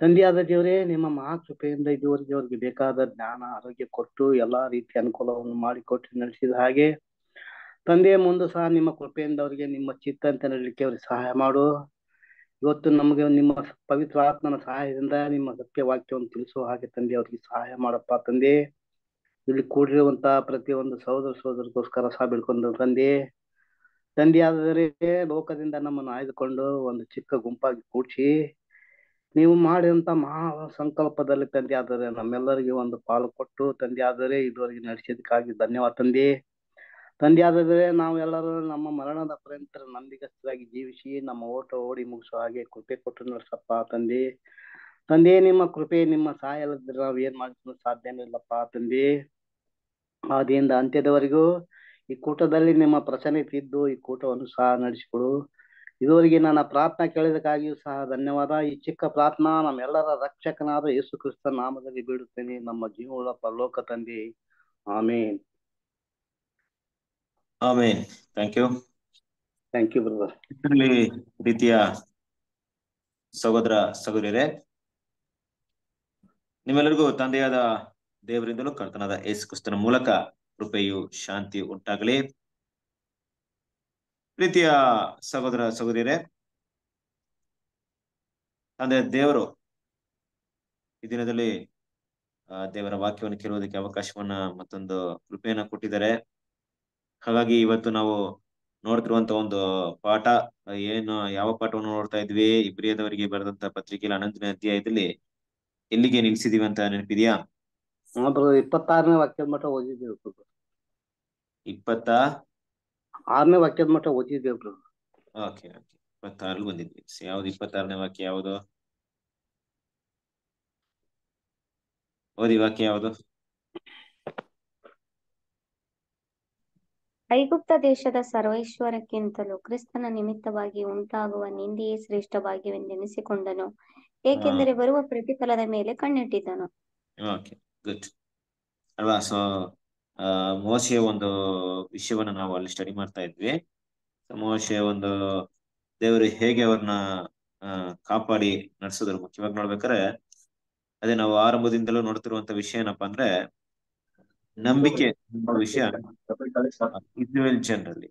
ತಂದೆಯಾದ ದೇವರೇ ನಿಮ್ಮ ಮಹಾ ಕೃಪೆಯಿಂದ ಇದುವರೆಗೆ ಅವರಿಗೆ ಬೇಕಾದ ಜ್ಞಾನ ಆರೋಗ್ಯ ಕೊಟ್ಟು ಎಲ್ಲಾ ರೀತಿ ಅನುಕೂಲವನ್ನು ಮಾಡಿಕೊಟ್ಟು ನಡೆಸಿದ ಹಾಗೆ ತಂದೆಯ ಮುಂದೆ ಸಹ ನಿಮ್ಮ ಕೃಪೆಯಿಂದ ಅವರಿಗೆ ನಿಮ್ಮ ಚಿತ್ತ ಅಂತ ನಡಲಿಕ್ಕೆ ಅವ್ರಿಗೆ ಸಹಾಯ ಮಾಡು ಇವತ್ತು ನಮಗೆ ನಿಮ್ಮ ಪವಿತ್ರ ಆತ್ಮನ ಸಹಾಯದಿಂದ ನಿಮ್ಮ ಸತ್ಯ ವಾಕ್ಯವನ್ನು ತಿಳಿಸುವ ಹಾಗೆ ತಂದೆ ಅವರಿಗೆ ಸಹಾಯ ಮಾಡಪ್ಪ ತಂದೆ ಇಲ್ಲಿ ಕೂಡಿರುವಂತ ಪ್ರತಿಯೊಂದು ಸಹೋದರ ಸಹೋದರಿಗೋಸ್ಕರ ಸಹ ಬಿಡ್ಕೊಂಡು ತಂದೆ ತಂದೆಯಾದರೆ ಲೋಕದಿಂದ ನಮ್ಮನ್ನು ಆಯ್ದುಕೊಂಡು ಒಂದು ಚಿಕ್ಕ ಗುಂಪಾಗಿ ಕೂಡಿಸಿ ನೀವು ಮಾಡಿದಂತ ಮಹಾ ಸಂಕಲ್ಪದಲ್ಲಿ ತಂದೆ ಆದರೆ ನಮ್ಮೆಲ್ಲರಿಗೆ ಒಂದು ಪಾಲು ಕೊಟ್ಟು ತಂದೆ ಆದರೆ ಇದುವರೆಗೆ ನಡೆಸಿದಕ್ಕಾಗಿ ಧನ್ಯವಾದ ತಂದೆ ತಂದೆ ಆದರೆ ನಾವೆಲ್ಲರೂ ನಮ್ಮ ಮರಣದ ಪರ್ಯಂತರ ನಂಬಿಕಸ್ಥರಾಗಿ ಜೀವಿಸಿ ನಮ್ಮ ಓಟ ಓಡಿ ಮುಗಿಸೋ ಹಾಗೆ ಕೃಪೆ ಕೊಟ್ಟು ನಡೆಸಪ್ಪ ತಂದೆ ತಂದೆ ನಿಮ್ಮ ಕೃಪೆ ನಿಮ್ಮ ಸಹಾಯ ಇಲ್ಲದ್ರೆ ನಾವು ಏನ್ ಮಾಡಿದ್ರು ಸಾಧ್ಯನೇ ಇಲ್ಲಪ್ಪ ತಂದೆ ಆದಿಯಿಂದ ಅಂತ್ಯದವರೆಗೂ ಈ ಕೂಟದಲ್ಲಿ ನಿಮ್ಮ ಪ್ರಸನ್ನತೆ ಇದ್ದು ಈ ಕೂಟವನ್ನು ಸಹ ನಡೆಸಿಕೊಡು ಇದುವರೆಗೆ ನನ್ನ ಪ್ರಾರ್ಥನಾ ಕೇಳಿದಕ್ಕಾಗಿಯೂ ಸಹ ಧನ್ಯವಾದ ಈ ಚಿಕ್ಕ ಪ್ರಾರ್ಥನಾ ನಮ್ಮೆಲ್ಲರ ರಕ್ಷಕನಾದ ಯೇಸು ಕ್ರಿಸ್ತ ನಾಮದಲ್ಲಿ ಬೀಳುತ್ತೇನೆ ನಮ್ಮ ಜೀವಳಪ್ಪ ಪರಲೋಕ ತಂದೆ amen amen thank you thank you brother ರೀತಿಯ ಸಹೋದರ ಸಹೋದರಿಯರೇ ನಿಮ್ಮೆಲ್ಲರಿಗೂ ತಂದೆಯಾದ ದೇವರಿಂದಲೂ ಕರ್ತನಾದ ಯೇಸು ಕ್ರಿಸ್ತನ ಮೂಲಕ ಕೃಪೆಯು ಶಾಂತಿ ಉಂಟಾಗಲಿ ಪ್ರೀತಿಯ ಸಹೋದರ ಸಹೋದರಿಯರೇ ಅಂದ್ರೆ ದೇವರು ಈ ದಿನದಲ್ಲಿ ದೇವರ ವಾಕ್ಯವನ್ನು ಕೇಳುವುದಕ್ಕೆ ಅವಕಾಶವನ್ನ ಮತ್ತೊಂದು ಕೃಪೆಯನ್ನ ಕೊಟ್ಟಿದ್ದಾರೆ ಹಾಗಾಗಿ ಇವತ್ತು ನಾವು ನೋಡ್ತಿರುವಂತ ಒಂದು ಪಾಠ ಏನು ಯಾವ ಪಾಠವನ್ನು ನೋಡ್ತಾ ಇದ್ವಿ ಇಬ್ರಿಯದವರಿಗೆ ಬರೆದಂತ ಪತ್ರಿಕೆಯಲ್ಲಿ ಹನ್ನೊಂದನೇ ಅಧ್ಯಾಯದಲ್ಲಿ ಎಲ್ಲಿಗೆ ನಿಲ್ಸಿದೀವಿ ಅಂತ ನೆನಪಿದ್ಯಾ ಇಪ್ಪತ್ತಾರನೇ ವಾಕ್ಯ ಮಟ್ಟ ಓದಿದ್ದೀವಿ ಇಪ್ಪತ್ತ ಆರನೇ ವಾಕ್ಯದ ಮಟ್ಟ ಓದಿದ್ವಿ ಬ್ರದರ್ ಓಕೆ ಓಕೆ ಇಪ್ಪತ್ತಾರಲ್ಲಿ ಬಂದಿದ್ವಿ ಯಾವ್ದು ಇಪ್ಪತ್ತಾರನೇ ವಾಕ್ಯ ಯಾವುದು ಓದಿ ವಾಕ್ಯ ಯಾವುದು ಐಗುಪ್ತ ದೇಶದ ಸರ್ವೈಶ್ವರಕ್ಕಿಂತಲೂ ಕ್ರಿಸ್ತನ ನಿಮಿತ್ತವಾಗಿ ಉಂಟಾಗುವ ನಿಂದೆಯೇ ಶ್ರೇಷ್ಠ ಭಾಗ್ಯವೆಂದೆನಿಸಿಕೊಂಡನು ಏಕೆಂದರೆ ಬರುವ ಪ್ರತಿಫಲದ ಮೇಲೆ ಕಣ್ಣಿಟ್ಟಿದ್ದನು ಓಕೆ ಗುಡ್ ಅಲ್ವಾ ಸೊ ಮೋಸೆಯ ಒಂದು ವಿಷಯವನ್ನ ನಾವು ಅಲ್ಲಿ ಸ್ಟಡಿ ಮಾಡ್ತಾ ಇದ್ವಿ ಮೋಸೆಯ ಒಂದು ದೇವರು ಹೇಗೆ ಅವ್ರನ್ನ ಕಾಪಾಡಿ ನಡೆಸಿದ್ರು ಮುಖ್ಯವಾಗಿ ನೋಡ್ಬೇಕಾರೆ ಅದೇ ನಾವು ಆರಂಭದಿಂದಲೂ ನೋಡ್ತಿರುವಂತ ವಿಷಯ ಏನಪ್ಪಾ ಅಂದ್ರೆ ನಂಬಿಕೆ ವಿಷಯ ಇಸ್ರೇಲ್ ಜನರಲ್ಲಿ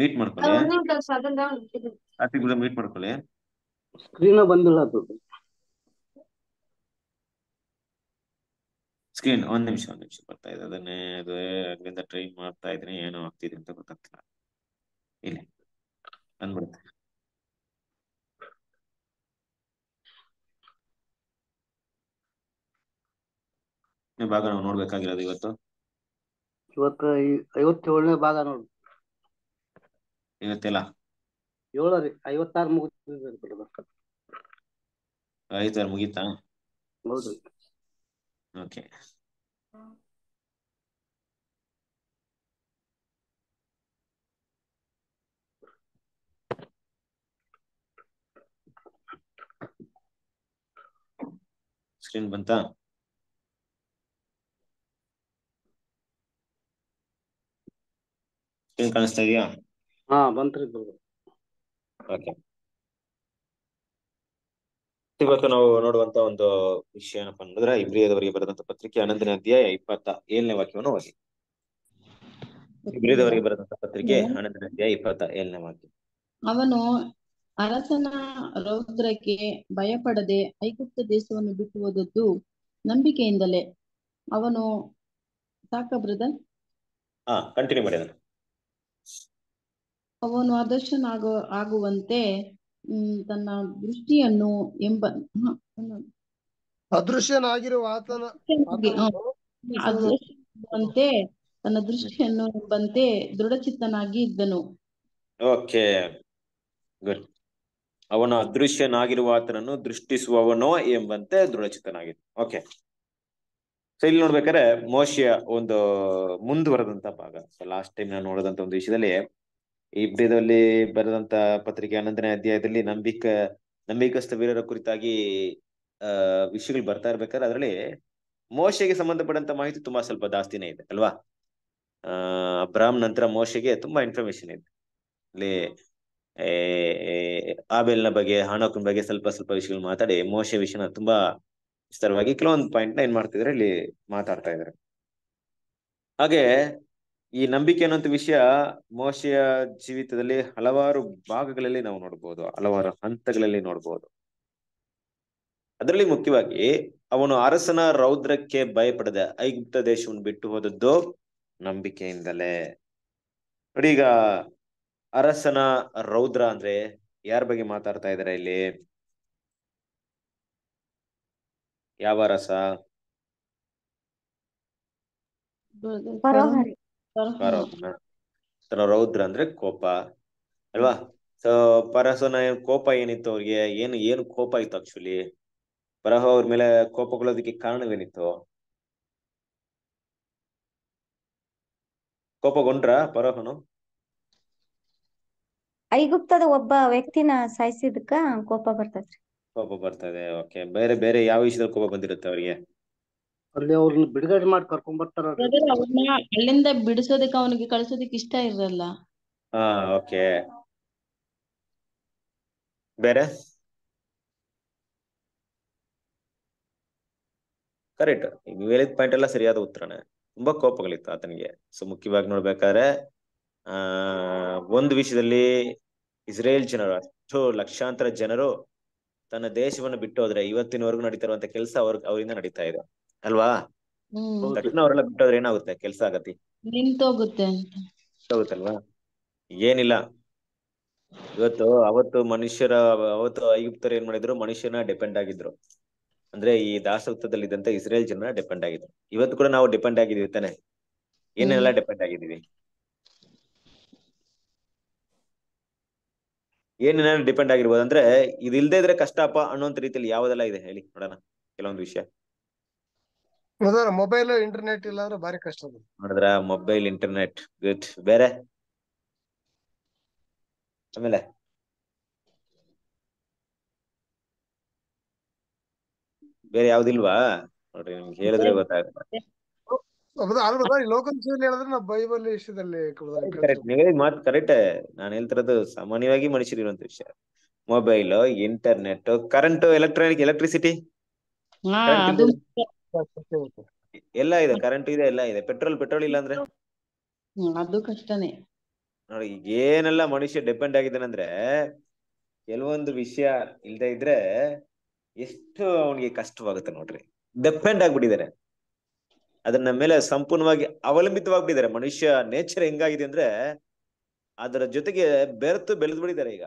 ಮೀಟ್ ಮಾಡ್ಕೊಳ್ಳಿ ಮೀಟ್ ಮಾಡ್ಕೊಳ್ಳಿ ಸ್ಕ್ರೀನ್ ಬಂದಿಲ್ಲ ಸ್ಕ್ರೀನ್ ಒಂದ್ ನಿಮಿಷ ಒಂದ್ ನಿಮಿಷ ಬರ್ತಾ ಇದೆ ಅದನ್ನೇ ಅದು ಅಲ್ಲಿಂದ ಟ್ರೈ ಮಾಡ್ತಾ ಇದ್ರೆ ಏನೋ ಆಗ್ತಿದೆ ಅಂತ ಗೊತ್ತಾಗ್ತಿಲ್ಲ ಇಲ್ಲ ಬಂದ್ಬಿಡುತ್ತೆ ಭಾಗ ನಾವು ನೋಡ್ಬೇಕಾಗಿರೋದು ಇವತ್ತು ಇವತ್ತು ಐವತ್ತೇಳನೇ ಭಾಗ ನೋಡು ಇವತ್ತೆಲ್ಲ ಏಳು ಐವತ್ತಾರು ಮುಗಿತ ಐತಾರು ಮುಗೀತಾ ಹೌದು Oke. Okay. Screen bentar. Screen kan sedia. Ah, bentar itu. Oke. Okay. ಇವತ್ತು ನಾವು ನೋಡುವಂತ ಒಂದು ವಿಷಯ ಏನಪ್ಪ ಅಂದ್ರೆ ಇಬ್ರಿಯದವರಿಗೆ ಬರೆದಂತ ಪತ್ರಿಕೆ ಹನ್ನೊಂದನೇ ಅಧ್ಯಾಯ ಇಪ್ಪತ್ತ ಏಳನೇ ವಾಕ್ಯವನ್ನು ಓದಿ ಇಬ್ರಿಯದವರಿಗೆ ಬರೆದಂತ ಪತ್ರಿಕೆ ಹನ್ನೊಂದನೇ ಅಧ್ಯಾಯ ಇಪ್ಪತ್ತ ಏಳನೇ ವಾಕ್ಯ ಅವನು ಅರಸನ ರೌದ್ರಕ್ಕೆ ಭಯಪಡದೆ ಐಗುಪ್ತ ದೇಶವನ್ನು ಬಿಟ್ಟು ಹೋದದ್ದು ನಂಬಿಕೆಯಿಂದಲೇ ಅವನು ಸಾಕ ಬ್ರದರ್ ಹಾ ಕಂಟಿನ್ಯೂ ಮಾಡಿ ಅವನು ಅದರ್ಶನ ಆಗುವಂತೆ ತನ್ನ ದೃಷ್ಟಿಯನ್ನು ಎಂಬ ಅದೃಶ್ಯನಾಗಿರುವ ಆತನ ತನ್ನ ದೃಷ್ಟಿಯನ್ನು ಎಂಬಂತೆ ದೃಢಚಿತ್ತನಾಗಿ ಇದ್ದನು ಓಕೆ ಗುಡ್ ಅವನ ಅದೃಶ್ಯನಾಗಿರುವ ಆತನನ್ನು ದೃಷ್ಟಿಸುವವನೋ ಎಂಬಂತೆ ದೃಢಚಿತ್ತನಾಗಿದ್ದ ಓಕೆ ಸೊ ಇಲ್ಲಿ ನೋಡ್ಬೇಕಾದ್ರೆ ಮೋಶಿಯ ಒಂದು ಮುಂದುವರೆದಂತ ಭಾಗ ಲಾಸ್ಟ್ ಟೈಮ್ ನಾನು ನೋಡಿದಂತ ಒಂದು ವಿಷಯದಲ್ಲಿ ಇಬ್ರಿದಲ್ಲಿ ಬರೆದಂತ ಪತ್ರಿಕೆ ಹನ್ನೊಂದನೇ ಅಧ್ಯಾಯದಲ್ಲಿ ನಂಬಿಕ ನಂಬಿಕಸ್ಥ ವೀರರ ಕುರಿತಾಗಿ ಅಹ್ ವಿಷಯಗಳು ಬರ್ತಾ ಇರ್ಬೇಕಾದ್ರೆ ಅದರಲ್ಲಿ ಮೋಶೆಗೆ ಸಂಬಂಧಪಟ್ಟಂತ ಮಾಹಿತಿ ತುಂಬಾ ಸ್ವಲ್ಪ ಜಾಸ್ತಿನೇ ಇದೆ ಅಲ್ವಾ ಆ ಅಬ್ರಾಮ್ ನಂತರ ಮೋಶೆಗೆ ತುಂಬಾ ಇನ್ಫಾರ್ಮೇಶನ್ ಇದೆ ಅಲ್ಲಿ ಆಬೆಲ್ನ ಬಗ್ಗೆ ಹಾಣೋಕನ್ ಬಗ್ಗೆ ಸ್ವಲ್ಪ ಸ್ವಲ್ಪ ವಿಷಯಗಳು ಮಾತಾಡಿ ಮೋಶೆ ವಿಷಯನ ತುಂಬಾ ವಿಸ್ತಾರವಾಗಿ ಕೆಲವೊಂದು ಪಾಯಿಂಟ್ ನ ಏನ್ ಮಾಡ್ತಿದ್ರೆ ಇಲ್ಲಿ ಮಾತಾಡ್ತಾ ಇದಾರೆ ಹಾಗೆ ಈ ನಂಬಿಕೆ ಅನ್ನೋ ವಿಷಯ ಮೋಶೆಯ ಜೀವಿತದಲ್ಲಿ ಹಲವಾರು ಭಾಗಗಳಲ್ಲಿ ನಾವು ನೋಡ್ಬೋದು ಹಲವಾರು ಹಂತಗಳಲ್ಲಿ ನೋಡಬಹುದು ಅದರಲ್ಲಿ ಮುಖ್ಯವಾಗಿ ಅವನು ಅರಸನ ರೌದ್ರಕ್ಕೆ ಭಯಪಡದೆ ಐಗುಪ್ತ ದೇಶವನ್ನು ಬಿಟ್ಟು ಹೋದದ್ದು ನಂಬಿಕೆಯಿಂದಲೇ ನೋಡಿ ಈಗ ಅರಸನ ರೌದ್ರ ಅಂದ್ರೆ ಯಾರ ಬಗ್ಗೆ ಮಾತಾಡ್ತಾ ಇದಾರೆ ಇಲ್ಲಿ ಯಾವ ರಸ ಸರ್ ರೌದ್ರ ಅಂದ್ರೆ ಕೋಪ ಅಲ್ವಾ ಸೊ ಪರಸನ ಕೋಪ ಏನಿತ್ತು ಅವ್ರಿಗೆ ಏನು ಏನು ಕೋಪ ಇತ್ತು ಆಕ್ಚುಲಿ ಪರಹ ಅವ್ರ ಮೇಲೆ ಕೋಪಗೊಳ್ಳೋದಕ್ಕೆ ಕಾರಣವೇನಿತ್ತು ಕೋಪಗೊಂಡ್ರ ಪರಹನು ಐಗುಪ್ತದ ಒಬ್ಬ ವ್ಯಕ್ತಿನ ಸಾಯಿಸಿದಕ್ಕ ಕೋಪ ಬರ್ತದ್ರಿ ಕೋಪ ಬರ್ತದೆ ಓಕೆ ಬೇರೆ ಬೇರೆ ಯಾವ ವಿಷಯದಲ್ಲಿ ಕೋಪ ಬಂದಿರುತ್ತೆ ಅವ್ರಿಗೆ ಅಲ್ಲಿ ಅವ್ರನ್ನ ಬಿಡುಗಡೆ ಮಾಡಿ ಕರ್ಕೊಂಡ್ ಬರ್ತಾರ ಅಲ್ಲಿಂದ ಬಿಡಿಸೋದಕ್ಕೆ ಅವನಿಗೆ ಕಳ್ಸೋದಕ್ಕೆ ಇಷ್ಟ ಇರಲ್ಲ ಹಾ ಓಕೆ ಬೇರೆ ಕರೆಕ್ಟ್ ನೀವು ಹೇಳಿದ ಪಾಯಿಂಟ್ ಎಲ್ಲ ಸರಿಯಾದ ಉತ್ತರನೇ ತುಂಬಾ ಕೋಪಗಳಿತ್ತು ಆತನಿಗೆ ಸೊ ಮುಖ್ಯವಾಗಿ ನೋಡ್ಬೇಕಾದ್ರೆ ಆ ಒಂದು ವಿಷಯದಲ್ಲಿ ಇಸ್ರೇಲ್ ಜನರು ಅಷ್ಟು ಲಕ್ಷಾಂತರ ಜನರು ತನ್ನ ದೇಶವನ್ನು ಬಿಟ್ಟು ಹೋದ್ರೆ ಇವತ್ತಿನವರೆಗೂ ನಡೀತಾ ಇರುವಂತ ಕೆಲಸ ಅವ್ರ ಅವರಿಂದ ನಡೀತಾ ಇದೆ ಅಲ್ವಾ ತಕ್ಷಣ ಅವರೆಲ್ಲ ಬಿಟ್ಟೋದ್ರೆ ಏನಾಗುತ್ತೆ ಕೆಲಸ ಆಗತಿ ಏನಿಲ್ಲ ಇವತ್ತು ಅವತ್ತು ಮನುಷ್ಯರ ಅವತ್ತು ಐಗುಪ್ತರು ಏನ್ ಮಾಡಿದ್ರು ಮನುಷ್ಯನ ಡಿಪೆಂಡ್ ಆಗಿದ್ರು ಅಂದ್ರೆ ಈ ದಾಸತ್ವದಲ್ಲಿ ಇದ್ದಂತ ಇಸ್ರೇಲ್ ಜನ ಡಿಪೆಂಡ್ ಆಗಿದ್ರು ಇವತ್ತು ಕೂಡ ನಾವು ಡಿಪೆಂಡ್ ಆಗಿದೀವಿ ತಾನೆ ಏನೆಲ್ಲ ಡಿಪೆಂಡ್ ಆಗಿದೀವಿ ಏನೇನಾದ್ರು ಡಿಪೆಂಡ್ ಆಗಿರ್ಬೋದು ಅಂದ್ರೆ ಇದಿಲ್ದೇ ಇದ್ರೆ ಕಷ್ಟಪ್ಪ ಅನ್ನೋಂತ ರೀತಿಯಲ್ಲಿ ಯಾವ್ದೆಲ್ಲ ಇದೆ ಹೇಳಿ ನೋಡೋಣ ಕೆಲವೊಂದು ವಿಷಯ ಮೊದಲ ಮೊಬೈಲ್ ಇಂಟರ್ನೆಟ್ ಇಲ್ಲ ಅಂದ್ರೆ ಬಾರಿ ಕಷ್ಟ ಅದು ನೋಡಿದ್ರ ಮೊಬೈಲ್ ಇಂಟರ್ನೆಟ್ ಗುಡ್ ಬೇರೆ ಆಮೇಲೆ ಬೇರೆ ಯಾವ್ದಿಲ್ವಾ ನೋಡ್ರಿ ನಿಮ್ಗೆ ಹೇಳಿದ್ರೆ ಗೊತ್ತಾಗುತ್ತೆ ಲೋಕಲ್ ಹೇಳಿದ್ರೆ ಬೈಬಲ್ ವಿಷಯದಲ್ಲಿ ಕರೆಕ್ಟ್ ಕರೆಕ್ಟ್ ನಾನು ಹೇಳ್ತಿರೋದು ಸಾಮಾನ್ಯವಾಗಿ ಮನುಷ್ಯರಿರುವಂತ ವಿಷಯ mobile internet current electronic electricity ಎಲ್ಲ ಇದೆ ಕರೆಂಟ್ ಇದೆ ಎಲ್ಲ ಇದೆ ಪೆಟ್ರೋಲ್ ಪೆಟ್ರೋಲ್ ಇಲ್ಲ ಅಂದ್ರೆ ಅದು ಕಷ್ಟನೇ ನೋಡಿ ಏನೆಲ್ಲ ಮನುಷ್ಯ ಡಿಪೆಂಡ್ ಅಂದ್ರೆ ಕೆಲವೊಂದು ವಿಷಯ ಇಲ್ದೇ ಇದ್ರೆ ಎಷ್ಟು ಅವನಿಗೆ ಕಷ್ಟವಾಗುತ್ತೆ ನೋಡ್ರಿ ಡಿಪೆಂಡ್ ಆಗ್ಬಿಟ್ಟಿದ್ದಾರೆ ಅದನ್ನ ಮೇಲೆ ಸಂಪೂರ್ಣವಾಗಿ ಅವಲಂಬಿತವಾಗ್ಬಿಟ್ಟಿದ್ದಾರೆ ಮನುಷ್ಯ ನೇಚರ್ ಹೆಂಗಾಗಿದೆ ಅಂದ್ರೆ ಅದರ ಜೊತೆಗೆ ಬೆರೆತು ಬೆಳೆದ್ಬಿಟ್ಟಿದ್ದಾರೆ ಈಗ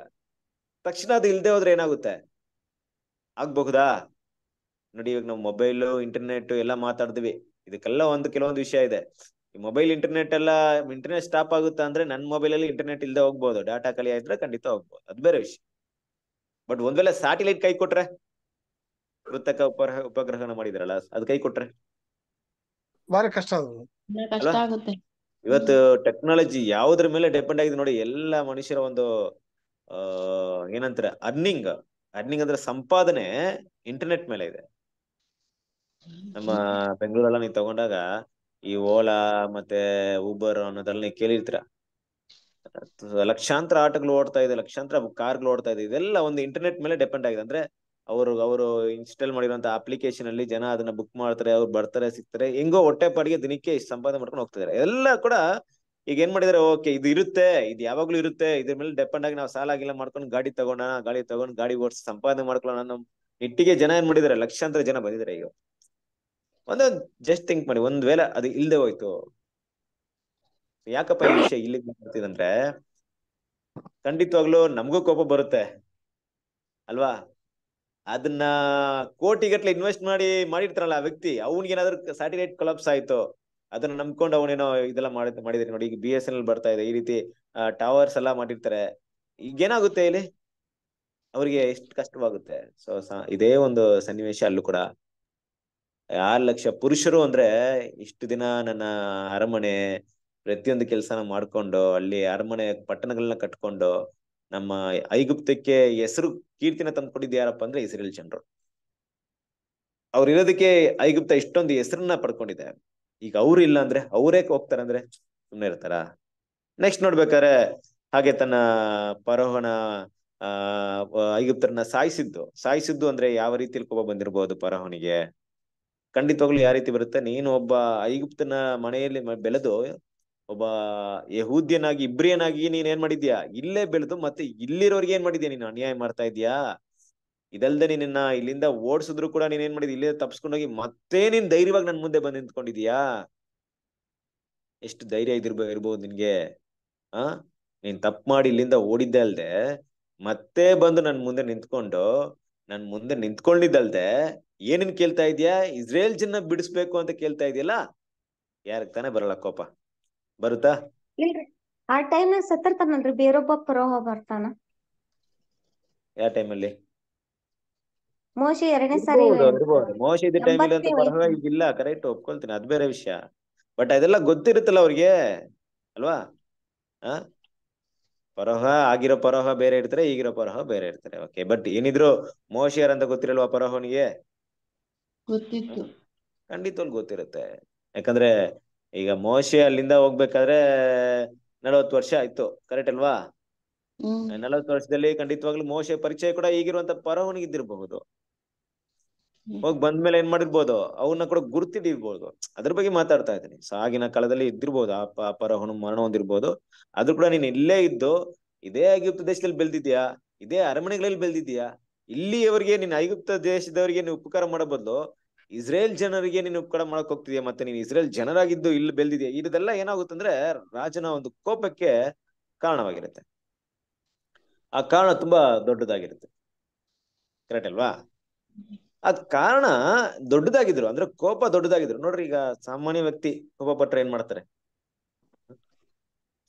ತಕ್ಷಣ ಅದು ಇಲ್ದೇ ಹೋದ್ರೆ ಏನಾಗುತ್ತೆ ಆಗ್ಬಹುದಾ ನೋಡಿ ಇವಾಗ ನಾವು ಮೊಬೈಲ್ ಇಂಟರ್ನೆಟ್ ಎಲ್ಲ ಮಾತಾಡ್ತೀವಿ ಇದಕ್ಕೆಲ್ಲ ಒಂದು ಕೆಲವೊಂದು ವಿಷಯ ಇದೆ ಮೊಬೈಲ್ ಇಂಟರ್ನೆಟ್ ಎಲ್ಲ ಇಂಟರ್ನೆಟ್ ಸ್ಟಾಪ್ ಆಗುತ್ತೆ ಅಂದ್ರೆ ನನ್ನ ಮೊಬೈಲ್ ಅಲ್ಲಿ ಇಂಟರ್ನೆಟ್ ಇಲ್ಲದೆ ಹೋಗ್ಬೋದು ಡಾಟಾ ಕಲಿಯಿದ್ರೆ ಖಂಡಿತ ಹೋಗ್ಬೋದು ಅದ್ ಬೇರೆ ವಿಷಯ ಬಟ್ ಒಂದ್ ವೇಳೆ ಸ್ಯಾಟಿಲೈಟ್ ಕೈ ಕೊಟ್ರೆ ಕೃತಕ ಉಪಗ್ರಹ ಉಪಗ್ರಹನ ಮಾಡಿದ್ರಲ್ಲ ಅದ್ ಕೈ ಕೊಟ್ರೆ ಬಾರಿ ಕಷ್ಟ ಇವತ್ತು ಟೆಕ್ನಾಲಜಿ ಯಾವ್ದ್ರ ಮೇಲೆ ಡಿಪೆಂಡ್ ಆಗಿದೆ ನೋಡಿ ಎಲ್ಲ ಮನುಷ್ಯರ ಒಂದು ಏನಂತಾರೆ ಅರ್ನಿಂಗ್ ಅರ್ನಿಂಗ್ ಅಂದ್ರೆ ಸಂಪಾದನೆ ಇಂಟರ್ನೆಟ್ ಮೇಲೆ ಇದೆ ನಮ್ಮ ಬೆಂಗಳೂರೆಲ್ಲ ನೀವ್ ತಗೊಂಡಾಗ ಈ ಓಲಾ ಮತ್ತೆ ಊಬರ್ ಅನ್ನೋದೆಲ್ಲ ನೀವು ಕೇಳಿರ್ತೀರ ಲಕ್ಷಾಂತರ ಆಟೋಗಳು ಓಡ್ತಾ ಇದೆ ಲಕ್ಷಾಂತರ ಗಳು ಓಡ್ತಾ ಇದೆ ಇದೆಲ್ಲ ಒಂದು ಇಂಟರ್ನೆಟ್ ಮೇಲೆ ಡಿಪೆಂಡ್ ಆಗಿದೆ ಅಂದ್ರೆ ಅವರು ಅವರು ಇನ್ಸ್ಟಾಲ್ ಮಾಡಿರುವಂತ ಅಪ್ಲಿಕೇಶನ್ ಅಲ್ಲಿ ಜನ ಅದನ್ನ ಬುಕ್ ಮಾಡ್ತಾರೆ ಅವ್ರು ಬರ್ತಾರೆ ಸಿಗ್ತಾರೆ ಹೆಂಗೋ ಹೊಟ್ಟೆ ಪಾಡಿಗೆ ದಿನಕ್ಕೆ ಸಂಪಾದನೆ ಮಾಡ್ಕೊಂಡು ಹೋಗ್ತಿದ್ದಾರೆ ಎಲ್ಲ ಕೂಡ ಈಗ ಏನ್ ಮಾಡಿದಾರೆ ಓಕೆ ಇದು ಇರುತ್ತೆ ಇದು ಯಾವಾಗ್ಲೂ ಇರುತ್ತೆ ಇದ್ರ ಮೇಲೆ ಡಿಪೆಂಡ್ ಆಗಿ ನಾವು ಸಾಲ ಆಗಿಲ್ಲ ಮಾಡ್ಕೊಂಡು ಗಾಡಿ ತಗೊಂಡ ಗಾಡಿ ತಗೊಂಡ್ ಗಾಡಿ ಓಡಿಸಿ ಸಂಪಾದನೆ ಮಾಡ್ಕೊಳ್ಳೋಣ ನಮ್ಮ ನಿಟ್ಟಿಗೆ ಜನ ಏನ್ ಮಾಡಿದಾರೆ ಲಕ್ಷಾಂತರ ಜನ ಬಂದಿದ್ದಾರೆ ಈಗ ಒಂದೊಂದು ಜಸ್ಟ್ ಥಿಂಕ್ ಮಾಡಿ ಒಂದ್ ವೇಳೆ ಅದು ಇಲ್ದೆ ಹೋಯ್ತು ಯಾಕಪ್ಪ ಈ ವಿಷಯ ಇಲ್ಲಿಗೆ ಅಂದ್ರೆ ಖಂಡಿತವಾಗ್ಲೂ ನಮಗೂ ಕೋಪ ಬರುತ್ತೆ ಅಲ್ವಾ ಅದನ್ನ ಕೋಟಿಗಟ್ಲೆ ಇನ್ವೆಸ್ಟ್ ಮಾಡಿ ಮಾಡಿರ್ತಾರಲ್ಲ ಆ ವ್ಯಕ್ತಿ ಅವ್ನಿಗೆ ಏನಾದ್ರು ಸ್ಯಾಟಲೈಟ್ ಕೊಲಾಪ್ಸ್ ಆಯ್ತು ಅದನ್ನ ನಂಬ್ಕೊಂಡು ಅವನೇನೋ ಇದೆಲ್ಲ ಮಾಡಿದ್ ಮಾಡಿದ್ರೆ ನೋಡಿ ಈಗ ಬಿ ಎಸ್ ಎನ್ ಎಲ್ ಬರ್ತಾ ಇದೆ ಈ ರೀತಿ ಟವರ್ಸ್ ಎಲ್ಲ ಮಾಡಿರ್ತಾರೆ ಏನಾಗುತ್ತೆ ಇಲ್ಲಿ ಅವ್ರಿಗೆ ಎಷ್ಟು ಕಷ್ಟವಾಗುತ್ತೆ ಸೊ ಇದೇ ಒಂದು ಸನ್ನಿವೇಶ ಅಲ್ಲೂ ಕೂಡ ಆರು ಲಕ್ಷ ಪುರುಷರು ಅಂದ್ರೆ ಇಷ್ಟು ದಿನ ನನ್ನ ಅರಮನೆ ಪ್ರತಿಯೊಂದು ಕೆಲಸನ ಮಾಡ್ಕೊಂಡು ಅಲ್ಲಿ ಅರಮನೆ ಪಟ್ಟಣಗಳನ್ನ ಕಟ್ಕೊಂಡು ನಮ್ಮ ಐಗುಪ್ತಕ್ಕೆ ಹೆಸರು ಕೀರ್ತಿನ ತಂದ್ಕೊಂಡಿದ್ದು ಯಾರಪ್ಪ ಅಂದ್ರೆ ಇಸ್ರೇಲ್ ಜನರು ಅವ್ರು ಇರೋದಕ್ಕೆ ಐಗುಪ್ತ ಇಷ್ಟೊಂದು ಹೆಸರನ್ನ ಪಡ್ಕೊಂಡಿದೆ ಈಗ ಅವ್ರು ಇಲ್ಲ ಅಂದ್ರೆ ಅವರೇ ಹೋಗ್ತಾರಂದ್ರೆ ಸುಮ್ಮನೆ ಇರ್ತಾರ ನೆಕ್ಸ್ಟ್ ನೋಡ್ಬೇಕಾದ್ರೆ ಹಾಗೆ ತನ್ನ ಪರೋಹನ ಆ ಐಗುಪ್ತರನ್ನ ಸಾಯಿಸಿದ್ದು ಸಾಯಿಸಿದ್ದು ಅಂದ್ರೆ ಯಾವ ರೀತಿಯಲ್ಲಿ ಕೋಪ ಬಂದಿರಬಹುದು ಪರೋಹನಿಗೆ ಖಂಡಿತವಾಗ್ಲೂ ಯಾವ ರೀತಿ ಬರುತ್ತೆ ನೀನು ಒಬ್ಬ ಐಗುಪ್ತನ ಮನೆಯಲ್ಲಿ ಬೆಳೆದು ಒಬ್ಬ ಯಹೂದ್ಯನಾಗಿ ಇಬ್ರಿಯನಾಗಿ ನೀನ್ ಏನ್ ಮಾಡಿದ್ಯಾ ಇಲ್ಲೇ ಬೆಳೆದು ಮತ್ತೆ ಇಲ್ಲಿರೋರ್ಗೆ ಏನ್ ಮಾಡಿದ್ಯಾ ನೀನು ಅನ್ಯಾಯ ಮಾಡ್ತಾ ಇದೀಯಾ ಇದಲ್ದೆ ನಿನ್ನ ಇಲ್ಲಿಂದ ಓಡಿಸಿದ್ರು ಕೂಡ ನೀನ್ ಏನ್ ಮಾಡಿದ ಇಲ್ಲೇ ತಪ್ಸ್ಕೊಂಡೋಗಿ ಮತ್ತೆ ನೀನ್ ಧೈರ್ಯವಾಗಿ ನನ್ ಮುಂದೆ ಬಂದು ನಿಂತ್ಕೊಂಡಿದೀಯಾ ಎಷ್ಟು ಧೈರ್ಯ ಇದಿರ್ಬ ಇರ್ಬೋದು ನಿನ್ಗೆ ಆ ನೀನ್ ತಪ್ಪು ಮಾಡಿ ಇಲ್ಲಿಂದ ಓಡಿದ್ದೆ ಅಲ್ದೆ ಮತ್ತೆ ಬಂದು ನನ್ ಮುಂದೆ ನಿಂತ್ಕೊಂಡು ನನ್ ಮುಂದೆ ನಿಂತ್ಕೊಂಡಿದ್ದಲ್ದೆ ಏನೇನ್ ಕೇಳ್ತಾ ಇದೀಯಾ ಇಸ್ರೇಲ್ ಜನ ಬಿಡಿಸ್ಬೇಕು ಅಂತ ಕೇಳ್ತಾ ಇದೆಯಲ್ಲ ಯಾರಗ್ ತಾನೇ ಬರಲ್ಲ ಕೋಪ ಬರುತ್ತಾ ಆ ಟೈಮ್ ಸತ್ತರ್ತಾನಲ್ರಿ ಬೇರೊಬ್ಬ ಪ್ರವಾಹ ಬರ್ತಾನ ಯಾವ ಟೈಮಲ್ಲಿ ಮೋಶೆ ಎರಡನೇ ಸಾರಿ ಮೋಶ ಇದ್ದ ಟೈಮಲ್ಲಿ ಅಂತ ಬರಹ ಇಲ್ಲ ಕರೆಕ್ಟ್ ಒಪ್ಕೊಳ್ತೀನಿ ಅದ್ ಬೇರೆ ವಿಷಯ ಬಟ್ ಅದೆಲ್ಲ ಗೊತ್ತಿರುತ್ತಲ್ಲ ಅವ್ರಿಗೆ ಅಲ್ವಾ ಹಾ ಪರೋಹ ಆಗಿರೋ ಪರೋಹ ಬೇರೆ ಇರ್ತಾರೆ ಈಗಿರೋ ಪರೋಹ ಬೇರೆ ಇರ್ತಾರೆ ಓಕೆ ಬಟ್ ಏನಿದ್ರು ಮೋಶಿಯರ್ ಅಂತ ಗೊತ್ತಿರಲ್ವಾ ಪರೋಹನಿಗೆ ಗೊತ್ತಿತ್ತು ಗೊತ್ತಿರುತ್ತೆ ಯಾಕಂದ್ರೆ ಈಗ ಮೋಶೆ ಅಲ್ಲಿಂದ ಹೋಗ್ಬೇಕಾದ್ರೆ ನಲವತ್ತು ವರ್ಷ ಆಯ್ತು ಕರೆಕ್ಟ್ ಅಲ್ವಾ ನಲವತ್ತು ವರ್ಷದಲ್ಲಿ ಖಂಡಿತವಾಗ್ಲು ಮೋಶೆ ಪರಿಚಯ ಕೂಡ ಈಗಿರುವಂತ ಪರೋಹನಿಗೆ ಇದ್ದಿರಬಹುದು ಹೋಗ್ ಬಂದ್ಮೇಲೆ ಏನ್ ಮಾಡಿರ್ಬೋದು ಅವನ್ನ ಕೂಡ ಗುರುತಿದಿರ್ಬೋದು ಅದ್ರ ಬಗ್ಗೆ ಮಾತಾಡ್ತಾ ಇದ್ದೀನಿ ಆಗಿನ ಕಾಲದಲ್ಲಿ ಇದ್ದಿರ್ಬೋದು ಆ ಅಪಾರ ಮರಣ ಹೊಂದಿರ್ಬೋದು ಅದ್ರ ಕೂಡ ನೀನ್ ಇಲ್ಲೇ ಇದ್ದು ಇದೇ ಐಗುಪ್ತ ದೇಶದಲ್ಲಿ ಬೆಳ್ದಿದ್ಯಾ ಇದೇ ಅರಮನೆಗಳಲ್ಲಿ ಬೆಳ್ದಿದ್ಯಾ ಇಲ್ಲಿಯವರಿಗೆ ನೀನ್ ಐಗುಪ್ತ ದೇಶದವರಿಗೆ ನೀನ್ ಉಪಕಾರ ಮಾಡೋ ಇಸ್ರೇಲ್ ಜನರಿಗೆ ನೀನು ಉಪಕಾರ ಮಾಡಕ್ ಹೋಗ್ತಿದ್ಯಾ ಮತ್ತೆ ನೀನ್ ಇಸ್ರೇಲ್ ಜನರಾಗಿದ್ದು ಇಲ್ಲಿ ಬೆಳ್ದಿದ್ಯಾ ಇದೆಲ್ಲ ಏನಾಗುತ್ತಂದ್ರೆ ರಾಜನ ಒಂದು ಕೋಪಕ್ಕೆ ಕಾರಣವಾಗಿರುತ್ತೆ ಆ ಕಾರಣ ತುಂಬಾ ದೊಡ್ಡದಾಗಿರುತ್ತೆ ಕರೆಕ್ಟ್ ಅಲ್ವಾ ಅದ್ ಕಾರಣ ದೊಡ್ಡದಾಗಿದ್ರು ಅಂದ್ರೆ ಕೋಪ ದೊಡ್ಡದಾಗಿದ್ರು ನೋಡ್ರಿ ಈಗ ಸಾಮಾನ್ಯ ವ್ಯಕ್ತಿ ಕೋಪ ಪಟ್ರೆ ಏನ್ ಮಾಡ್ತಾರೆ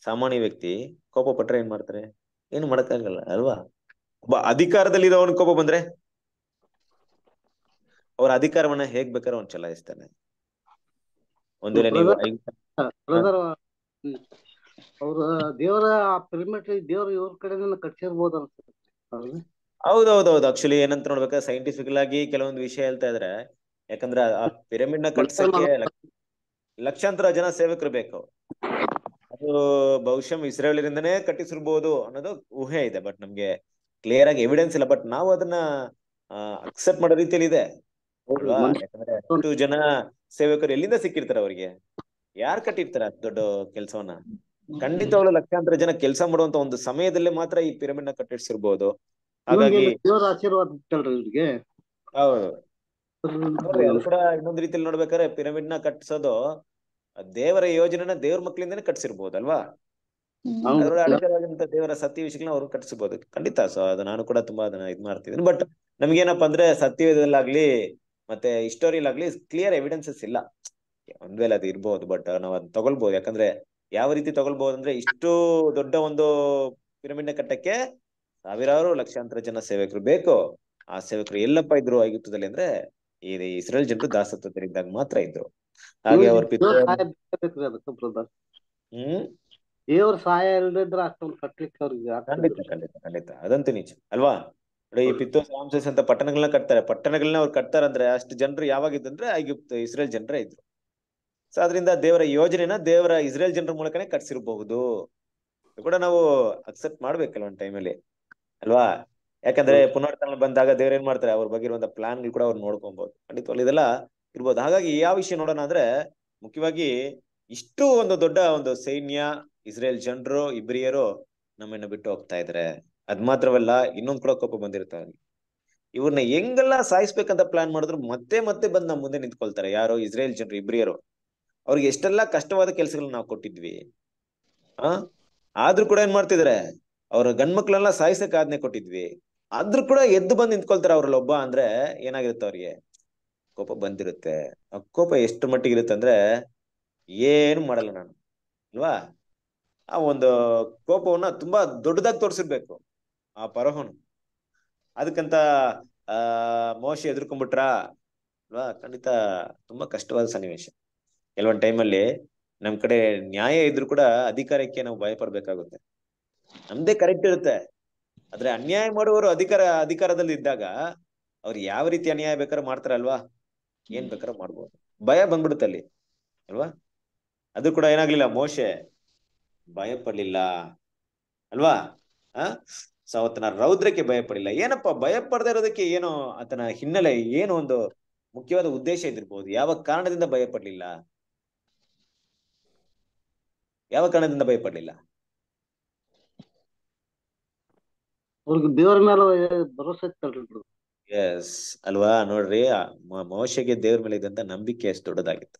ಸಾಮಾನ್ಯ ವ್ಯಕ್ತಿ ಕೋಪ ಪಟ್ರೆ ಏನ್ ಮಾಡ್ತಾರೆ ಏನು ಮಾಡಕ್ಕಾಗಲ್ಲ ಅಲ್ವಾ ಒಬ್ಬ ಅಧಿಕಾರದಲ್ಲಿ ಇರೋವನ್ ಕೋಪ ಬಂದ್ರೆ ಅವ್ರ ಅಧಿಕಾರವನ್ನ ಹೇಗ್ ಬೇಕಾದ್ರೆ ಅವ್ನು ಚಲಾಯಿಸ್ತಾನೆ ಒಂದು ಅವ್ರ ದೇವರ ಆ ಇವ್ರ ಕಡೆ ಕಟ್ಸಿರ್ಬೋದು ಅನ್ಸುತ್ತೆ ಹೌದೌದೌದು ಆಕ್ಚುಲಿ ಏನಂತ ನೋಡ್ಬೇಕು ಸೈಂಟಿಫಿಕಲ್ ಆಗಿ ಕೆಲವೊಂದು ವಿಷಯ ಹೇಳ್ತಾ ಇದ್ರೆ ಯಾಕಂದ್ರೆ ಆ ಪಿರಮಿಡ್ ನ ಕಟ್ಸಕ್ಕೆ ಲಕ್ಷಾಂತರ ಜನ ಸೇವಕರು ಬೇಕು ಅದು ಬಹುಶಃ ಇಸ್ರೇಲ್ರಿಂದನೇ ಕಟ್ಟಿಸಿರ್ಬೋದು ಅನ್ನೋದು ಊಹೆ ಇದೆ ಬಟ್ ನಮ್ಗೆ ಕ್ಲಿಯರ್ ಆಗಿ ಎವಿಡೆನ್ಸ್ ಇಲ್ಲ ಬಟ್ ನಾವು ಅದನ್ನ ಅಕ್ಸೆಪ್ಟ್ ಮಾಡೋ ರೀತಿಯಲ್ಲಿ ಇದೆ ಜನ ಸೇವಕರು ಎಲ್ಲಿಂದ ಸಿಕ್ಕಿರ್ತಾರೆ ಅವರಿಗೆ ಯಾರು ಕಟ್ಟಿರ್ತಾರೆ ದೊಡ್ಡ ಕೆಲಸವನ್ನ ಖಂಡಿತವಾಗ್ಲೂ ಲಕ್ಷಾಂತರ ಜನ ಕೆಲಸ ಮಾಡುವಂತ ಒಂದು ಸಮಯದಲ್ಲಿ ಮಾತ್ರ ಈ ಪಿರಮಿಡ್ ನ ಕಟ್ಟಿಸಿರ್ಬೋದು ಹಾಗಾಗಿ ದೇವರ ಆಶೀರ್ವಾದ ಹೌದು ಕೂಡ ಇನ್ನೊಂದ್ ರೀತಿಯಲ್ಲಿ ನೋಡ್ಬೇಕಾದ್ರೆ ಪಿರಮಿಡ್ ನ ಕಟ್ಸೋದು ದೇವರ ಯೋಜನೆನ ದೇವ್ರ ಮಕ್ಳಿಂದಾನೆ ಕಟ್ಸಿರ್ಬೋದು ಅಲ್ವಾ ದೇವರ ಸತ್ಯ ವಿಷಯಗಳನ್ನ ಅವ್ರು ಕಟ್ಸಬಹುದು ಖಂಡಿತ ಸೊ ಅದು ನಾನು ಕೂಡ ತುಂಬಾ ಅದನ್ನ ಇದ್ ಮಾಡ್ತಿದ್ದೀನಿ ಬಟ್ ನಮ್ಗೇನಪ್ಪ ಅಂದ್ರೆ ಸತ್ಯವೇದಲ್ಲಾಗ್ಲಿ ಮತ್ತೆ ಹಿಸ್ಟೋರಿಯಲ್ಲಾಗ್ಲಿ ಕ್ಲಿಯರ್ ಎವಿಡೆನ್ಸಸ್ ಇಲ್ಲ ಒಂದ್ ವೇಳೆ ಅದು ಇರ್ಬೋದು ಬಟ್ ನಾವ್ ಅದನ್ನ ತಗೊಳ್ಬಹುದು ಯಾಕಂದ್ರೆ ಯಾವ ರೀತಿ ತಗೊಳ್ಬಹುದು ಅಂದ್ರೆ ಇಷ್ಟು ದೊಡ್ಡ ಒಂದು ಪಿರಮಿಡ್ ನ ಕಟ್ಟಕ್ಕೆ ಸಾವಿರಾರು ಲಕ್ಷಾಂತರ ಜನ ಸೇವಕರು ಬೇಕು ಆ ಸೇವಕರು ಎಲ್ಲಪ್ಪ ಇದ್ರು ಆಗಿತ್ತದಲ್ಲಿ ಅಂದ್ರೆ ಈ ಇಸ್ರೇಲ್ ಜನರು ದಾಸತ್ವದಲ್ಲಿದ್ದಾಗ ಮಾತ್ರ ಇದ್ರು ಹಾಗೆ ಅವ್ರ ಹ್ಮ್ ದೇವ್ರ ಸಹಾಯ ಇಲ್ಲದಿದ್ರೆ ಅಷ್ಟೊಂದು ಅವ್ರಿಗೆ ಖಂಡಿತ ಖಂಡಿತ ಅದಂತೂ ನಿಜ ಅಲ್ವಾ ನೋಡಿ ಈ ಪಿತ್ತೋಸ್ ಅಂತ ಪಟ್ಟಣಗಳನ್ನ ಕಟ್ತಾರೆ ಪಟ್ಟಣಗಳನ್ನ ಅವ್ರು ಕಟ್ತಾರಂದ್ರೆ ಅಷ್ಟು ಜನರು ಇದ್ದಂದ್ರೆ ಐಗುಪ್ತ ಇಸ್ರೇಲ್ ಜನರೇ ಇದ್ರು ಸೊ ಅದರಿಂದ ದೇವರ ಯೋಜನೆನ ದೇವರ ಇಸ್ರೇಲ್ ಜನರ ಮೂಲಕನೇ ಕಟ್ಸಿರಬಹುದು ಕೂಡ ನಾವು ಅಕ್ಸೆಪ್ಟ್ ಮಾಡ್ಬೇಕಲ್ಲ ಒಂದ್ ಟೈಮಲ್ಲಿ ಅಲ್ವಾ ಯಾಕಂದ್ರೆ ಪುನರ್ತನ ಬಂದಾಗ ದೇವ್ರ ಏನ್ ಮಾಡ್ತಾರೆ ಅವ್ರ ಬಗ್ಗೆ ಇರುವಂತ ಪ್ಲಾನ್ ಕೂಡ ಅವ್ರು ನೋಡ್ಕೊಬಹುದು ಖಂಡಿತವಲ್ಲ ಇದೆಲ್ಲ ಇರ್ಬೋದು ಹಾಗಾಗಿ ಯಾವ ವಿಷಯ ನೋಡೋಣ ಅಂದ್ರೆ ಮುಖ್ಯವಾಗಿ ಇಷ್ಟು ಒಂದು ದೊಡ್ಡ ಒಂದು ಸೈನ್ಯ ಇಸ್ರೇಲ್ ಜನರು ಇಬ್ರಿಯರು ನಮ್ಮನ್ನ ಬಿಟ್ಟು ಹೋಗ್ತಾ ಇದ್ರೆ ಅದ್ ಮಾತ್ರವಲ್ಲ ಇನ್ನೊಂದ್ ಕೂಡ ಕೋಪ ಬಂದಿರ್ತಾರೆ ಇವ್ರನ್ನ ಹೆಂಗೆಲ್ಲ ಸಾಯಿಸ್ಬೇಕಂತ ಪ್ಲಾನ್ ಮಾಡಿದ್ರು ಮತ್ತೆ ಮತ್ತೆ ಬಂದ್ ನಮ್ಮ ಮುಂದೆ ನಿಂತ್ಕೊಳ್ತಾರೆ ಯಾರು ಇಸ್ರೇಲ್ ಜನರು ಇಬ್ರಿಯರು ಅವ್ರಿಗೆ ಎಷ್ಟೆಲ್ಲಾ ಕಷ್ಟವಾದ ಕೆಲಸಗಳನ್ನ ನಾವು ಕೊಟ್ಟಿದ್ವಿ ಆ ಆದ್ರೂ ಕೂಡ ಏನ್ ಮಾಡ್ತಿದಾರೆ ಅವ್ರ ಗಂಡ್ ಮಕ್ಳೆಲ್ಲ ಸಾಯಿಸಕ್ ಆಜ್ಞೆ ಕೊಟ್ಟಿದ್ವಿ ಆದ್ರೂ ಕೂಡ ಎದ್ದು ಬಂದು ನಿಂತ್ಕೊಳ್ತಾರೆ ಅವ್ರಲ್ಲೊಬ್ಬ ಅಂದ್ರೆ ಏನಾಗಿರುತ್ತೆ ಅವ್ರಿಗೆ ಕೋಪ ಬಂದಿರುತ್ತೆ ಆ ಕೋಪ ಎಷ್ಟು ಮಟ್ಟಿಗೆ ಇರುತ್ತೆ ಅಂದ್ರೆ ಏನು ಮಾಡಲ್ಲ ನಾನು ಅಲ್ವಾ ಆ ಒಂದು ಕೋಪವನ್ನ ತುಂಬಾ ದೊಡ್ಡದಾಗಿ ತೋರಿಸಿರ್ಬೇಕು ಆ ಪರಹೋನು ಅದಕ್ಕಂತ ಆ ಮೋಶ ಎದುರ್ಕೊಂಡ್ಬಿಟ್ರ ಅಲ್ವಾ ಖಂಡಿತ ತುಂಬಾ ಕಷ್ಟವಾದ ಸನ್ನಿವೇಶ ಕೆಲವೊಂದ್ ಟೈಮಲ್ಲಿ ನಮ್ ಕಡೆ ನ್ಯಾಯ ಇದ್ರು ಕೂಡ ಅಧಿಕಾರಕ್ಕೆ ನಾವು ಭಯ ಪಡ್ಬೇಕಾಗುತ್ತೆ ನಮ್ದೇ ಕರೆಕ್ಟ್ ಇರುತ್ತೆ ಆದ್ರೆ ಅನ್ಯಾಯ ಮಾಡುವವರು ಅಧಿಕಾರ ಅಧಿಕಾರದಲ್ಲಿ ಇದ್ದಾಗ ಅವ್ರು ಯಾವ ರೀತಿ ಅನ್ಯಾಯ ಬೇಕಾದ್ರೆ ಮಾಡ್ತಾರಲ್ವಾ ಏನ್ ಬೇಕಾದ್ರೆ ಮಾಡ್ಬೋದು ಭಯ ಬಂದ್ಬಿಡುತ್ತೆ ಅಲ್ಲಿ ಅಲ್ವಾ ಅದು ಕೂಡ ಏನಾಗ್ಲಿಲ್ಲ ಮೋಶೆ ಭಯ ಪಡ್ಲಿಲ್ಲ ಅಲ್ವಾ ಆ ಆತನ ರೌದ್ರಕ್ಕೆ ಭಯ ಪಡಿಲ್ಲ ಏನಪ್ಪ ಭಯ ಪಡದೇ ಇರೋದಕ್ಕೆ ಏನೋ ಆತನ ಹಿನ್ನೆಲೆ ಏನು ಒಂದು ಮುಖ್ಯವಾದ ಉದ್ದೇಶ ಇದ್ದಿರ್ಬೋದು ಯಾವ ಕಾರಣದಿಂದ ಭಯ ಪಡ್ಲಿಲ್ಲ ಯಾವ ಕಾರಣದಿಂದ ಭಯ ಪಡ್ಲಿಲ್ಲ ಮೇಲೆ ಅಲ್ವಾ ನೋಡ್ರಿ ಮೋಶಗೆ ದೇವ್ರ ಮೇಲೆ ಇದ್ದಂತ ನಂಬಿಕೆ ಎಷ್ಟು ದೊಡ್ಡದಾಗಿತ್ತು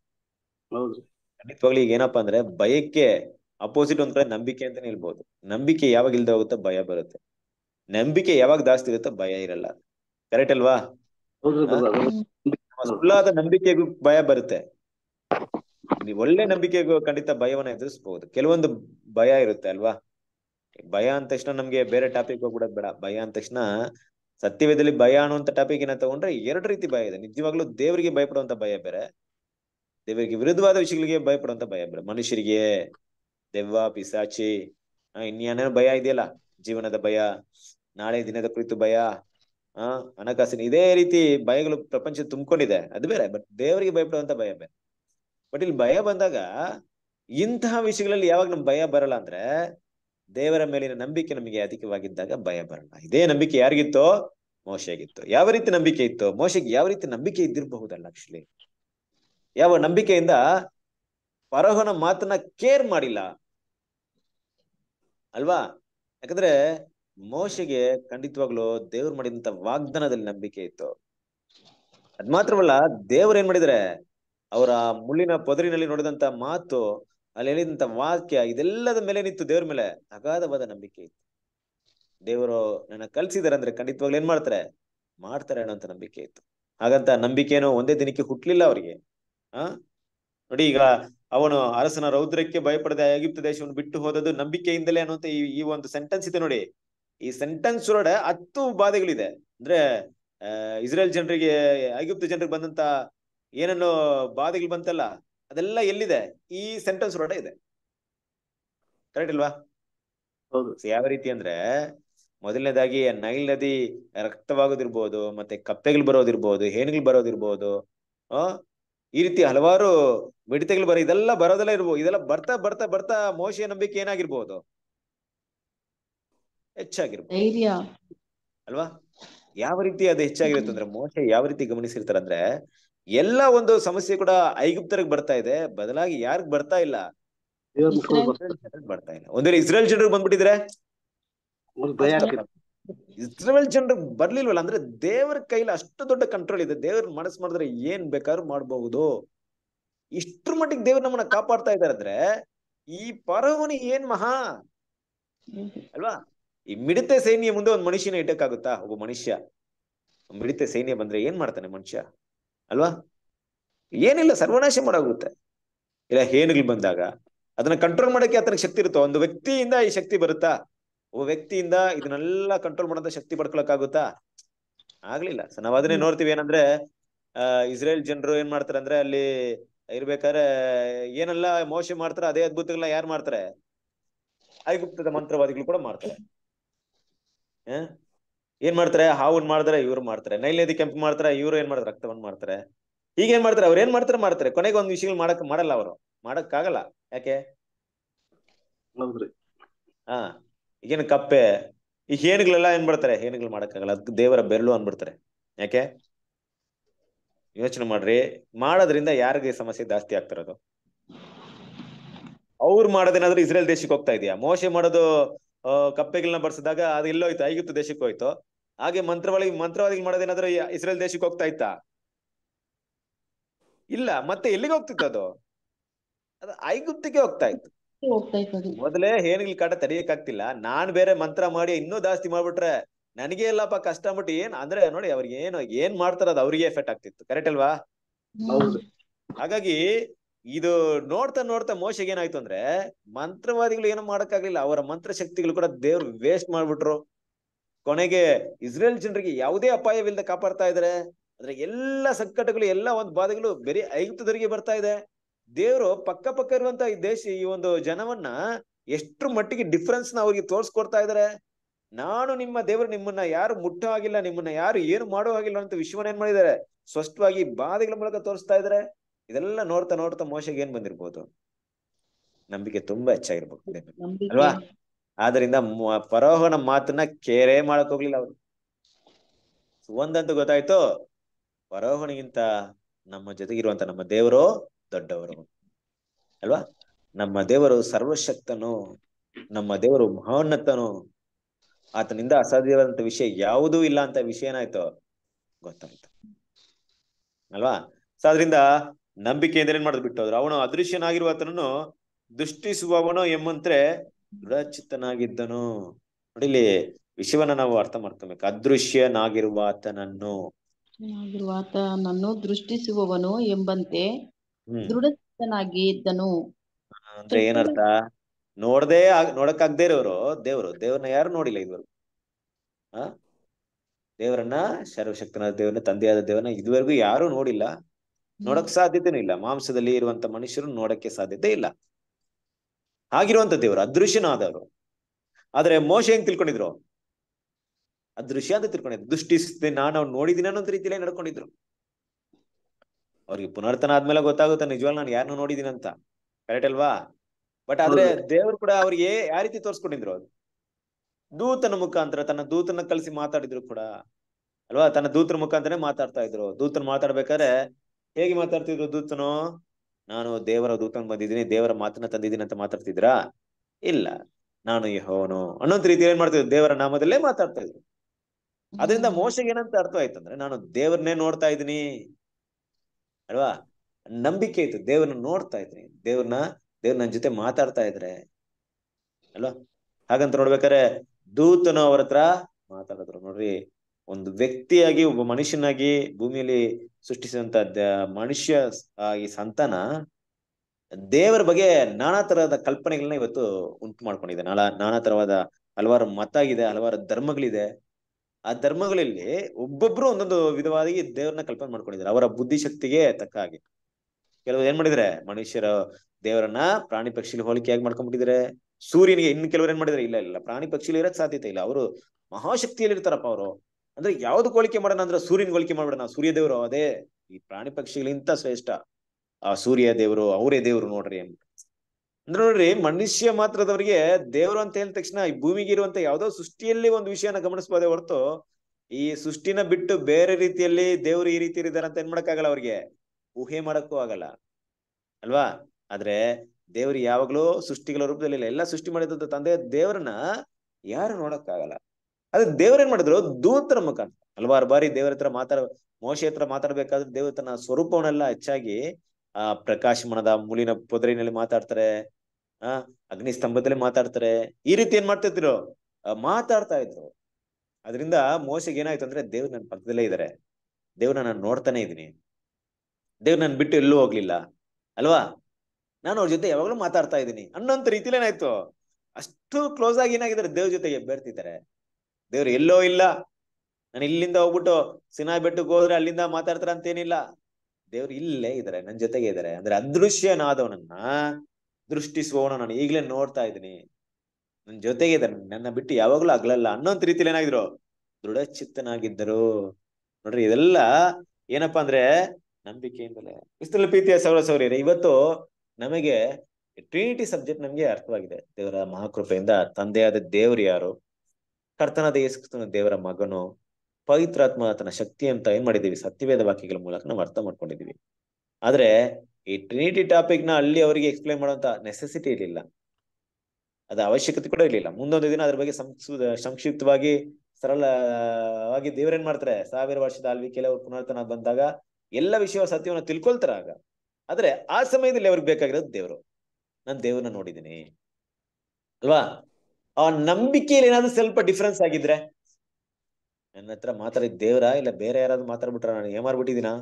ಖಂಡಿತವಾಗ್ಲಿ ಈಗ ಏನಪ್ಪಾ ಅಂದ್ರೆ ಭಯಕ್ಕೆ ಅಪೋಸಿಟ್ ಒಂದ್ ಕಡೆ ನಂಬಿಕೆ ಅಂತಾನೆ ಹೇಳ್ಬಹುದು ನಂಬಿಕೆ ಯಾವಾಗ ಇಲ್ದ ಹೋಗುತ್ತೋ ಭಯ ಬರುತ್ತೆ ನಂಬಿಕೆ ಯಾವಾಗ ಜಾಸ್ತಿ ಇರುತ್ತೋ ಭಯ ಇರಲ್ಲ ಕರೆಕ್ಟ್ ಅಲ್ವಾ ಸುಳ್ಳಾದ ನಂಬಿಕೆಗೂ ಭಯ ಬರುತ್ತೆ ನೀವು ಒಳ್ಳೆ ನಂಬಿಕೆಗೂ ಖಂಡಿತ ಭಯವನ್ನ ಎದುರಿಸಬಹುದು ಕೆಲವೊಂದು ಭಯ ಇರುತ್ತೆ ಅಲ್ವಾ ಭಯ ಅಂದ ತಕ್ಷಣ ನಮ್ಗೆ ಬೇರೆ ಟಾಪಿಕ್ ಹೋಗ್ಬಿಡೋದ್ ಬೇಡ ಭಯ ಅಂದ ತಕ್ಷಣ ಸತ್ಯವೇದದಲ್ಲಿ ಭಯ ಅನ್ನುವಂತ ಟಾಪಿಕ್ ಏನ ತಗೊಂಡ್ರೆ ಎರಡು ರೀತಿ ಭಯ ಇದೆ ನಿಜವಾಗ್ಲೂ ದೇವರಿಗೆ ಭಯಪಡುವಂತ ಭಯ ಬೇರೆ ದೇವರಿಗೆ ವಿರುದ್ಧವಾದ ವಿಷಯಗಳಿಗೆ ಭಯಪಡುವಂತ ಭಯ ಬೇರೆ ಮನುಷ್ಯರಿಗೆ ದೆವ್ವ ಪಿಸಾಚಿ ಇನ್ಯಾನೇನೋ ಭಯ ಇದೆಯಲ್ಲ ಜೀವನದ ಭಯ ನಾಳೆ ದಿನದ ಕುರಿತು ಭಯ ಆ ಹಣಕಾಸಿನ ಇದೇ ರೀತಿ ಭಯಗಳು ಪ್ರಪಂಚ ತುಂಬಿಕೊಂಡಿದೆ ಅದು ಬೇರೆ ಬಟ್ ದೇವರಿಗೆ ಭಯಪಡುವಂತ ಭಯ ಬೇರೆ ಬಟ್ ಇಲ್ಲಿ ಭಯ ಬಂದಾಗ ಇಂತಹ ವಿಷಯಗಳಲ್ಲಿ ಯಾವಾಗ ನಮ್ ಭಯ ಬರಲ್ಲ ಅಂದ್ರೆ ದೇವರ ಮೇಲಿನ ನಂಬಿಕೆ ನಮಗೆ ಅಧಿಕವಾಗಿದ್ದಾಗ ಭಯ ಬರಲ್ಲ ಇದೇ ನಂಬಿಕೆ ಯಾರಿಗಿತ್ತೋ ಮೋಶೆಗಿತ್ತು ಯಾವ ರೀತಿ ನಂಬಿಕೆ ಇತ್ತು ಮೋಶೆಗೆ ಯಾವ ರೀತಿ ನಂಬಿಕೆ ಇದ್ದಿರಬಹುದಲ್ಲ ಆಕ್ಚುಲಿ ಯಾವ ನಂಬಿಕೆಯಿಂದ ಪರೋಹನ ಮಾತನ್ನ ಕೇರ್ ಮಾಡಿಲ್ಲ ಅಲ್ವಾ ಯಾಕಂದ್ರೆ ಮೋಶೆಗೆ ಖಂಡಿತವಾಗ್ಲೂ ದೇವ್ರು ಮಾಡಿದಂತ ವಾಗ್ದಾನದಲ್ಲಿ ನಂಬಿಕೆ ಇತ್ತು ಅದ್ ಮಾತ್ರವಲ್ಲ ದೇವ್ರ ಏನ್ ಮಾಡಿದ್ರೆ ಅವರ ಮುಳ್ಳಿನ ಪೊದರಿನಲ್ಲಿ ನೋಡಿದಂತ ಮಾತು ಅಲ್ಲಿ ಹೇಳಿದಂತ ವಾಕ್ಯ ಇದೆಲ್ಲದ ಮೇಲೆ ನಿಂತು ದೇವ್ರ ಮೇಲೆ ಅಗಾಧವಾದ ನಂಬಿಕೆ ಇತ್ತು ದೇವರು ನನ್ನ ಕಲ್ಸಿದಾರೆ ಅಂದ್ರೆ ಖಂಡಿತವಾಗ್ಲೇನ್ ಏನ್ ಮಾಡ್ತಾರೆ ಮಾಡ್ತಾರೆ ಅನ್ನೋಂಥ ನಂಬಿಕೆ ಇತ್ತು ಹಾಗಂತ ನಂಬಿಕೆನೋ ಒಂದೇ ದಿನಕ್ಕೆ ಹುಟ್ಲಿಲ್ಲ ಅವ್ರಿಗೆ ಆ ನೋಡಿ ಈಗ ಅವನು ಅರಸನ ರೌದ್ರಕ್ಕೆ ಭಯಪಡದೆ ಅಗಿಪ್ತ ದೇಶವನ್ನು ಬಿಟ್ಟು ಹೋದದ್ದು ನಂಬಿಕೆಯಿಂದಲೇ ಅನ್ನುವಂತ ಈ ಒಂದು ಸೆಂಟೆನ್ಸ್ ಇದೆ ನೋಡಿ ಈ ಸೆಂಟೆನ್ಸ್ ಒಳಗಡೆ ಹತ್ತು ಬಾಧೆಗಳಿದೆ ಅಂದ್ರೆ ಇಸ್ರೇಲ್ ಜನರಿಗೆ ಐಗುಪ್ತ ಜನರಿಗೆ ಬಂದಂತ ಏನನ್ನೋ ಬಾಧೆಗಳು ಬಂತಲ್ಲ ಅದೆಲ್ಲ ಎಲ್ಲಿದೆ ಈ ಸೆಂಟೆನ್ಸ್ ರೋಡ ಇದೆ ಕರೆಕ್ಟ್ ಇಲ್ವಾ ಹೌದು ಯಾವ ರೀತಿ ಅಂದ್ರೆ ಮೊದಲನೇದಾಗಿ ನೈಲ್ ನದಿ ರಕ್ತವಾಗೋದಿರ್ಬೋದು ಮತ್ತೆ ಕಪ್ಪೆಗಳು ಬರೋದಿರ್ಬೋದು ಹೇನುಗಳು ಬರೋದಿರ್ಬೋದು ಆ ಈ ರೀತಿ ಹಲವಾರು ಮಿಡಿತೆಗಳು ಬರೋ ಇದೆಲ್ಲ ಬರೋದೆಲ್ಲ ಇರ್ಬೋದು ಇದೆಲ್ಲ ಬರ್ತಾ ಬರ್ತಾ ಬರ್ತಾ ಮೋಶೆಯ ನಂಬಿಕೆ ಏನಾಗಿರ್ಬೋದು ಹೆಚ್ಚಾಗಿರ್ಬೋದು ಅಲ್ವಾ ಯಾವ ರೀತಿ ಅದು ಹೆಚ್ಚಾಗಿರುತ್ತೆ ಅಂದ್ರೆ ಮೋಶೆ ಯಾವ ರೀತಿ ಗಮನಿಸಿರ್ತಾರಂದ್ರೆ ಎಲ್ಲ ಒಂದು ಸಮಸ್ಯೆ ಕೂಡ ಐಗುಪ್ತರಿಗೆ ಬರ್ತಾ ಇದೆ ಬದಲಾಗಿ ಯಾರ್ಗ್ ಬರ್ತಾ ಇಲ್ಲ ಬರ್ತಾ ಇಲ್ಲ ಒಂದೇ ಇಸ್ರೇಲ್ ಜನರಿಗೆ ಬಂದ್ಬಿಟ್ಟಿದ್ರೆ ಇಸ್ರೇಲ್ ಜನರಿಗೆ ಬರ್ಲಿಲ್ವಲ್ಲ ಅಂದ್ರೆ ದೇವರ ಕೈಲಿ ಅಷ್ಟು ದೊಡ್ಡ ಕಂಟ್ರೋಲ್ ಇದೆ ದೇವ್ರ ಮನಸ್ ಮಾಡಿದ್ರೆ ಏನ್ ಬೇಕಾದ್ರೂ ಮಾಡಬಹುದು ಇಷ್ಟ್ರ ಮಟ್ಟಿಗೆ ದೇವ್ರ ನಮ್ಮನ್ನ ಕಾಪಾಡ್ತಾ ಇದಾರೆ ಅಂದ್ರೆ ಈ ಪರವನಿ ಏನ್ ಮಹಾ ಅಲ್ವಾ ಈ ಮಿಡತೆ ಸೈನ್ಯ ಮುಂದೆ ಒಂದ್ ಮನುಷ್ಯನ ಇಟ್ಟಕ್ಕಾಗುತ್ತಾ ಒಬ್ಬ ಮನುಷ್ಯ ಮಿಡತೆ ಸೈನ್ಯ ಬಂದ್ರೆ ಏನ್ ಮಾಡ್ತಾನೆ ಮನುಷ್ಯ ಅಲ್ವಾ ಏನಿಲ್ಲ ಸರ್ವನಾಶ ಮಾಡೋಗುತ್ತೆ ಇಲ್ಲ ಹೇನುಗಳು ಬಂದಾಗ ಅದನ್ನ ಕಂಟ್ರೋಲ್ ಮಾಡಕ್ಕೆ ಆತನಿಗೆ ಶಕ್ತಿ ಇರುತ್ತೋ ಒಂದು ವ್ಯಕ್ತಿಯಿಂದ ಈ ಶಕ್ತಿ ಬರುತ್ತಾ ಒಬ್ಬ ವ್ಯಕ್ತಿಯಿಂದ ಇದನ್ನೆಲ್ಲ ಕಂಟ್ರೋಲ್ ಮಾಡೋಂತ ಶಕ್ತಿ ಪಡ್ಕೊಳಕಾಗುತ್ತಾ ಆಗ್ಲಿಲ್ಲ ಸರ್ ನಾವ್ ಅದನ್ನೇ ನೋಡ್ತೀವಿ ಏನಂದ್ರೆ ಅಹ್ ಇಸ್ರೇಲ್ ಜನರು ಏನ್ ಮಾಡ್ತಾರೆ ಅಂದ್ರೆ ಅಲ್ಲಿ ಇರ್ಬೇಕಾದ್ರೆ ಏನೆಲ್ಲ ಮೋಸ ಮಾಡ್ತಾರೆ ಅದೇ ಅದ್ಭುತಗಳನ್ನ ಯಾರು ಮಾಡ್ತಾರೆ ಐಗುಪ್ತದ ಮಂತ್ರವಾದಿಗಳು ಕೂಡ ಮಾಡ್ತಾರೆ ಏನ್ ಮಾಡ್ತಾರೆ ಹಾವನ್ ಮಾಡ್ತಾರೆ ಇವ್ರು ಮಾಡ್ತಾರೆ ನೈಲೇದಿ ಕೆಂಪು ಮಾಡ್ತಾರೆ ಇವ್ರು ಏನ್ ಮಾಡ್ತಾರೆ ರಕ್ತವನ್ನ ಮಾಡ್ತಾರೆ ಈಗ ಏನ್ ಮಾಡ್ತಾರೆ ಅವ್ರು ಏನ್ ಮಾಡ್ತಾರೆ ಮಾಡ್ತಾರೆ ಕೊನೆಗೆ ಒಂದು ವಿಷಯಗಳು ಮಾಡಕ್ ಮಾಡಲ್ಲ ಅವರು ಮಾಡಕ್ ಆಗಲ್ಲ ಯಾಕೆ ಹಾ ಈಗೇನು ಕಪ್ಪೆ ಈ ಹೇನುಗಳೆಲ್ಲ ಏನ್ ಮಾಡ್ತಾರೆ ಹೇನುಗಳು ಮಾಡಕ್ಕಾಗಲ್ಲ ಅದಕ್ಕೆ ದೇವರ ಬೆರಳು ಅನ್ಬಿಡ್ತಾರೆ ಯಾಕೆ ಯೋಚನೆ ಮಾಡ್ರಿ ಮಾಡೋದ್ರಿಂದ ಯಾರಿಗೆ ಸಮಸ್ಯೆ ಜಾಸ್ತಿ ಆಗ್ತಿರೋದು ಅವ್ರು ಮಾಡೋದೇನಾದ್ರೂ ಇಸ್ರೇಲ್ ದೇಶಕ್ಕೆ ಹೋಗ್ತಾ ಇದೆಯಾ ಮೋಶೆ ಮಾಡೋದು ಕಪ್ಪೆಗಳನ್ನ ಬರ್ಸಿದಾಗ ಅದು ಎಲ್ಲೋಯ್ತು ಐಗುಪ್ತ ದೇಶಕ್ಕೆ ಹೋಯ್ತು ಹಾಗೆ ಮಂತ್ರವಾದಿ ಮಂತ್ರವಾದಿಗಳು ಮಾಡೋದೇನಾದ್ರೂ ಇಸ್ರೇಲ್ ದೇಶಕ್ಕೆ ಹೋಗ್ತಾ ಇತ್ತಾ ಇಲ್ಲ ಮತ್ತೆ ಎಲ್ಲಿಗೆ ಹೋಗ್ತಿತ್ತು ಅದು ಅದು ಐಗುಪ್ತಿಗೆ ಹೋಗ್ತಾ ಇತ್ತು ಮೊದಲೇ ಏನಿಲ್ಲ ಕಾಟ ತಡೆಯಕ್ ಆಗ್ತಿಲ್ಲ ನಾನ್ ಬೇರೆ ಮಂತ್ರ ಮಾಡಿ ಇನ್ನೂ ಜಾಸ್ತಿ ಮಾಡ್ಬಿಟ್ರೆ ನನಗೆ ಎಲ್ಲಪ್ಪ ಕಷ್ಟ ಅಂದ್ಬಿಟ್ಟು ಏನ್ ಅಂದ್ರೆ ನೋಡಿ ಅವ್ರಿಗೆ ಏನು ಏನ್ ಮಾಡ್ತಾರ ಅದು ಅವ್ರಿಗೆ ಎಫೆಕ್ಟ್ ಆಗ್ತಿತ್ತು ಕರೆಕ್ಟ್ ಅಲ್ವಾ ಹಾಗಾಗಿ ಇದು ನೋಡ್ತಾ ನೋಡ್ತಾ ಮೋಶಗೆ ಏನಾಯ್ತು ಅಂದ್ರೆ ಮಂತ್ರವಾದಿಗಳು ಏನು ಮಾಡಕ್ಕಾಗ್ಲಿಲ್ಲ ಅವರ ಮಂತ್ರ ಶಕ್ತಿಗಳು ಕೂಡ ದೇವ್ರ ವೇಸ್ಟ್ ಮಾಡ್ಬಿಟ್ರು ಕೊನೆಗೆ ಇಸ್ರೇಲ್ ಜನರಿಗೆ ಯಾವುದೇ ಅಪಾಯವಿಲ್ಲದೆ ಕಾಪಾಡ್ತಾ ಇದ್ದಾರೆ ಅಂದ್ರೆ ಎಲ್ಲ ಸಂಕಟಗಳು ಎಲ್ಲ ಒಂದು ಬಾಧೆಗಳು ಬೇರೆ ಐಗುಪ್ತದವರಿಗೆ ಬರ್ತಾ ಇದೆ ದೇವರು ಪಕ್ಕ ಪಕ್ಕ ಇರುವಂತ ಈ ದೇಶ ಈ ಒಂದು ಜನವನ್ನ ಎಷ್ಟ್ರ ಮಟ್ಟಿಗೆ ಡಿಫ್ರೆನ್ಸ್ ನ ಅವ್ರಿಗೆ ತೋರಿಸ್ಕೊಡ್ತಾ ಇದಾರೆ ನಾನು ನಿಮ್ಮ ದೇವರು ನಿಮ್ಮನ್ನ ಯಾರು ಮುಟ್ಟೋ ಆಗಿಲ್ಲ ನಿಮ್ಮನ್ನ ಯಾರು ಏನು ಮಾಡೋ ಆಗಿಲ್ಲ ಅಂತ ವಿಶ್ವನ ಏನ್ ಮಾಡಿದ್ದಾರೆ ಸ್ಪಷ್ಟವಾಗಿ ಬಾಧೆಗಳ ಮೂಲಕ ತೋರಿಸ್ತಾ ಇದಾರೆ ಇದೆಲ್ಲ ನೋಡ್ತಾ ನೋಡ್ತಾ ಮೋಶಗೆ ಏನ್ ಬಂದಿರ್ಬೋದು ನಂಬಿಕೆ ತುಂಬಾ ಹೆಚ್ಚಾಗಿರ್ಬೇಕು ಅಲ್ವಾ ಆದ್ರಿಂದ ಪರೋಹನ ಮಾತನ್ನ ಕೇರೆ ಮಾಡಕ್ ಹೋಗ್ಲಿಲ್ಲ ಅವರು ಒಂದಂತೂ ಗೊತ್ತಾಯ್ತು ಪರೋಹನಿಗಿಂತ ನಮ್ಮ ಜೊತೆಗಿರುವಂತ ನಮ್ಮ ದೇವರು ದೊಡ್ಡವರು ಅಲ್ವಾ ನಮ್ಮ ದೇವರು ಸರ್ವಶಕ್ತನು ನಮ್ಮ ದೇವರು ಮಹೋನ್ನತನು ಆತನಿಂದ ಅಸಾಧ್ಯವಾದಂತ ವಿಷಯ ಯಾವುದೂ ಇಲ್ಲ ಅಂತ ವಿಷಯ ಏನಾಯ್ತು ಗೊತ್ತಾಯ್ತು ಅಲ್ವಾ ಸೊ ಅದರಿಂದ ನಂಬಿಕೆ ಅಂದ್ರೆ ಏನ್ ಬಿಟ್ಟು ಬಿಟ್ಟೋದ್ರು ಅವನು ಅದೃಶ್ಯನಾಗಿರುವ ಆತನನ್ನು ದುಷ್ಟಿಸುವವನು ಎಂಬಂತ್ರೆ ದೃಢಚಿತ್ತನಾಗಿದ್ದನು ನೋಡಿಲಿ ವಿಷಯವನ್ನ ನಾವು ಅರ್ಥ ಮಾಡ್ಕೊಬೇಕು ಅದೃಶ್ಯನಾಗಿರುವಾತನನ್ನು ದೃಷ್ಟಿಸುವವನು ಎಂಬಂತೆ ದೃಢಚಿತ್ತನಾಗಿ ಇದ್ದನು ಅಂದ್ರೆ ಏನರ್ಥ ನೋಡದೆ ನೋಡಕ್ ಆಗದೆ ಇರೋರು ದೇವರು ದೇವ್ರನ್ನ ಯಾರು ನೋಡಿಲ್ಲ ಇದುವರೆಗೂ ಆ ದೇವರನ್ನ ಸರ್ವಶಕ್ತನಾದ ದೇವರನ್ನ ತಂದೆಯಾದ ದೇವರನ್ನ ಇದುವರೆಗೂ ಯಾರು ನೋಡಿಲ್ಲ ನೋಡಕ್ ಸಾಧ್ಯತೆನೂ ಇಲ್ಲ ಮಾಂಸದಲ್ಲಿ ಇರುವಂತ ಮನುಷ್ಯರು ನೋಡಕ್ಕೆ ಸಾಧ್ಯತೆ ಇಲ್ಲ ಆಗಿರುವಂತ ದೇವರು ಅದೃಶ್ಯನಾದವರು ಆದ್ರೆ ಮೋಶ ಹೆಂಗ್ ತಿಳ್ಕೊಂಡಿದ್ರು ಅದೃಶ್ಯ ಅಂತ ತಿಳ್ಕೊಂಡಿದ್ರು ದುಷ್ಟಿಸ್ತೇನೆ ನಾನು ಅವ್ನು ನೋಡಿದಿನ ಅನ್ನೋ ರೀತಿಲೇ ನಡ್ಕೊಂಡಿದ್ರು ಅವ್ರಿಗೆ ಪುನರ್ತನ ಆದ್ಮೇಲೆ ಗೊತ್ತಾಗುತ್ತೆ ನಿಜವಾಗ್ ನಾನು ಯಾರನ್ನು ನೋಡಿದೀನಿ ಅಂತ ಕರೆಕ್ಟ್ ಅಲ್ವಾ ಬಟ್ ಆದ್ರೆ ದೇವರು ಕೂಡ ಅವ್ರಿಗೆ ಯಾವ ರೀತಿ ತೋರಿಸ್ಕೊಂಡಿದ್ರು ಅದು ದೂತನ ಮುಖಾಂತರ ತನ್ನ ದೂತನ ಕಲಿಸಿ ಮಾತಾಡಿದ್ರು ಕೂಡ ಅಲ್ವಾ ತನ್ನ ದೂತನ ಮುಖಾಂತರ ಮಾತಾಡ್ತಾ ಇದ್ರು ದೂತನ್ ಮಾತಾಡ್ಬೇಕಾದ್ರೆ ಹೇಗೆ ಮಾತಾಡ್ತಿದ್ರು ದೂತನು ನಾನು ದೇವರ ದೂತನ್ ಬಂದಿದ್ದೀನಿ ದೇವರ ಮಾತನ್ನ ತಂದಿದ್ದೀನಿ ಅಂತ ಮಾತಾಡ್ತಿದ್ರ ಇಲ್ಲ ನಾನು ಯಹೋನು ಅನ್ನೋಂತ ರೀತಿ ಏನ್ ಮಾಡ್ತಿದ್ರು ದೇವರ ನಾಮದಲ್ಲೇ ಮಾತಾಡ್ತಾ ಇದ್ರು ಅದರಿಂದ ಮೋಶಗೆ ಏನಂತ ಅರ್ಥ ಆಯ್ತು ಅಂದ್ರೆ ನಾನು ದೇವ್ರನ್ನೇ ನೋಡ್ತಾ ಇದ್ದೀನಿ ಅಲ್ವಾ ನಂಬಿಕೆ ಇತ್ತು ದೇವ್ರನ್ನ ನೋಡ್ತಾ ಇದ್ದೀನಿ ದೇವ್ರನ್ನ ದೇವ್ರ ನನ್ ಜೊತೆ ಮಾತಾಡ್ತಾ ಇದ್ರೆ ಅಲ್ವಾ ಹಾಗಂತ ನೋಡ್ಬೇಕಾರೆ ದೂತನು ಅವ್ರ ಹತ್ರ ಮಾತಾಡಿದ್ರು ನೋಡ್ರಿ ಒಂದು ವ್ಯಕ್ತಿಯಾಗಿ ಒಬ್ಬ ಮನುಷ್ಯನಾಗಿ ಭೂಮಿಯಲ್ಲಿ ಸೃಷ್ಟಿಸಿದಂತ ಮನುಷ್ಯ ಆಗಿ ಸಂತಾನ ದೇವರ ಬಗ್ಗೆ ನಾನಾ ತರಹದ ಕಲ್ಪನೆಗಳನ್ನ ಇವತ್ತು ಉಂಟು ಮಾಡ್ಕೊಂಡಿದೆ ನಾನಾ ನಾನಾ ತರವಾದ ಹಲವಾರು ಮತ ಇದೆ ಹಲವಾರು ಧರ್ಮಗಳಿದೆ ಆ ಧರ್ಮಗಳಲ್ಲಿ ಒಬ್ಬೊಬ್ರು ಒಂದೊಂದು ವಿಧವಾಗಿ ದೇವರನ್ನ ಕಲ್ಪನೆ ಮಾಡ್ಕೊಂಡಿದ್ದಾರೆ ಅವರ ಬುದ್ಧಿಶಕ್ತಿಗೆ ತಕ್ಕ ಹಾಗೆ ಕೆಲವರು ಏನ್ ಮಾಡಿದ್ರೆ ಮನುಷ್ಯರ ದೇವರನ್ನ ಪ್ರಾಣಿ ಪಕ್ಷಿಲಿ ಹೋಲಿಕೆಯಾಗಿ ಮಾಡ್ಕೊಂಡ್ಬಿಟ್ಟಿದ್ರೆ ಸೂರ್ಯನಿಗೆ ಇನ್ನು ಕೆಲವರು ಏನ್ ಮಾಡಿದ್ರೆ ಇಲ್ಲ ಇಲ್ಲ ಪ್ರಾಣಿ ಪಕ್ಷಿಲಿ ಇರೋಕ್ ಸಾಧ್ಯತೆ ಇಲ್ಲ ಅವರು ಮಹಾಶಕ್ತಿಯಲ್ಲಿ ಇರ್ತಾರಪ್ಪ ಅವರು ಅಂದ್ರೆ ಯಾವ್ದು ಹೋಳಿಕೆ ಮಾಡೋಣ ಅಂದ್ರೆ ಸೂರ್ಯನ ಹೋಳಿಕೆ ಮಾಡ್ಬೇಡ ಸೂರ್ಯ ದೇವರು ಅದೇ ಈ ಪ್ರಾಣಿ ಪಕ್ಷಿಗಳಿಂತ ಶ್ರೇಷ್ಠ ಆ ಸೂರ್ಯ ದೇವರು ಅವರೇ ದೇವ್ರು ನೋಡ್ರಿ ಅಂತ ಅಂದ್ರೆ ನೋಡ್ರಿ ಮನುಷ್ಯ ಮಾತ್ರದವರಿಗೆ ದೇವರು ಅಂತ ಹೇಳಿದ ತಕ್ಷಣ ಈ ಭೂಮಿಗೆ ಇರುವಂತ ಯಾವ್ದೋ ಸೃಷ್ಟಿಯಲ್ಲಿ ಒಂದು ವಿಷಯನ ಗಮನಿಸಬಹುದೇ ಹೊರತು ಈ ಸೃಷ್ಟಿನ ಬಿಟ್ಟು ಬೇರೆ ರೀತಿಯಲ್ಲಿ ದೇವ್ರು ಈ ರೀತಿ ಇರಿದ್ದಾರೆ ಅಂತ ಏನ್ ಮಾಡಕ್ಕಾಗಲ್ಲ ಅವ್ರಿಗೆ ಊಹೆ ಮಾಡಕ್ಕೂ ಆಗಲ್ಲ ಅಲ್ವಾ ಆದ್ರೆ ದೇವರು ಯಾವಾಗ್ಲೂ ಸೃಷ್ಟಿಗಳ ರೂಪದಲ್ಲಿ ಇಲ್ಲ ಎಲ್ಲ ಸೃಷ್ಟಿ ಮಾಡಿದಂತ ತಂದೆ ದೇವರನ್ನ ಯಾರು ನೋಡಕ್ಕಾಗಲ್ಲ ಅದೇ ಏನ್ ಮಾಡಿದ್ರು ದೂತರ ಮುಖಾಂತರ ಹಲವಾರು ಬಾರಿ ದೇವರ ಹತ್ರ ಮಾತಾಡ ಮೋಶೆ ಹತ್ರ ಮಾತಾಡ್ಬೇಕಾದ್ರೆ ದೇವ್ರ ತನ್ನ ಸ್ವರೂಪವನ್ನೆಲ್ಲ ಹೆಚ್ಚಾಗಿ ಆ ಪ್ರಕಾಶಮನದ ಮುಳಿನ ಪೊದರಿನಲ್ಲಿ ಮಾತಾಡ್ತಾರೆ ಆ ಅಗ್ನಿ ಸ್ತಂಭದಲ್ಲಿ ಮಾತಾಡ್ತಾರೆ ಈ ರೀತಿ ಏನ್ ಮಾಡ್ತಿದ್ರು ಮಾತಾಡ್ತಾ ಇದ್ರು ಅದರಿಂದ ಮೋಸಗೆ ಏನಾಯ್ತು ಅಂದ್ರೆ ದೇವ್ರು ನನ್ನ ಪಕ್ಕದಲ್ಲೇ ಇದಾರೆ ದೇವ್ರನ್ನ ನಾನು ನೋಡ್ತಾನೆ ಇದೀನಿ ದೇವ್ರು ನಾನು ಬಿಟ್ಟು ಎಲ್ಲೂ ಹೋಗ್ಲಿಲ್ಲ ಅಲ್ವಾ ನಾನು ಅವ್ರ ಜೊತೆ ಯಾವಾಗ್ಲೂ ಮಾತಾಡ್ತಾ ಇದ್ದೀನಿ ಅನ್ನೋಂತ ರೀತಿಲೇನಾಯ್ತು ಅಷ್ಟು ಕ್ಲೋಸ್ ಆಗಿ ಏನಾಗಿದ್ದಾರೆ ದೇವ್ರ ಜೊತೆಗೆ ಬೇರ್ತಿದ್ದಾರೆ ದೇವ್ರು ಎಲ್ಲೋ ಇಲ್ಲ ನಾನು ಇಲ್ಲಿಂದ ಹೋಗ್ಬಿಟ್ಟು ಸಿನಾ ಬೆಟ್ಟಕ್ಕೆ ಹೋದ್ರೆ ಅಲ್ಲಿಂದ ಮಾತಾಡ್ತಾರ ಅಂತೇನಿಲ್ಲ ದೇವ್ರು ಇಲ್ಲೇ ಇದಾರೆ ನನ್ ಜೊತೆಗೆ ಇದಾರೆ ಅಂದ್ರೆ ಅದೃಶ್ಯನಾದವನನ್ನ ದೃಷ್ಟಿಸೋಣ ನಾನು ಈಗ್ಲೇ ನೋಡ್ತಾ ಇದ್ದೀನಿ ನನ್ ಜೊತೆಗೆ ಇದ್ದಾನೆ ನನ್ನ ಬಿಟ್ಟು ಯಾವಾಗ್ಲೂ ಆಗ್ಲಲ್ಲ ಅನ್ನೋಂತ ರೀತಿಲಿ ಏನಾಗಿದ್ರು ದೃಢಚಿತ್ತನಾಗಿದ್ದರು ನೋಡ್ರಿ ಇದೆಲ್ಲ ಏನಪ್ಪಾ ಅಂದ್ರೆ ನಂಬಿಕೆಯಿಂದಲೇ ಇಷ್ಟೆಲ್ಲ ಪ್ರೀತಿಯ ಸೌರ ಸೌರ್ಯರೇ ಇವತ್ತು ನಮಗೆ ಟ್ರಿನಿಟಿ ಸಬ್ಜೆಕ್ಟ್ ನಮ್ಗೆ ಅರ್ಥವಾಗಿದೆ ದೇವರ ಮಹಾಕೃಪೆಯಿಂದ ತಂದೆಯಾದ ದೇವ್ರು ಯಾರು ಕರ್ತನಾದ ದೇವಸ್ಥಾನ ದೇವರ ಮಗನು ಪವಿತ್ರಾತ್ಮ ಆತನ ಶಕ್ತಿ ಅಂತ ಏನ್ ಮಾಡಿದೀವಿ ಸತ್ಯವೇದ ವಾಕ್ಯಗಳ ಮೂಲಕ ನಾವು ಅರ್ಥ ಮಾಡ್ಕೊಂಡಿದೀವಿ ಆದ್ರೆ ಈ ಟ್ರಿನಿಟಿ ಟಾಪಿಕ್ ನ ಅಲ್ಲಿ ಅವರಿಗೆ ಎಕ್ಸ್ಪ್ಲೈನ್ ಮಾಡುವಂತ ನೆಸೆಸಿಟಿ ಇರಲಿಲ್ಲ ಅದ ಅವಶ್ಯಕತೆ ಕೂಡ ಇರಲಿಲ್ಲ ಮುಂದೊಂದು ದಿನ ಅದ್ರ ಬಗ್ಗೆ ಸಂಕ್ಷಿಪ್ತವಾಗಿ ಸರಳವಾಗಿ ದೇವರೇನ್ ಮಾಡ್ತಾರೆ ಸಾವಿರ ವರ್ಷದ ಆಳ್ವಿಕೆಯಲ್ಲಿ ಕೆಲವರು ಪುನರ್ತನ ಬಂದಾಗ ಎಲ್ಲ ವಿಷಯ ಸತ್ಯವನ್ನು ತಿಳ್ಕೊಳ್ತಾರ ಆಗ ಆದ್ರೆ ಆ ಸಮಯದಲ್ಲಿ ಅವ್ರಿಗೆ ಬೇಕಾಗಿರೋದು ದೇವರು ನಾನು ದೇವ್ರನ್ನ ನೋಡಿದ್ದೀನಿ ಅಲ್ವಾ ಆ ನಂಬಿಕೆಯಲ್ಲಿ ಏನಾದ್ರೂ ಸ್ವಲ್ಪ ಡಿಫ್ರೆನ್ಸ್ ಆಗಿದ್ರೆ ನನ್ನ ಹತ್ರ ಮಾತಾಡಿದ ದೇವ್ರ ಇಲ್ಲ ಬೇರೆ ಯಾರಾದ್ರೂ ಮಾತಾಡ್ಬಿಟ್ರ ನಾನು ಏಮಾರ್ಬಿಟ್ಟಿದ್ದೀನಾ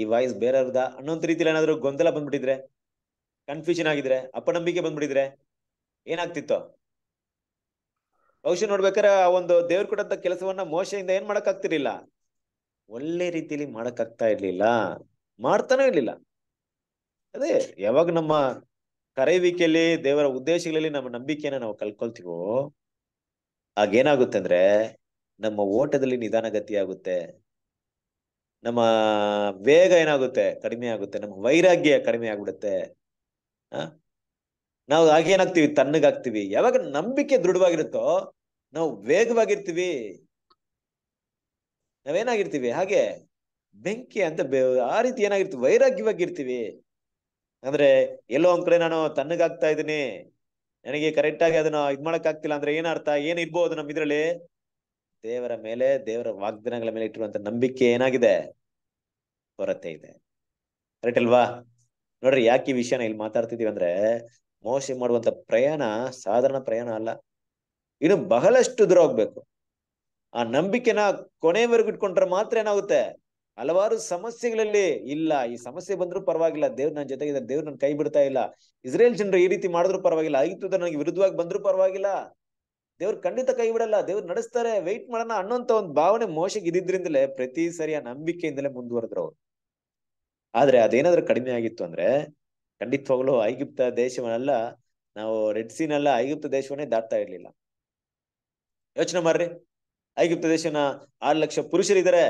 ಈ ವಾಯ್ಸ್ ಅವ್ರದ ಅನ್ನೊಂದ್ ರೀತಿಲಿ ಏನಾದ್ರು ಗೊಂದಲ ಬಂದ್ಬಿಟ್ಟಿದ್ರೆ ಕನ್ಫ್ಯೂಷನ್ ಆಗಿದ್ರೆ ಅಪನಂಬಿಕೆ ಬಂದ್ಬಿಟ್ಟಿದ್ರೆ ಏನಾಗ್ತಿತ್ತು ಬಹುಶಃ ನೋಡ್ಬೇಕಾದ್ರೆ ಆ ಒಂದು ದೇವ್ರು ಕೊಟ್ಟಂತ ಕೆಲಸವನ್ನ ಮೋಶೆಯಿಂದ ಏನ್ ಮಾಡಕ್ ಆಗ್ತಿರ್ಲಿಲ್ಲ ಒಳ್ಳೆ ರೀತಿಯಲ್ಲಿ ಮಾಡಕ್ ಆಗ್ತಾ ಇರ್ಲಿಲ್ಲ ಮಾಡ್ತಾನೆ ಇರ್ಲಿಲ್ಲ ಅದೇ ಯಾವಾಗ ನಮ್ಮ ಕರೆಯುವಿಕೆಯಲ್ಲಿ ದೇವರ ಉದ್ದೇಶಗಳಲ್ಲಿ ನಮ್ಮ ನಂಬಿಕೆಯನ್ನ ನಾವು ಕಲ್ಕೊಳ್ತೀವೋ ಆಗೇನಾಗುತ್ತೆ ಅಂದ್ರೆ ನಮ್ಮ ಓಟದಲ್ಲಿ ನಿಧಾನಗತಿ ಆಗುತ್ತೆ ನಮ್ಮ ವೇಗ ಏನಾಗುತ್ತೆ ಕಡಿಮೆ ಆಗುತ್ತೆ ನಮ್ಮ ವೈರಾಗ್ಯ ಕಡಿಮೆ ಆಗ್ಬಿಡುತ್ತೆ ನಾವು ಆಗೇನಾಗ್ತೀವಿ ತಣ್ಣಗಾಗ್ತೀವಿ ಯಾವಾಗ ನಂಬಿಕೆ ದೃಢವಾಗಿರುತ್ತೋ ನಾವು ವೇಗವಾಗಿರ್ತೀವಿ ನಾವೇನಾಗಿರ್ತೀವಿ ಹಾಗೆ ಬೆಂಕಿ ಅಂತ ಆ ರೀತಿ ಏನಾಗಿರ್ತೀವಿ ವೈರಾಗ್ಯವಾಗಿರ್ತೀವಿ ಅಂದ್ರೆ ಎಲ್ಲೋ ಒಂದ್ ಕಡೆ ನಾನು ತಣ್ಣಗಾಗ್ತಾ ಇದೀನಿ ನನಗೆ ಕರೆಕ್ಟ್ ಆಗಿ ಅದನ್ನ ಇದ್ ಮಾಡಕ್ ಆಗ್ತಿಲ್ಲ ಅಂದ್ರೆ ಏನರ್ಥ ಏನ್ ಇರ್ಬೋದು ನಮ್ ಇದ್ರಲ್ಲಿ ದೇವರ ಮೇಲೆ ದೇವರ ವಾಗ್ದಾನಗಳ ಮೇಲೆ ಇಟ್ಟಿರುವಂತ ನಂಬಿಕೆ ಏನಾಗಿದೆ ಕೊರತೆ ಇದೆ ಕರೆಕ್ಟ್ ಅಲ್ವಾ ನೋಡ್ರಿ ಯಾಕೆ ಈ ವಿಷಯನ ಇಲ್ಲಿ ಮಾತಾಡ್ತಿದೀವಿ ಅಂದ್ರೆ ಮೋಸ ಮಾಡುವಂತ ಪ್ರಯಾಣ ಸಾಧಾರಣ ಪ್ರಯಾಣ ಅಲ್ಲ ಇನ್ನು ಬಹಳಷ್ಟು ದೂರ ಹೋಗ್ಬೇಕು ಆ ನಂಬಿಕೆನ ಕೊನೆವರೆಗೂ ಇಟ್ಕೊಂಡ್ರೆ ಮಾತ್ರ ಏನಾಗುತ್ತೆ ಹಲವಾರು ಸಮಸ್ಯೆಗಳಲ್ಲಿ ಇಲ್ಲ ಈ ಸಮಸ್ಯೆ ಬಂದ್ರೂ ಪರವಾಗಿಲ್ಲ ದೇವ್ರ ನನ್ನ ಜೊತೆಗಿದ್ದಾರೆ ದೇವ್ರ ನನ್ನ ಕೈ ಬಿಡ್ತಾ ಇಲ್ಲ ಇಸ್ರೇಲ್ ಜನರು ಈ ರೀತಿ ಮಾಡಿದ್ರು ಪರವಾಗಿಲ್ಲ ಆಗಿತ್ತು ನನಗೆ ವಿರುದ್ಧವಾಗಿ ಬಂದ್ರೂ ಪರವಾಗಿಲ್ಲ ದೇವ್ರ ಖಂಡಿತ ಕೈ ಬಿಡಲ್ಲ ದೇವ್ರು ನಡೆಸ್ತಾರೆ ವೆಯ್ಟ್ ಮಾಡೋಣ ಅನ್ನೋಂತ ಒಂದು ಭಾವನೆ ಮೋಶಕ್ಕೆ ಇದ್ರಿಂದಲೇ ಪ್ರತಿ ಸರಿಯ ನಂಬಿಕೆಯಿಂದಲೇ ಮುಂದುವರೆದ್ರು ಅವರು ಆದ್ರೆ ಅದೇನಾದ್ರೂ ಕಡಿಮೆ ಆಗಿತ್ತು ಅಂದ್ರೆ ಖಂಡಿತವಾಗ್ಲೂ ಐಗುಪ್ತ ದೇಶವನ್ನೆಲ್ಲ ನಾವು ರೆಡ್ ಎಲ್ಲ ಐಗುಪ್ತ ದೇಶವನ್ನೇ ದಾಟ್ತಾ ಇರ್ಲಿಲ್ಲ ಯೋಚನೆ ಮಾಡ್ರಿ ಐಗುಪ್ತ ದೇಶನ ಆರು ಲಕ್ಷ ಪುರುಷರಿದ್ದಾರೆ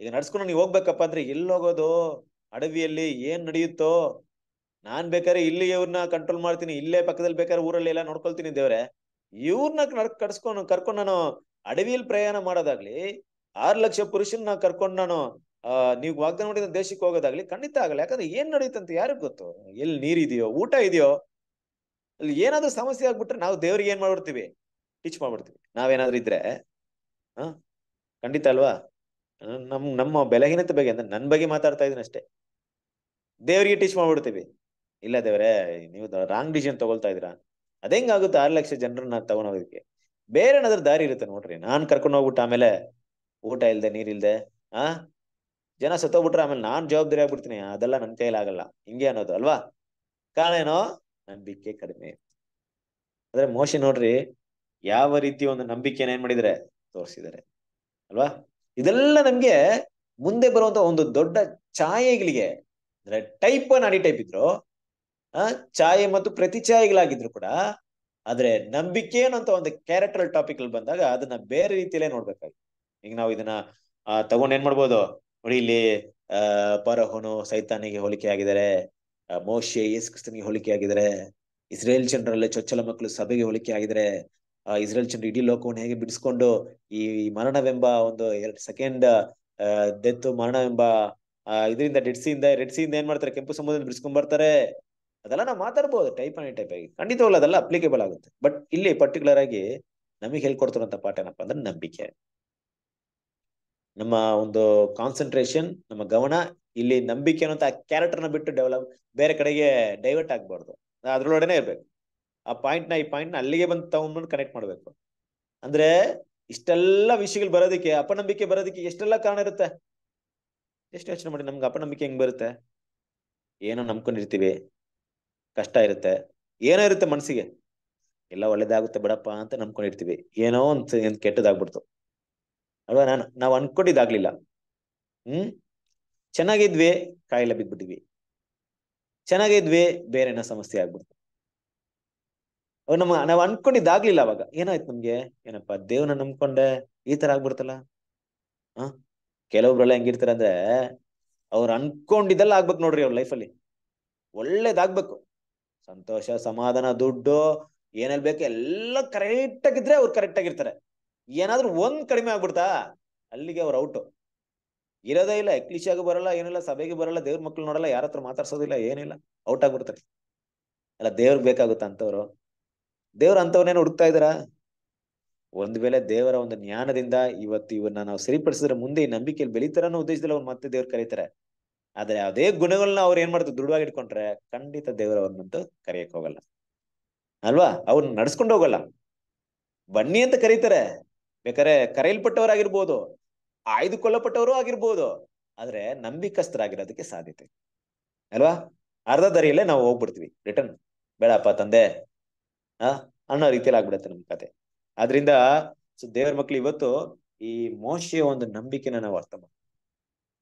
ಇದು ನಡ್ಸ್ಕೊಂಡು ನೀವು ಹೋಗ್ಬೇಕಪ್ಪ ಅಂದ್ರೆ ಎಲ್ಲಿ ಹೋಗೋದು ಅಡವಿಯಲ್ಲಿ ಏನ್ ನಡೆಯುತ್ತೋ ನಾನ್ ಬೇಕಾದ್ರೆ ಇಲ್ಲಿ ಇವ್ರನ್ನ ಕಂಟ್ರೋಲ್ ಮಾಡ್ತೀನಿ ಇಲ್ಲೇ ಪಕ್ಕದಲ್ಲಿ ಬೇಕಾದ್ರೆ ಊರಲ್ಲಿ ಎಲ್ಲ ನೋಡ್ಕೊಳ್ತೀನಿ ದೇವ್ರೆ ಇವ್ರನ್ನ ಕಡ್ಸ್ಕೊಂಡು ಕರ್ಕೊಂಡು ನಾನು ಅಡವಿಯಲ್ಲಿ ಪ್ರಯಾಣ ಮಾಡೋದಾಗ್ಲಿ ಆರು ಲಕ್ಷ ಪುರುಷನ್ನ ಕರ್ಕೊಂಡು ನಾನು ನೀವು ವಾಗ್ದಾನ ಮಾಡಿದ ದೇಶಕ್ಕೆ ಹೋಗೋದಾಗ್ಲಿ ಖಂಡಿತ ಆಗಲ್ಲ ಯಾಕಂದ್ರೆ ಏನ್ ನಡೆಯುತ್ತಂತ ಯಾರಿಗ್ ಗೊತ್ತು ಎಲ್ಲಿ ನೀರಿದೆಯೋ ಊಟ ಇದೆಯೋ ಅಲ್ಲಿ ಏನಾದ್ರೂ ಸಮಸ್ಯೆ ಆಗ್ಬಿಟ್ರೆ ನಾವು ದೇವ್ರಿಗೆ ಏನ್ ಮಾಡ್ಬಿಡ್ತೀವಿ ಟೀಚ್ ಮಾಡ್ಬಿಡ್ತೀವಿ ನಾವೇನಾದ್ರೂ ಇದ್ರೆ ಹ ಖಂಡಿತ ಅಲ್ವಾ ನಮ್ ನಮ್ಮ ಬೆಲಹೀನತೆ ಬಗ್ಗೆ ಅಂದ್ರೆ ನನ್ನ ಬಗ್ಗೆ ಮಾತಾಡ್ತಾ ಇದ್ದೀನಿ ಅಷ್ಟೇ ದೇವರಿಗೆ ಟೀಚ್ ಮಾಡ್ಬಿಡ್ತೀವಿ ಇಲ್ಲ ದೇವರೇ ನೀವು ರಾಂಗ್ ಡಿಸಿಷನ್ ತಗೊಳ್ತಾ ಇದ್ದೀರಾ ಅದೇಂಗಾಗುತ್ತೆ ಆರು ಲಕ್ಷ ಜನರನ್ನ ತಗೊಂಡೋಗೋದಕ್ಕೆ ಬೇರೆ ಏನಾದ್ರು ದಾರಿ ಇರುತ್ತೆ ನೋಡ್ರಿ ನಾನ್ ಕರ್ಕೊಂಡು ಹೋಗ್ಬಿಟ್ಟ ಆಮೇಲೆ ಊಟ ಇಲ್ದೆ ನೀರಿಲ್ದೆ ಆ ಜನ ಸತ್ತೋಗ್ಬಿಟ್ರೆ ಆಮೇಲೆ ನಾನ್ ಜವಾಬ್ದಾರಿ ಆಗ್ಬಿಡ್ತೀನಿ ಅದೆಲ್ಲ ನನ್ ಕೈಯಲ್ಲಿ ಆಗಲ್ಲ ಹಿಂಗೆ ಅನ್ನೋದು ಅಲ್ವಾ ಕಾರಣ ಏನೋ ನಂಬಿಕೆ ಕಡಿಮೆ ಆದ್ರೆ ಮೋಶಿ ನೋಡ್ರಿ ಯಾವ ರೀತಿ ಒಂದು ನಂಬಿಕೆನ ಏನ್ ಮಾಡಿದ್ರೆ ತೋರಿಸಿದ್ದಾರೆ ಅಲ್ವಾ ಇದೆಲ್ಲ ನಮ್ಗೆ ಮುಂದೆ ಬರುವಂತ ಒಂದು ದೊಡ್ಡ ಛಾಯೆಗಳಿಗೆ ಅಂದ್ರೆ ಟೈಪ್ ಒನ್ ಅಡಿ ಟೈಪ್ ಇದ್ರು ಆ ಛಾಯೆ ಮತ್ತು ಪ್ರತಿಛಾಯೆಗಳಾಗಿದ್ರು ಕೂಡ ಆದ್ರೆ ನಂಬಿಕೆ ಏನಂತ ಒಂದು ಕ್ಯಾರೆಕ್ಟರ್ ಟಾಪಿಕ್ ಅಲ್ಲಿ ಬಂದಾಗ ಅದನ್ನ ಬೇರೆ ರೀತಿಯಲ್ಲೇ ನೋಡ್ಬೇಕಾಗಿ ಈಗ ನಾವು ಇದನ್ನ ತಗೊಂಡ್ ಏನ್ ಮಾಡ್ಬೋದು ನೋಡಿ ಇಲ್ಲಿ ಅಹ್ ಪರಹೋನು ಸೈತಾನಿಗೆ ಹೋಲಿಕೆ ಆಗಿದ್ದಾರೆ ಮೋಶೆ ಯೇಸು ಕ್ರಿಸ್ತನಿಗೆ ಹೋಲಿಕೆ ಆಗಿದ್ದಾರೆ ಇಸ್ರೇಲ್ ಜನರಲ್ಲೇ ಚೊಚ್ಚಲ ಮಕ್ಕಳು ಸಭೆಗೆ ಹೋಲಿಕೆ ಆಗಿದ್ರೆ ಇಸ್ರೇಲ್ ಚಂದ್ರ ಇಡೀ ಲೋಕವನ್ನು ಹೇಗೆ ಬಿಡಿಸ್ಕೊಂಡು ಈ ಮರಣವೆಂಬ ಒಂದು ಎರಡು ಸೆಕೆಂಡ್ ಡೆತ್ ಮರಣವೆಂಬ ಇದರಿಂದ ಡೆಡ್ ಸಿಯಿಂದ ರೆಡ್ ಸಿಯಿಂದ ಏನ್ ಮಾಡ್ತಾರೆ ಕೆಂಪು ಸಮುದ್ರ ಬಿಡಿಸ್ಕೊಂಡ್ ಬರ್ತಾರೆ ಅದೆಲ್ಲ ನಾವು ಮಾತಾಡ್ಬೋದು ಟೈಪ್ ಆನ್ ಟೈಪ್ ಆಗಿ ಖಂಡಿತವಲ್ಲ ಅದೆಲ್ಲ ಅಪ್ಲಿಕೇಬಲ್ ಆಗುತ್ತೆ ಬಟ್ ಇಲ್ಲಿ ಪರ್ಟಿಕ್ಯುಲರ್ ಆಗಿ ನಮಗೆ ಹೇಳ್ಕೊಡ್ತಾರಂತ ಪಾಠ ಏನಪ್ಪಾ ಅಂದ್ರೆ ನಂಬಿಕೆ ನಮ್ಮ ಒಂದು ಕಾನ್ಸಂಟ್ರೇಷನ್ ನಮ್ಮ ಗಮನ ಇಲ್ಲಿ ನಂಬಿಕೆ ಅನ್ನೋ ಕ್ಯಾರೆಕ್ಟರ್ನ ಬಿಟ್ಟು ಡೆವಲಪ್ ಬೇರೆ ಕಡೆಗೆ ಡೈವರ್ಟ್ ಆಗ್ಬಾರ್ದು ಅದ್ರೊಳಗಡೆ ಇರ್ಬೇಕು ಆ ಪಾಯಿಂಟ್ನ ಈ ಪಾಯಿಂಟ್ನ ಅಲ್ಲಿಗೆ ಬಂದು ತಗೊಂಡ್ಬಂದು ಕನೆಕ್ಟ್ ಮಾಡಬೇಕು ಅಂದ್ರೆ ಇಷ್ಟೆಲ್ಲ ವಿಷಯಗಳು ಬರೋದಕ್ಕೆ ಅಪನಂಬಿಕೆ ಬರೋದಕ್ಕೆ ಎಷ್ಟೆಲ್ಲ ಕಾರಣ ಇರುತ್ತೆ ಎಷ್ಟು ಯೋಚನೆ ಮಾಡಿ ನಮ್ಗೆ ಅಪನಂಬಿಕೆ ಹೆಂಗ್ ಬರುತ್ತೆ ಏನೋ ನಂಬ್ಕೊಂಡಿರ್ತೀವಿ ಕಷ್ಟ ಇರುತ್ತೆ ಏನೋ ಇರುತ್ತೆ ಮನಸ್ಸಿಗೆ ಎಲ್ಲ ಒಳ್ಳೇದಾಗುತ್ತೆ ಬಿಡಪ್ಪ ಅಂತ ನಂಬ್ಕೊಂಡಿರ್ತೀವಿ ಏನೋ ಒಂದು ಕೆಟ್ಟದಾಗ್ಬಿಡ್ತು ಅಲ್ವಾ ನಾನು ನಾವು ಅನ್ಕೊಂಡಿದ್ದಾಗ್ಲಿಲ್ಲ ಹ್ಮ್ ಚೆನ್ನಾಗಿದ್ವಿ ಕಾಯಿಲೆ ಬಿದ್ಬಿಟ್ಟಿದ್ವಿ ಚೆನ್ನಾಗಿದ್ವಿ ಬೇರೆ ಏನೋ ಸಮಸ್ಯೆ ಆಗ್ಬಿಡ್ತು ಅವ್ರು ನಮ್ಮ ನಾವ್ ಅನ್ಕೊಂಡಿದ್ದಾಗ್ಲಿಲ್ಲ ಅವಾಗ ಏನಾಯ್ತು ನಮ್ಗೆ ಏನಪ್ಪಾ ದೇವ್ನ ನಂಬ್ಕೊಂಡೆ ಈ ತರ ಆಗ್ಬಿಡ್ತಲ್ಲ ಹ ಕೆಲವೊಬ್ರೆಲ್ಲ ಹೆಂಗಿರ್ತಾರ ಅಂದ್ರೆ ಅವ್ರು ಅನ್ಕೊಂಡಿದ್ದೆಲ್ಲ ಆಗ್ಬೇಕು ನೋಡ್ರಿ ಅವ್ರ ಲೈಫಲ್ಲಿ ಒಳ್ಳೇದಾಗ್ಬೇಕು ಸಂತೋಷ ಸಮಾಧಾನ ದುಡ್ಡು ಏನಲ್ಲಿ ಬೇಕು ಎಲ್ಲ ಕರೆಕ್ಟ್ ಆಗಿದ್ರೆ ಅವ್ರು ಕರೆಕ್ಟ್ ಆಗಿರ್ತಾರೆ ಏನಾದ್ರೂ ಒಂದ್ ಕಡಿಮೆ ಆಗ್ಬಿಡ್ತಾ ಅಲ್ಲಿಗೆ ಅವ್ರ ಔಟ್ ಇರೋದೇ ಇಲ್ಲ ಆಗ ಬರಲ್ಲ ಏನಿಲ್ಲ ಸಭೆಗೆ ಬರಲ್ಲ ದೇವ್ರ ಮಕ್ಳು ನೋಡಲ್ಲ ಯಾರ ಹತ್ರ ಮಾತಾಡ್ಸೋದಿಲ್ಲ ಏನಿಲ್ಲ ಔಟ್ ಆಗ್ಬಿಡ್ತಾರೆ ಅಲ್ಲ ದೇವ್ರಿಗೆ ಬೇಕಾಗುತ್ತ ಅಂತವ್ರು ದೇವ್ರ ಅಂತವನೇನು ಹುಡುಕ್ತಾ ಇದ್ದಾರಾ ಒಂದ್ ವೇಳೆ ದೇವರ ಒಂದು ಜ್ಞಾನದಿಂದ ಇವತ್ತು ಇವನ್ನ ನಾವು ಸರಿಪಡಿಸಿದ್ರೆ ಮುಂದೆ ಈ ನಂಬಿಕೆಯಲ್ಲಿ ಬೆಳೀತಾರ ಅನ್ನೋ ಉದ್ದೇಶದಲ್ಲಿ ಅವ್ರು ಮತ್ತೆ ದೇವ್ರು ಕರೀತಾರೆ ಆದ್ರೆ ಅದೇ ಗುಣಗಳನ್ನ ಅವ್ರು ಏನ್ ಮಾಡ್ತಾರೆ ದೃಢವಾಗಿ ಇಟ್ಕೊಂಡ್ರೆ ಖಂಡಿತ ದೇವರ ಅವ್ರನ್ನಂತೂ ಕರೆಯಕ್ ಹೋಗಲ್ಲ ಅಲ್ವಾ ಅವ್ರನ್ನ ನಡ್ಸ್ಕೊಂಡು ಹೋಗಲ್ಲ ಬನ್ನಿ ಅಂತ ಕರೀತಾರೆ ಬೇಕಾದ್ರೆ ಕರೆಯಲ್ಪಟ್ಟವರಾಗಿರ್ಬೋದು ಆಯ್ದುಕೊಳ್ಳಪಟ್ಟವರು ಆಗಿರ್ಬೋದು ಆದ್ರೆ ನಂಬಿಕಸ್ಥರಾಗಿರೋದಕ್ಕೆ ಸಾಧ್ಯತೆ ಅಲ್ವಾ ಅರ್ಧ ದಾರಿಯಲ್ಲೇ ನಾವು ಹೋಗ್ಬಿಡ್ತೀವಿ ರಿಟರ್ನ್ ಬೇಡಪ್ಪ ತಂದೆ ಆ ಅನ್ನೋ ರೀತಿಯಲ್ಲಿ ಆಗ್ಬಿಡತ್ತೆ ನಮ್ ಕತೆ ಆದ್ರಿಂದ ದೇವರ ಮಕ್ಳು ಇವತ್ತು ಈ ಮೋಶೆಯ ಒಂದು ನಂಬಿಕೆನ ನಾವು ಅರ್ಥ ಮಾಡ್ತೀವಿ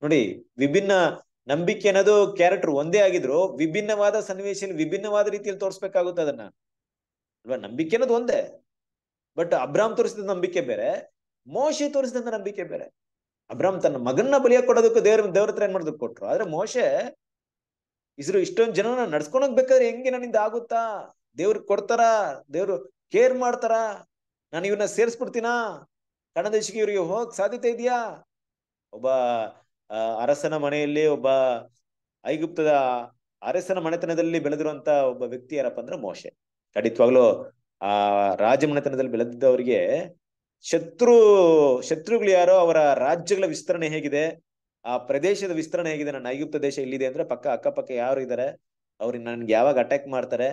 ನೋಡಿ ವಿಭಿನ್ನ ನಂಬಿಕೆ ಅನ್ನೋದು ಕ್ಯಾರೆಕ್ಟರ್ ಒಂದೇ ಆಗಿದ್ರು ವಿಭಿನ್ನವಾದ ಸನ್ನಿವೇಶ ವಿಭಿನ್ನವಾದ ರೀತಿಯಲ್ಲಿ ತೋರಿಸ್ಬೇಕಾಗುತ್ತೆ ಅದನ್ನ ಅಲ್ವಾ ನಂಬಿಕೆ ಅನ್ನೋದು ಒಂದೇ ಬಟ್ ಅಬ್ರಾಮ್ ತೋರಿಸಿದ ನಂಬಿಕೆ ಬೇರೆ ಮೋಶೆ ತೋರಿಸಿದ ನಂಬಿಕೆ ಬೇರೆ ಅಬ್ರಾಮ್ ತನ್ನ ಮಗನ್ನ ಬಲಿಯ ಕೊಡೋದಕ್ಕೂ ದೇವ್ರ ದೇವ್ರ ಹತ್ರ ಏನ್ ಮಾಡೋದಕ್ಕೆ ಕೊಟ್ರು ಆದ್ರೆ ಮೋಶೆ ಇಸ್ರು ಇಷ್ಟೊಂದು ಜನನ ನಡ್ಸ್ಕೊಂಡೋಗ್ಬೇಕಾದ್ರೆ ಹೆಂಗೆ ನನ್ನಿಂದ ಆಗುತ್ತಾ ದೇವ್ರಿಗೆ ಕೊಡ್ತಾರ ದೇವ್ರು ಕೇರ್ ಮಾಡ್ತಾರ ನಾನು ಇವನ್ನ ಸೇರಿಸ್ಬಿಡ್ತೀನ ಕಣ್ಣ ದೇಶಕ್ಕೆ ಇವ್ರಿಗೆ ಹೋಗ್ ಸಾಧ್ಯತೆ ಇದೆಯಾ ಒಬ್ಬ ಅರಸನ ಮನೆಯಲ್ಲಿ ಒಬ್ಬ ಐಗುಪ್ತದ ಅರಸನ ಮನೆತನದಲ್ಲಿ ಬೆಳೆದಿರುವಂತ ಒಬ್ಬ ವ್ಯಕ್ತಿ ಯಾರಪ್ಪ ಅಂದ್ರೆ ಮೋಶೆ ಖಂಡಿತವಾಗ್ಲೂ ಆ ಮನೆತನದಲ್ಲಿ ಬೆಳೆದಿದ್ದವರಿಗೆ ಶತ್ರು ಶತ್ರುಗಳು ಯಾರೋ ಅವರ ರಾಜ್ಯಗಳ ವಿಸ್ತರಣೆ ಹೇಗಿದೆ ಆ ಪ್ರದೇಶದ ವಿಸ್ತರಣೆ ಹೇಗಿದೆ ನನ್ನ ಐಗುಪ್ತ ದೇಶ ಇಲ್ಲಿದೆ ಅಂದ್ರೆ ಪಕ್ಕ ಅಕ್ಕಪಕ್ಕ ಯಾರು ಇದ್ದಾರೆ ಅವ್ರಿಗೆ ನನ್ಗೆ ಯಾವಾಗ ಅಟ್ಯಾಕ್ ಮಾಡ್ತಾರೆ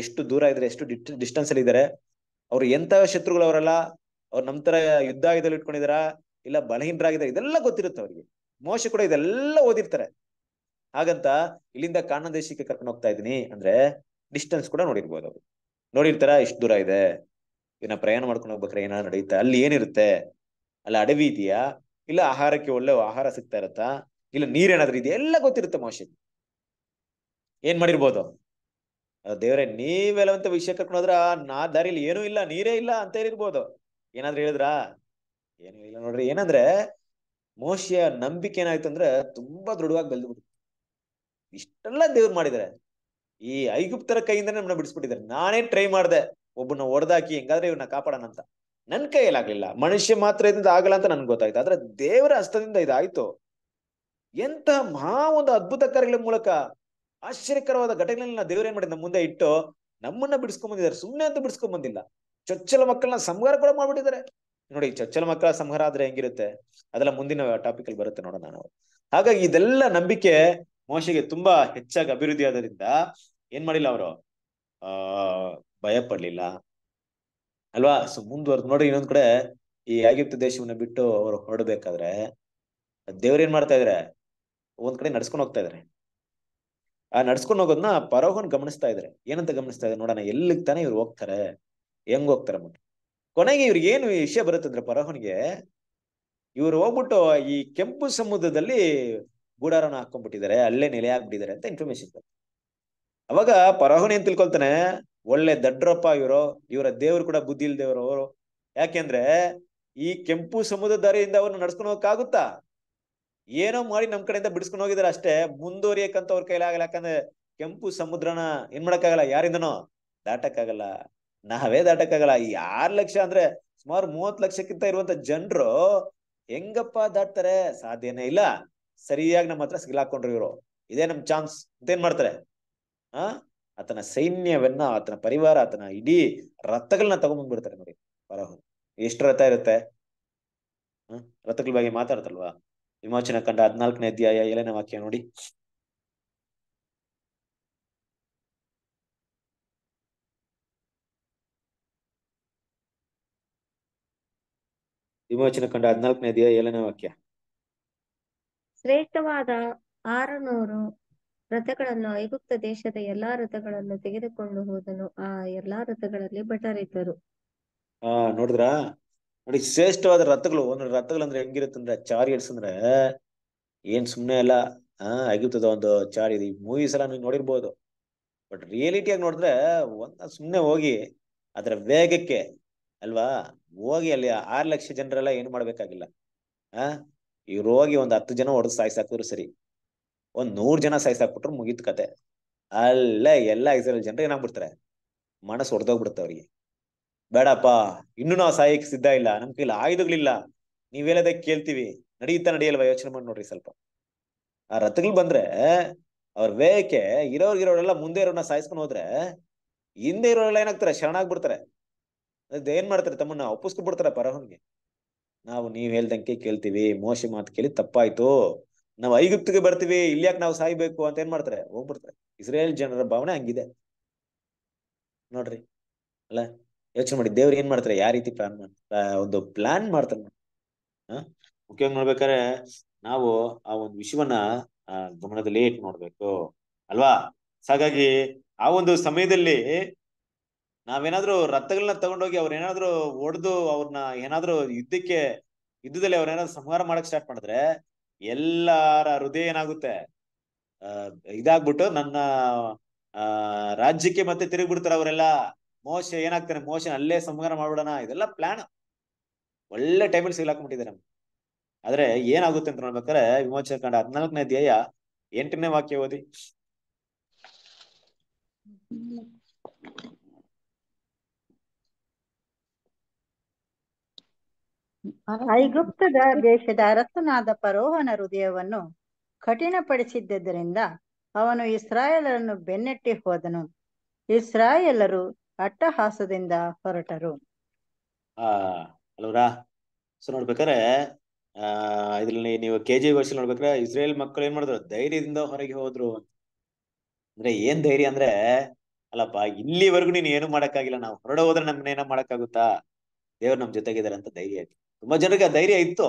ಎಷ್ಟು ದೂರ ಇದ್ರೆ ಎಷ್ಟು ಡಿಸ್ಟೆನ್ಸ್ ಅಲ್ಲಿ ಇದ್ದಾರೆ ಅವ್ರು ಎಂತ ಶತ್ರುಗಳು ಅವರಲ್ಲ ಅವ್ರ ನಮ್ ತರ ಯುದ್ಧ ಆಯುಧದಲ್ಲಿ ಇಟ್ಕೊಂಡಿದಾರ ಇಲ್ಲ ಬಲಹೀನರಾಗಿದ್ದಾರೆ ಇದೆಲ್ಲ ಗೊತ್ತಿರುತ್ತೆ ಅವರಿಗೆ ಮೋಶ ಕೂಡ ಇದೆಲ್ಲ ಓದಿರ್ತಾರೆ ಹಾಗಂತ ಇಲ್ಲಿಂದ ಕಾಣ ದೇಶಕ್ಕೆ ಕರ್ಕೊಂಡು ಹೋಗ್ತಾ ಇದೀನಿ ಅಂದ್ರೆ ಡಿಸ್ಟೆನ್ಸ್ ಕೂಡ ನೋಡಿರ್ಬೋದು ಅವ್ರು ನೋಡಿರ್ತಾರ ಇಷ್ಟು ದೂರ ಇದೆ ಇನ್ನ ಪ್ರಯಾಣ ಮಾಡ್ಕೊಂಡು ಹೋಗ್ಬೇಕಾರೆ ಏನಾದ್ರು ನಡೆಯುತ್ತೆ ಅಲ್ಲಿ ಏನಿರುತ್ತೆ ಅಲ್ಲ ಅಡವಿ ಇದೆಯಾ ಇಲ್ಲ ಆಹಾರಕ್ಕೆ ಒಳ್ಳೆ ಆಹಾರ ಸಿಗ್ತಾ ಇರತ್ತಾ ಇಲ್ಲ ನೀರ್ ಏನಾದ್ರು ಇದೆಯಾ ಎಲ್ಲ ಗೊತ್ತಿರುತ್ತೆ ಮೋಶ ಏನ್ ಮಾಡಿರ್ಬೋದು ದೇವ್ರೆ ನೀವೆಲ್ಲವಂತ ವಿಷಯ ಕರ್ಕೊಂಡು ಹೋದ್ರ ನಾ ದಾರಿಲಿ ಏನೂ ಇಲ್ಲ ನೀರೇ ಇಲ್ಲ ಅಂತ ಹೇಳಿರ್ಬೋದು ಏನಾದ್ರು ಹೇಳಿದ್ರಾ ಏನೂ ಇಲ್ಲ ನೋಡ್ರಿ ಏನಂದ್ರೆ ಮೋಶಿಯ ನಂಬಿಕೆ ಏನಾಯ್ತು ಅಂದ್ರೆ ತುಂಬಾ ದೃಢವಾಗಿ ಬೆಳೆದು ಬಿಡ್ತು ಇಷ್ಟೆಲ್ಲ ದೇವ್ರು ಮಾಡಿದಾರೆ ಈ ಐಗುಪ್ತರ ಕೈಯಿಂದ ನಮ್ಮನ್ನ ಬಿಡಿಸ್ಬಿಟ್ಟಿದ್ದಾರೆ ನಾನೇ ಟ್ರೈ ಮಾಡಿದೆ ಒಬ್ಬನ ಹೊಡೆದಾಕಿ ಹೆಂಗಾದ್ರೆ ಇವ್ನ ಕಾಪಾಡೋಣ ಅಂತ ನನ್ ಕೈಯಲ್ಲಾಗ್ಲಿಲ್ಲ ಮನುಷ್ಯ ಮಾತ್ರ ಆಗಲ್ಲ ಅಂತ ನನ್ಗೆ ಗೊತ್ತಾಯ್ತು ಆದ್ರೆ ದೇವರ ಹಸ್ತದಿಂದ ಇದಾಯ್ತು ಎಂತ ಮಹಾ ಒಂದು ಅದ್ಭುತ ಕಾರ್ಯಗಳ ಮೂಲಕ ಆಶ್ಚರ್ಯಕರವಾದ ಘಟನೆಗಳನ್ನ ದೇವ್ರೇನ್ ಮಾಡಿದ ಮುಂದೆ ಇಟ್ಟು ನಮ್ಮನ್ನ ಬಿಡಿಸ್ಕೊಂಡ್ ಬಂದಿದ್ದಾರೆ ಸುಮ್ಮನೆ ಅಂತ ಬಿಡಿಸ್ಕೊಂಡ್ ಬಂದಿಲ್ಲ ಚೊಚ್ಚಲ ಮಕ್ಕಳನ್ನ ಸಂಹಾರ ಕೂಡ ಮಾಡ್ಬಿಟ್ಟಿದ್ದಾರೆ ನೋಡಿ ಚೊಚ್ಚಲ ಮಕ್ಕಳ ಸಂಹಾರ ಆದ್ರೆ ಹೆಂಗಿರುತ್ತೆ ಅದೆಲ್ಲ ಮುಂದಿನ ಟಾಪಿಕ್ ಅಲ್ಲಿ ಬರುತ್ತೆ ನೋಡೋಣ ನಾವು ಹಾಗಾಗಿ ಇದೆಲ್ಲ ನಂಬಿಕೆ ಮೋಶೆಗೆ ತುಂಬಾ ಹೆಚ್ಚಾಗಿ ಅಭಿವೃದ್ಧಿ ಆದ್ರಿಂದ ಏನ್ ಮಾಡಿಲ್ಲ ಅವರು ಆ ಭಯ ಪಡ್ಲಿಲ್ಲ ಅಲ್ವಾ ಸೊ ಮುಂದುವರೆದು ನೋಡಿ ಇನ್ನೊಂದ್ ಕಡೆ ಈ ಆಗಿಪ್ತ ದೇಶವನ್ನ ಬಿಟ್ಟು ಅವರು ಹೊರಡ್ಬೇಕಾದ್ರೆ ದೇವ್ರ ಏನ್ ಮಾಡ್ತಾ ಇದಾರೆ ಒಂದ್ ಕಡೆ ನಡ್ಸ್ಕೊಂಡು ಹೋಗ್ತಾ ಇದಾರೆ ಆ ನಡ್ಸ್ಕೊಂಡು ಹೋಗೋದನ್ನ ಪರೋಹನ್ ಗಮನಿಸ್ತಾ ಇದ್ರೆ ಏನಂತ ಗಮನಿಸ್ತಾ ಇದ್ರೆ ನೋಡೋಣ ಎಲ್ಲಿಗೆ ತಾನೇ ಇವ್ರು ಹೋಗ್ತಾರೆ ಹೆಂಗ್ ಹೋಗ್ತಾರೆ ಕೊನೆಗೆ ಇವ್ರಿಗೆ ಏನು ವಿಷಯ ಬರುತ್ತಂದ್ರೆ ಪರೋಹನ್ಗೆ ಇವ್ರು ಹೋಗ್ಬಿಟ್ಟು ಈ ಕೆಂಪು ಸಮುದ್ರದಲ್ಲಿ ಗೂಡಾರನ ಹಾಕೊಂಡ್ಬಿಟ್ಟಿದ್ದಾರೆ ಅಲ್ಲೇ ನೆಲೆ ಆಗ್ಬಿಟ್ಟಿದ್ದಾರೆ ಅಂತ ಇನ್ಫಾರ್ಮೇಶನ್ ಬರುತ್ತೆ ಅವಾಗ ಪರೋಹನ್ ಏನ್ ತಿಳ್ಕೊಳ್ತಾನೆ ಒಳ್ಳೆ ದಡ್ರಪ್ಪ ಇವರು ಇವರ ದೇವ್ರು ಕೂಡ ಬುದ್ಧಿ ಇಲ್ದೇವ್ರು ಅವರು ಯಾಕೆಂದ್ರೆ ಈ ಕೆಂಪು ಸಮುದ್ರ ದಾರಿಯಿಂದ ಅವ್ರನ್ನ ನಡ್ಸ್ಕೊಂಡು ಹೋಗಕ್ಕಾಗುತ್ತಾ ಏನೋ ಮಾಡಿ ನಮ್ ಕಡೆಯಿಂದ ಬಿಡಿಸ್ಕೊಂಡು ಹೋಗಿದಾರೆ ಅಷ್ಟೇ ಮುಂದುವರಿಯಕ್ಕಂತ ಅವ್ರ ಕೈಲಾಗಲ್ಲ ಯಾಕಂದ್ರೆ ಕೆಂಪು ಸಮುದ್ರನ ಏನ್ ಮಾಡಕ್ಕಾಗಲ್ಲ ಯಾರಿಂದನೋ ದಾಟಕ್ಕಾಗಲ್ಲ ನಾವೇ ದಾಟಕ್ಕಾಗಲ್ಲ ಈ ಆರ್ ಲಕ್ಷ ಅಂದ್ರೆ ಸುಮಾರು ಮೂವತ್ ಲಕ್ಷಕ್ಕಿಂತ ಇರುವಂತ ಜನರು ಹೆಂಗಪ್ಪ ದಾಟ್ತಾರೆ ಸಾಧ್ಯನೇ ಇಲ್ಲ ಸರಿಯಾಗಿ ನಮ್ಮ ಹತ್ರ ಹಾಕೊಂಡ್ರು ಇವರು ಇದೇ ನಮ್ ಚಾನ್ಸ್ ಏನ್ ಮಾಡ್ತಾರೆ ಆ ಆತನ ಸೈನ್ಯವನ್ನ ಆತನ ಪರಿವಾರ ಆತನ ಇಡೀ ರಥಗಳನ್ನ ತಗೊಂಡ್ಬಂದ್ಬಿಡ್ತಾರೆ ನೋಡಿ ಬರಹ ಎಷ್ಟು ರಥ ಇರುತ್ತೆ ರಥಗಳ ಬಗ್ಗೆ ಮಾತಾಡ್ತಲ್ವಾ ವಿಮೋಚನ ಕಂಡ ಹದಿನಾಲ್ಕನೇ ಅಧ್ಯಾಯ ಏಳನೇ ವಾಕ್ಯ ನೋಡಿ ವಿಮೋಚನ ಕಂಡ ಹದಿನಾಲ್ಕನೇ ಅಧ್ಯಾಯ ಏಳನೇ ವಾಕ್ಯ ಶ್ರೇಷ್ಠವಾದ ಆರುನೂರು ರಥಗಳನ್ನು ಐಗುಪ್ತ ದೇಶದ ಎಲ್ಲಾ ರಥಗಳನ್ನು ತೆಗೆದುಕೊಂಡು ಹೋದನು ಆ ಎಲ್ಲಾ ರಥಗಳಲ್ಲಿ ಭಟರಿದ್ದರು ಹಾ ನೋಡಿದ್ರಾ ನೋಡಿ ಶ್ರೇಷ್ಠವಾದ ರಥಗಳು ಒಂದ್ ರಥಗಳು ಅಂದ್ರೆ ಹೆಂಗಿರುತ್ತಂದ್ರೆ ಚಾರಿಯರ್ಸ್ ಅಂದ್ರೆ ಏನ್ ಸುಮ್ನೆ ಅಲ್ಲ ಆ ಆಗಿರ್ತದ ಒಂದು ಚಾರಿ ಈ ಮೂವೀಸ್ ಎಲ್ಲ ನೀವು ನೋಡಿರ್ಬೋದು ಬಟ್ ಆಗಿ ನೋಡಿದ್ರೆ ಒಂದ ಸುಮ್ನೆ ಹೋಗಿ ಅದರ ವೇಗಕ್ಕೆ ಅಲ್ವಾ ಹೋಗಿ ಅಲ್ಲಿ ಆರ್ ಲಕ್ಷ ಜನರೆಲ್ಲ ಏನು ಮಾಡ್ಬೇಕಾಗಿಲ್ಲ ಆ ಇವ್ರು ಹೋಗಿ ಒಂದ್ ಹತ್ತು ಜನ ಹೊಡೆದು ಸಾಯಿಸಾಕಿದ್ರು ಸರಿ ಒಂದ್ ನೂರ್ ಜನ ಸಾಯಿಸಾಕ್ಬಿಟ್ರು ಮುಗಿತ್ ಕತೆ ಅಲ್ಲೇ ಎಲ್ಲ ಐಸಲ್ ಜನರು ಏನಾಗ್ಬಿಡ್ತಾರೆ ಮನಸ್ಸು ಹೊಡೆದೋಗ್ಬಿಡುತ್ತೆ ಅವ್ರಿಗೆ ಬೇಡಪ್ಪ ಇನ್ನು ನಾವು ಸಹಾಯಕ್ಕೆ ಸಿದ್ಧ ಇಲ್ಲ ನಮ್ ಕೈಲಿ ಆಯುಧಗಳಿಲ್ಲ ಹೇಳೋದಕ್ಕೆ ಕೇಳ್ತೀವಿ ನಡೆಯುತ್ತಾ ನಡೆಯಲ್ವಾ ಯೋಚನೆ ಮಾಡಿ ನೋಡ್ರಿ ಸ್ವಲ್ಪ ಆ ರಥಗಳು ಬಂದ್ರೆ ಅವ್ರ ವೇಯಕ್ಕೆ ಇರೋರ್ಗಿರೋರೆಲ್ಲ ಮುಂದೆ ಇರೋರ್ನ ಸಾಯಿಸ್ಕೊಂಡು ಹೋದ್ರೆ ಹಿಂದೆ ಇರೋರೆಲ್ಲ ಏನಾಗ್ತಾರೆ ಶರಣಾಗ್ಬಿಡ್ತಾರೆ ಅದ್ ಏನ್ ಮಾಡ್ತಾರೆ ತಮ್ಮನ್ನ ಬಿಡ್ತಾರೆ ಪರಹನ್ಗೆ ನಾವು ನೀವ್ ಹೇಳ್ದಂಗೆ ಕೇಳ್ತೀವಿ ಮೋಶಿ ಮಾತು ಕೇಳಿ ತಪ್ಪಾಯ್ತು ನಾವು ಐಗುಪ್ತಿಗೆ ಬರ್ತೀವಿ ಇಲ್ಯಾಕ್ ನಾವು ಸಾಯ್ಬೇಕು ಅಂತ ಏನ್ ಮಾಡ್ತಾರೆ ಹೋಗ್ಬಿಡ್ತಾರೆ ಇಸ್ರೇಲ್ ಜನರ ಭಾವನೆ ಹಂಗಿದೆ ನೋಡ್ರಿ ಅಲ್ಲ ಯೋಚನೆ ಮಾಡಿ ದೇವ್ರು ಏನ್ ಮಾಡ್ತಾರೆ ಯಾವ ರೀತಿ ಪ್ಲಾನ್ ಒಂದು ಪ್ಲಾನ್ ಮಾಡ್ತಾರೆ ಮುಖ್ಯವಾಗಿ ನೋಡ್ಬೇಕಾರೆ ನಾವು ಆ ಒಂದು ವಿಷಯವನ್ನ ಗಮನದಲ್ಲಿ ಇಟ್ಟು ನೋಡ್ಬೇಕು ಅಲ್ವಾ ಹಾಗಾಗಿ ಆ ಒಂದು ಸಮಯದಲ್ಲಿ ನಾವೇನಾದ್ರೂ ರಥಗಳನ್ನ ತಗೊಂಡೋಗಿ ಏನಾದ್ರು ಒಡೆದು ಅವ್ರನ್ನ ಏನಾದ್ರು ಯುದ್ಧಕ್ಕೆ ಯುದ್ಧದಲ್ಲಿ ಏನಾದ್ರು ಸಂಹಾರ ಮಾಡಕ್ ಸ್ಟಾರ್ಟ್ ಮಾಡಿದ್ರೆ ಎಲ್ಲಾರ ಹೃದಯ ಏನಾಗುತ್ತೆ ಇದಾಗ್ಬಿಟ್ಟು ನನ್ನ ಆ ರಾಜ್ಯಕ್ಕೆ ಮತ್ತೆ ತಿರುಗಿ ಬಿಡ್ತಾರೆ ಅವರೆಲ್ಲ ಮೋಶ ಏನಾಗ್ತಾನೆ ಮೋಶನ್ ಅಲ್ಲೇ ಸಂಹಾರ ಮಾಡ್ಬಿಡೋಣ ಇದೆಲ್ಲ ಪ್ಲಾನ್ ಒಳ್ಳೆ ಟೈಮಲ್ಲಿ ಸಿಗ್ಲಾಕೊಂಡ್ಬಿಟ್ಟಿದ್ದಾರೆ ನಮ್ಗೆ ಆದ್ರೆ ಏನಾಗುತ್ತೆ ಅಂತ ನೋಡ್ಬೇಕಾದ್ರೆ ವಿಮೋಚನೆ ಕಂಡ ಹದಿನಾಲ್ಕನೇ ಧ್ಯೇಯ ಎಂಟನೇ ವಾಕ್ಯ ಓದಿ ಐಗುಪ್ತದ ದೇಶದ ಅರಸನಾದ ಪರೋಹನ ಹೃದಯವನ್ನು ಕಠಿಣಪಡಿಸಿದ್ದರಿಂದ ಅವನು ಇಸ್ರಾಯೇಲರನ್ನು ಬೆನ್ನಟ್ಟಿ ಹೋದನು ಇಸ್ರಾಯೇಲರು ಅಟ್ಟಹಾಸದಿಂದ ಹೊರಟರು ಆ ಸೊ ನೋಡ್ಬೇಕಾದ್ರೆ ಆ ಇದ್ರಲ್ಲಿ ನೀವು ಕೆ ಜಿ ವರ್ಷ ನೋಡ್ಬೇಕಾದ್ರೆ ಇಸ್ರೇಲ್ ಮಕ್ಕಳು ಏನ್ ಮಾಡಿದ್ರು ಧೈರ್ಯದಿಂದ ಹೊರಗೆ ಹೋದ್ರು ಅಂದ್ರೆ ಏನ್ ಧೈರ್ಯ ಅಂದ್ರೆ ಅಲ್ಲಪ್ಪ ಇಲ್ಲಿವರೆಗೂ ನೀನು ಏನು ಮಾಡಕ್ಕಾಗಿಲ್ಲ ನಾವು ಹೊರಡ ಹೋದ್ರೆ ನಮ್ನ ಏನೋ ಮಾಡಕ್ಕಾಗುತ್ತಾ ದೇವ್ರು ನಮ್ ಜೊತೆಗಿದ್ದಾರೆ ಅಂತ ಧೈರ್ಯ ಆಯ್ತು ತುಂಬಾ ಜನರಿಗೆ ಆ ಧೈರ್ಯ ಇತ್ತು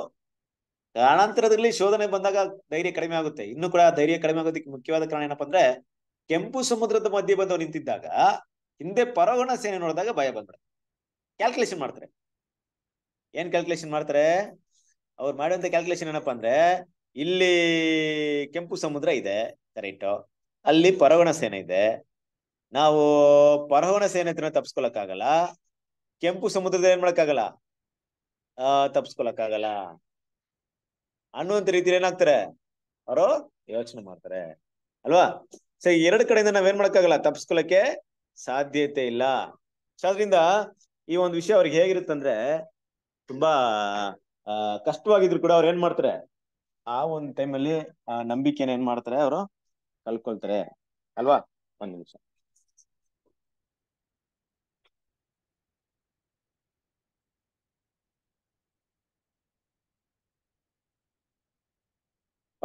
ಕಾರಣಾಂತರದಲ್ಲಿ ಶೋಧನೆ ಬಂದಾಗ ಧೈರ್ಯ ಕಡಿಮೆ ಆಗುತ್ತೆ ಇನ್ನು ಕೂಡ ಧೈರ್ಯ ಕಡಿಮೆ ಆಗೋದಕ್ಕೆ ಮುಖ್ಯವಾದ ಕಾರಣ ಏನಪ್ಪಾ ಅಂದ್ರೆ ಕೆಂಪು ಸಮುದ್ರದ ಮಧ್ಯೆ ಬಂದವ್ರು ನಿಂತಿದ್ದಾಗ ಹಿಂದೆ ಪರವಣ ಸೇನೆ ನೋಡಿದಾಗ ಭಯ ಬಂದ್ಬಿಡುತ್ತೆ ಕ್ಯಾಲ್ಕುಲೇಷನ್ ಮಾಡ್ತಾರೆ ಏನ್ ಕ್ಯಾಲ್ಕುಲೇಷನ್ ಮಾಡ್ತಾರೆ ಅವ್ರು ಮಾಡುವಂತ ಕ್ಯಾಲ್ಕುಲೇಷನ್ ಏನಪ್ಪಾ ಅಂದ್ರೆ ಇಲ್ಲಿ ಕೆಂಪು ಸಮುದ್ರ ಇದೆ ಕರೆಕ್ಟು ಅಲ್ಲಿ ಪರವಣ ಸೇನೆ ಇದೆ ನಾವು ಪರವಣ ಸೇನೆ ಹತ್ರ ತಪ್ಸ್ಕೊಳಕ್ಕಾಗಲ್ಲ ಕೆಂಪು ಸಮುದ್ರದ ಏನ್ ಮಾಡಕ್ಕಾಗಲ್ಲ ಆ ತಪ್ಸ್ಕೊಳಕ್ಕಾಗಲ್ಲ ಅನ್ನುವಂತ ರೀತಿಯಲ್ಲಿ ಏನಾಗ್ತಾರೆ ಅವರು ಯೋಚನೆ ಮಾಡ್ತಾರೆ ಅಲ್ವಾ ಸರಿ ಎರಡು ಕಡೆಯಿಂದ ನಾವೇನ್ ಮಾಡಕ್ಕಾಗಲ್ಲ ತಪ್ಸ್ಕೊಳಕ್ಕೆ ಸಾಧ್ಯತೆ ಇಲ್ಲ ಸೊ ಈ ಒಂದು ವಿಷಯ ಅವ್ರಿಗೆ ಹೇಗಿರುತ್ತಂದ್ರೆ ತುಂಬಾ ಕಷ್ಟವಾಗಿದ್ರು ಕೂಡ ಅವ್ರು ಏನ್ ಮಾಡ್ತಾರೆ ಆ ಒಂದು ಟೈಮಲ್ಲಿ ಅಲ್ಲಿ ನಂಬಿಕೆನ ಏನ್ ಮಾಡ್ತಾರೆ ಅವರು ಕಲ್ಕೊಳ್ತಾರೆ ಅಲ್ವಾ ಒಂದ್ ನಿಮಿಷ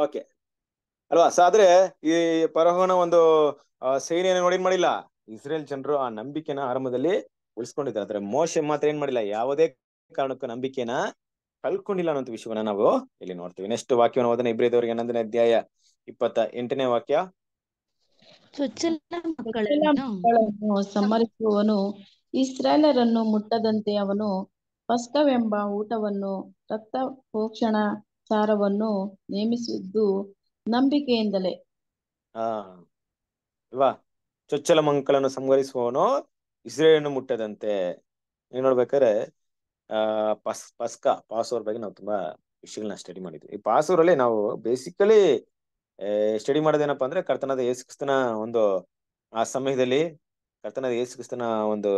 ಓಕೆ ಅಲ್ವಾ ಸೊ ಆದ್ರೆ ಈ ಪರಹೋನ ಒಂದು ಸೇನೆಯನ್ನು ನೋಡಿ ಮಾಡಿಲ್ಲ ಇಸ್ರೇಲ್ ಜನರು ಆ ನಂಬಿಕೆನ ಆರಂಭದಲ್ಲಿ ಉಳಿಸ್ಕೊಂಡಿದ್ದಾರೆ ಆದ್ರೆ ಮೋಶೆ ಮಾತ್ರ ಏನ್ ಮಾಡಿಲ್ಲ ಯಾವುದೇ ಕಾರಣಕ್ಕೂ ನಂಬಿಕೆನ ಕಳ್ಕೊಂಡಿಲ್ಲ ಅನ್ನೋ ವಿಷಯವನ್ನ ನಾವು ಇಲ್ಲಿ ನೋಡ್ತೀವಿ ನೆಕ್ಸ್ಟ್ ವಾಕ್ಯವನ್ನು ಓದನ ಇಬ್ರಿದವರಿಗೆ ಹನ್ನೊಂದನೇ ಅಧ್ಯಾಯ ಇಪ್ಪತ್ತ ಎಂಟನೇ ವಾಕ್ಯ ಸಮರಿಸುವವನು ಇಸ್ರಾಯೇಲರನ್ನು ಮುಟ್ಟದಂತೆ ಅವನು ಪಸ್ಕವೆಂಬ ಊಟವನ್ನು ರಕ್ತ ಪೋಕ್ಷಣ ಸಾರವನ್ನು ನೇಮಿಸಿದ್ದು ನಂಬಿಕೆಯಿಂದಲೇ ಅಲ್ವಾ ಚೊಚ್ಚಲ ಮಂಕಳನ್ನು ಸಂಹರಿಸುವವನೋ ಇಸ್ರೇಲನ್ನು ಮುಟ್ಟದಂತೆ ಏನ್ ನೋಡ್ಬೇಕಾದ್ರೆ ಆ ಪಸ್ ಪಸ್ಕ ಪಾಸೋರ್ ಬಗ್ಗೆ ನಾವು ತುಂಬಾ ವಿಷಯಗಳನ್ನ ಸ್ಟಡಿ ಮಾಡಿದ್ವಿ ಈ ಅಲ್ಲಿ ನಾವು ಬೇಸಿಕಲಿ ಸ್ಟಡಿ ಮಾಡೋದೇನಪ್ಪ ಅಂದ್ರೆ ಕರ್ತನಾದ ಯೇಸುಕ್ರಿಸ್ತನ ಒಂದು ಆ ಸಮಯದಲ್ಲಿ ಕರ್ತನಾದ ಯೇಸುಕ್ರಿಸ್ತನ ಒಂದು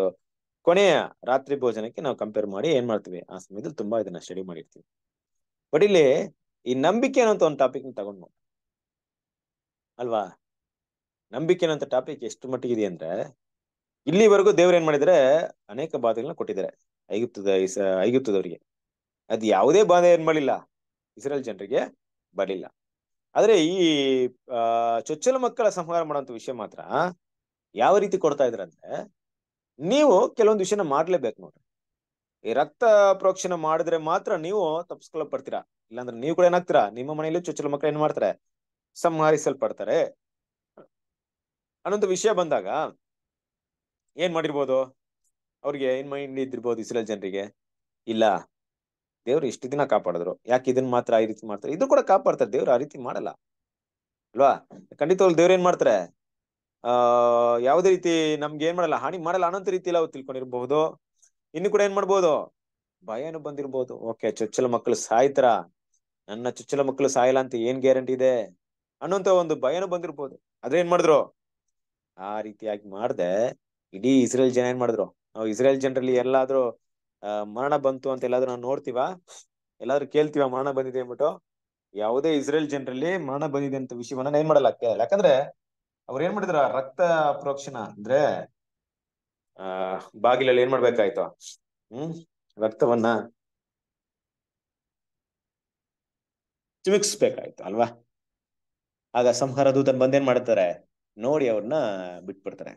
ಕೊನೆಯ ರಾತ್ರಿ ಭೋಜನಕ್ಕೆ ನಾವು ಕಂಪೇರ್ ಮಾಡಿ ಏನ್ ಮಾಡ್ತೀವಿ ಆ ಸಮಯದಲ್ಲಿ ತುಂಬಾ ಇದನ್ನ ಸ್ಟಡಿ ಮಾಡಿರ್ತೀವಿ ಬಟ್ ಇಲ್ಲಿ ಈ ನಂಬಿಕೆ ಅನ್ನೋ ಒಂದು ಟಾಪಿಕ್ ತಗೊಂಡ್ ಅಲ್ವಾ ನಂಬಿಕೆ ಅನ್ನೋಂಥ ಟಾಪಿಕ್ ಎಷ್ಟು ಮಟ್ಟಿಗೆ ಇದೆ ಅಂದ್ರೆ ಇಲ್ಲಿವರೆಗೂ ದೇವ್ರ ಏನ್ ಮಾಡಿದ್ರೆ ಅನೇಕ ಬಾಧೆಗಳನ್ನ ಕೊಟ್ಟಿದ್ದಾರೆ ಐಗುಪ್ತದ ಐಗುಪ್ತದವರಿಗೆ ಅದು ಯಾವುದೇ ಬಾಧೆ ಏನ್ ಮಾಡಿಲ್ಲ ಇಸ್ರೇಲ್ ಜನರಿಗೆ ಬರಲಿಲ್ಲ ಆದ್ರೆ ಈ ಚೊಚ್ಚಲ ಮಕ್ಕಳ ಸಂಹಾರ ಮಾಡುವಂತ ವಿಷಯ ಮಾತ್ರ ಯಾವ ರೀತಿ ಕೊಡ್ತಾ ಇದ್ರ ಅಂದ್ರೆ ನೀವು ಕೆಲವೊಂದು ವಿಷಯನ ಮಾಡ್ಲೇಬೇಕು ನೋಡ್ರಿ ಈ ರಕ್ತ ಪ್ರೋಕ್ಷಣ ಮಾಡಿದ್ರೆ ಮಾತ್ರ ನೀವು ತಪ್ಪಿಸ್ಕೊಳಕ್ ಬರ್ತೀರಾ ಇಲ್ಲಾಂದ್ರೆ ನೀವು ಕೂಡ ಏನಾಗ್ತೀರಾ ನಿಮ್ಮ ಮನೆಯಲ್ಲಿ ಚೊಚ್ಚಲ ಮಕ್ಕಳು ಏನ್ ಮಾಡ್ತಾರೆ ಸಂಹರಿಸಲ್ಪಡ್ತಾರೆ ಅನ್ನೋಂಥ ವಿಷಯ ಬಂದಾಗ ಏನ್ ಮಾಡಿರ್ಬೋದು ಅವ್ರಿಗೆ ಏನ್ ಮೈಂಡ್ ಇದ್ದಿರ್ಬೋದು ಇಸ್ರೇಲ್ ಜನರಿಗೆ ಇಲ್ಲ ದೇವ್ರು ಇಷ್ಟು ದಿನ ಕಾಪಾಡಿದ್ರು ಯಾಕೆ ಇದನ್ನ ಮಾತ್ರ ಈ ರೀತಿ ಮಾಡ್ತಾರೆ ಇದು ಕೂಡ ಕಾಪಾಡ್ತಾರೆ ದೇವ್ರು ಆ ರೀತಿ ಮಾಡಲ್ಲ ಅಲ್ವಾ ಖಂಡಿತವಾಗ್ಲು ದೇವ್ರು ಏನ್ ಮಾಡ್ತಾರೆ ಆ ಯಾವುದೇ ರೀತಿ ನಮ್ಗೆ ಏನ್ ಮಾಡಲ್ಲ ಹಾನಿ ಮಾಡಲ್ಲ ಅನ್ನೋಂಥ ರೀತಿ ಅವ್ರು ತಿಳ್ಕೊಂಡಿರ್ಬಹುದು ಇನ್ನು ಕೂಡ ಏನ್ ಮಾಡ್ಬೋದು ಭಯನು ಬಂದಿರ್ಬೋದು ಓಕೆ ಚುಚ್ಚಲ ಮಕ್ಕಳು ಸಾಯ್ತಾರ ನನ್ನ ಚುಚ್ಚಲ ಮಕ್ಕಳು ಸಾಯಲ್ಲ ಅಂತ ಏನ್ ಗ್ಯಾರಂಟಿ ಇದೆ ಅನ್ನೋಂತ ಒಂದು ಭಯನು ಬಂದಿರ್ಬೋದು ಆದ್ರೆ ಏನ್ ಮಾಡಿದ್ರು ಆ ರೀತಿಯಾಗಿ ಮಾಡ್ದೆ ಇಡೀ ಇಸ್ರೇಲ್ ಜನ ಏನ್ ಮಾಡಿದ್ರು ನಾವು ಇಸ್ರೇಲ್ ಜನರಲ್ಲಿ ಎಲ್ಲಾದ್ರೂ ಮರಣ ಬಂತು ಅಂತ ಎಲ್ಲಾದ್ರೂ ನಾವು ನೋಡ್ತೀವ ಎಲ್ಲಾದ್ರೂ ಕೇಳ್ತೀವ ಮರಣ ಬಂದಿದೆ ಅಂದ್ಬಿಟ್ಟು ಯಾವುದೇ ಇಸ್ರೇಲ್ ಜನರಲ್ಲಿ ಮರಣ ಬಂದಿದೆ ಅಂತ ವಿಷಯವನ್ನ ಏನ್ ಮಾಡಲ್ಲ ಯಾಕಂದ್ರೆ ಅವ್ರು ಏನ್ ಮಾಡಿದ್ರ ರಕ್ತ ಪ್ರೋಕ್ಷಣ ಅಂದ್ರೆ ಆ ಬಾಗಿಲಲ್ಲಿ ಏನ್ ಮಾಡ್ಬೇಕಾಯ್ತು ಹ್ಮ್ ರಕ್ತವನ್ನ ಚಿಮಿಕ್ಸ್ಬೇಕಾಯ್ತು ಅಲ್ವಾ ಆಗ ಸಂಹಾರ ದೂತನ್ ಬಂದೇನ್ ಮಾಡ್ತಾರೆ ನೋಡಿ ಅವ್ರನ್ನ ಬಿಟ್ಬಿಡ್ತಾರೆ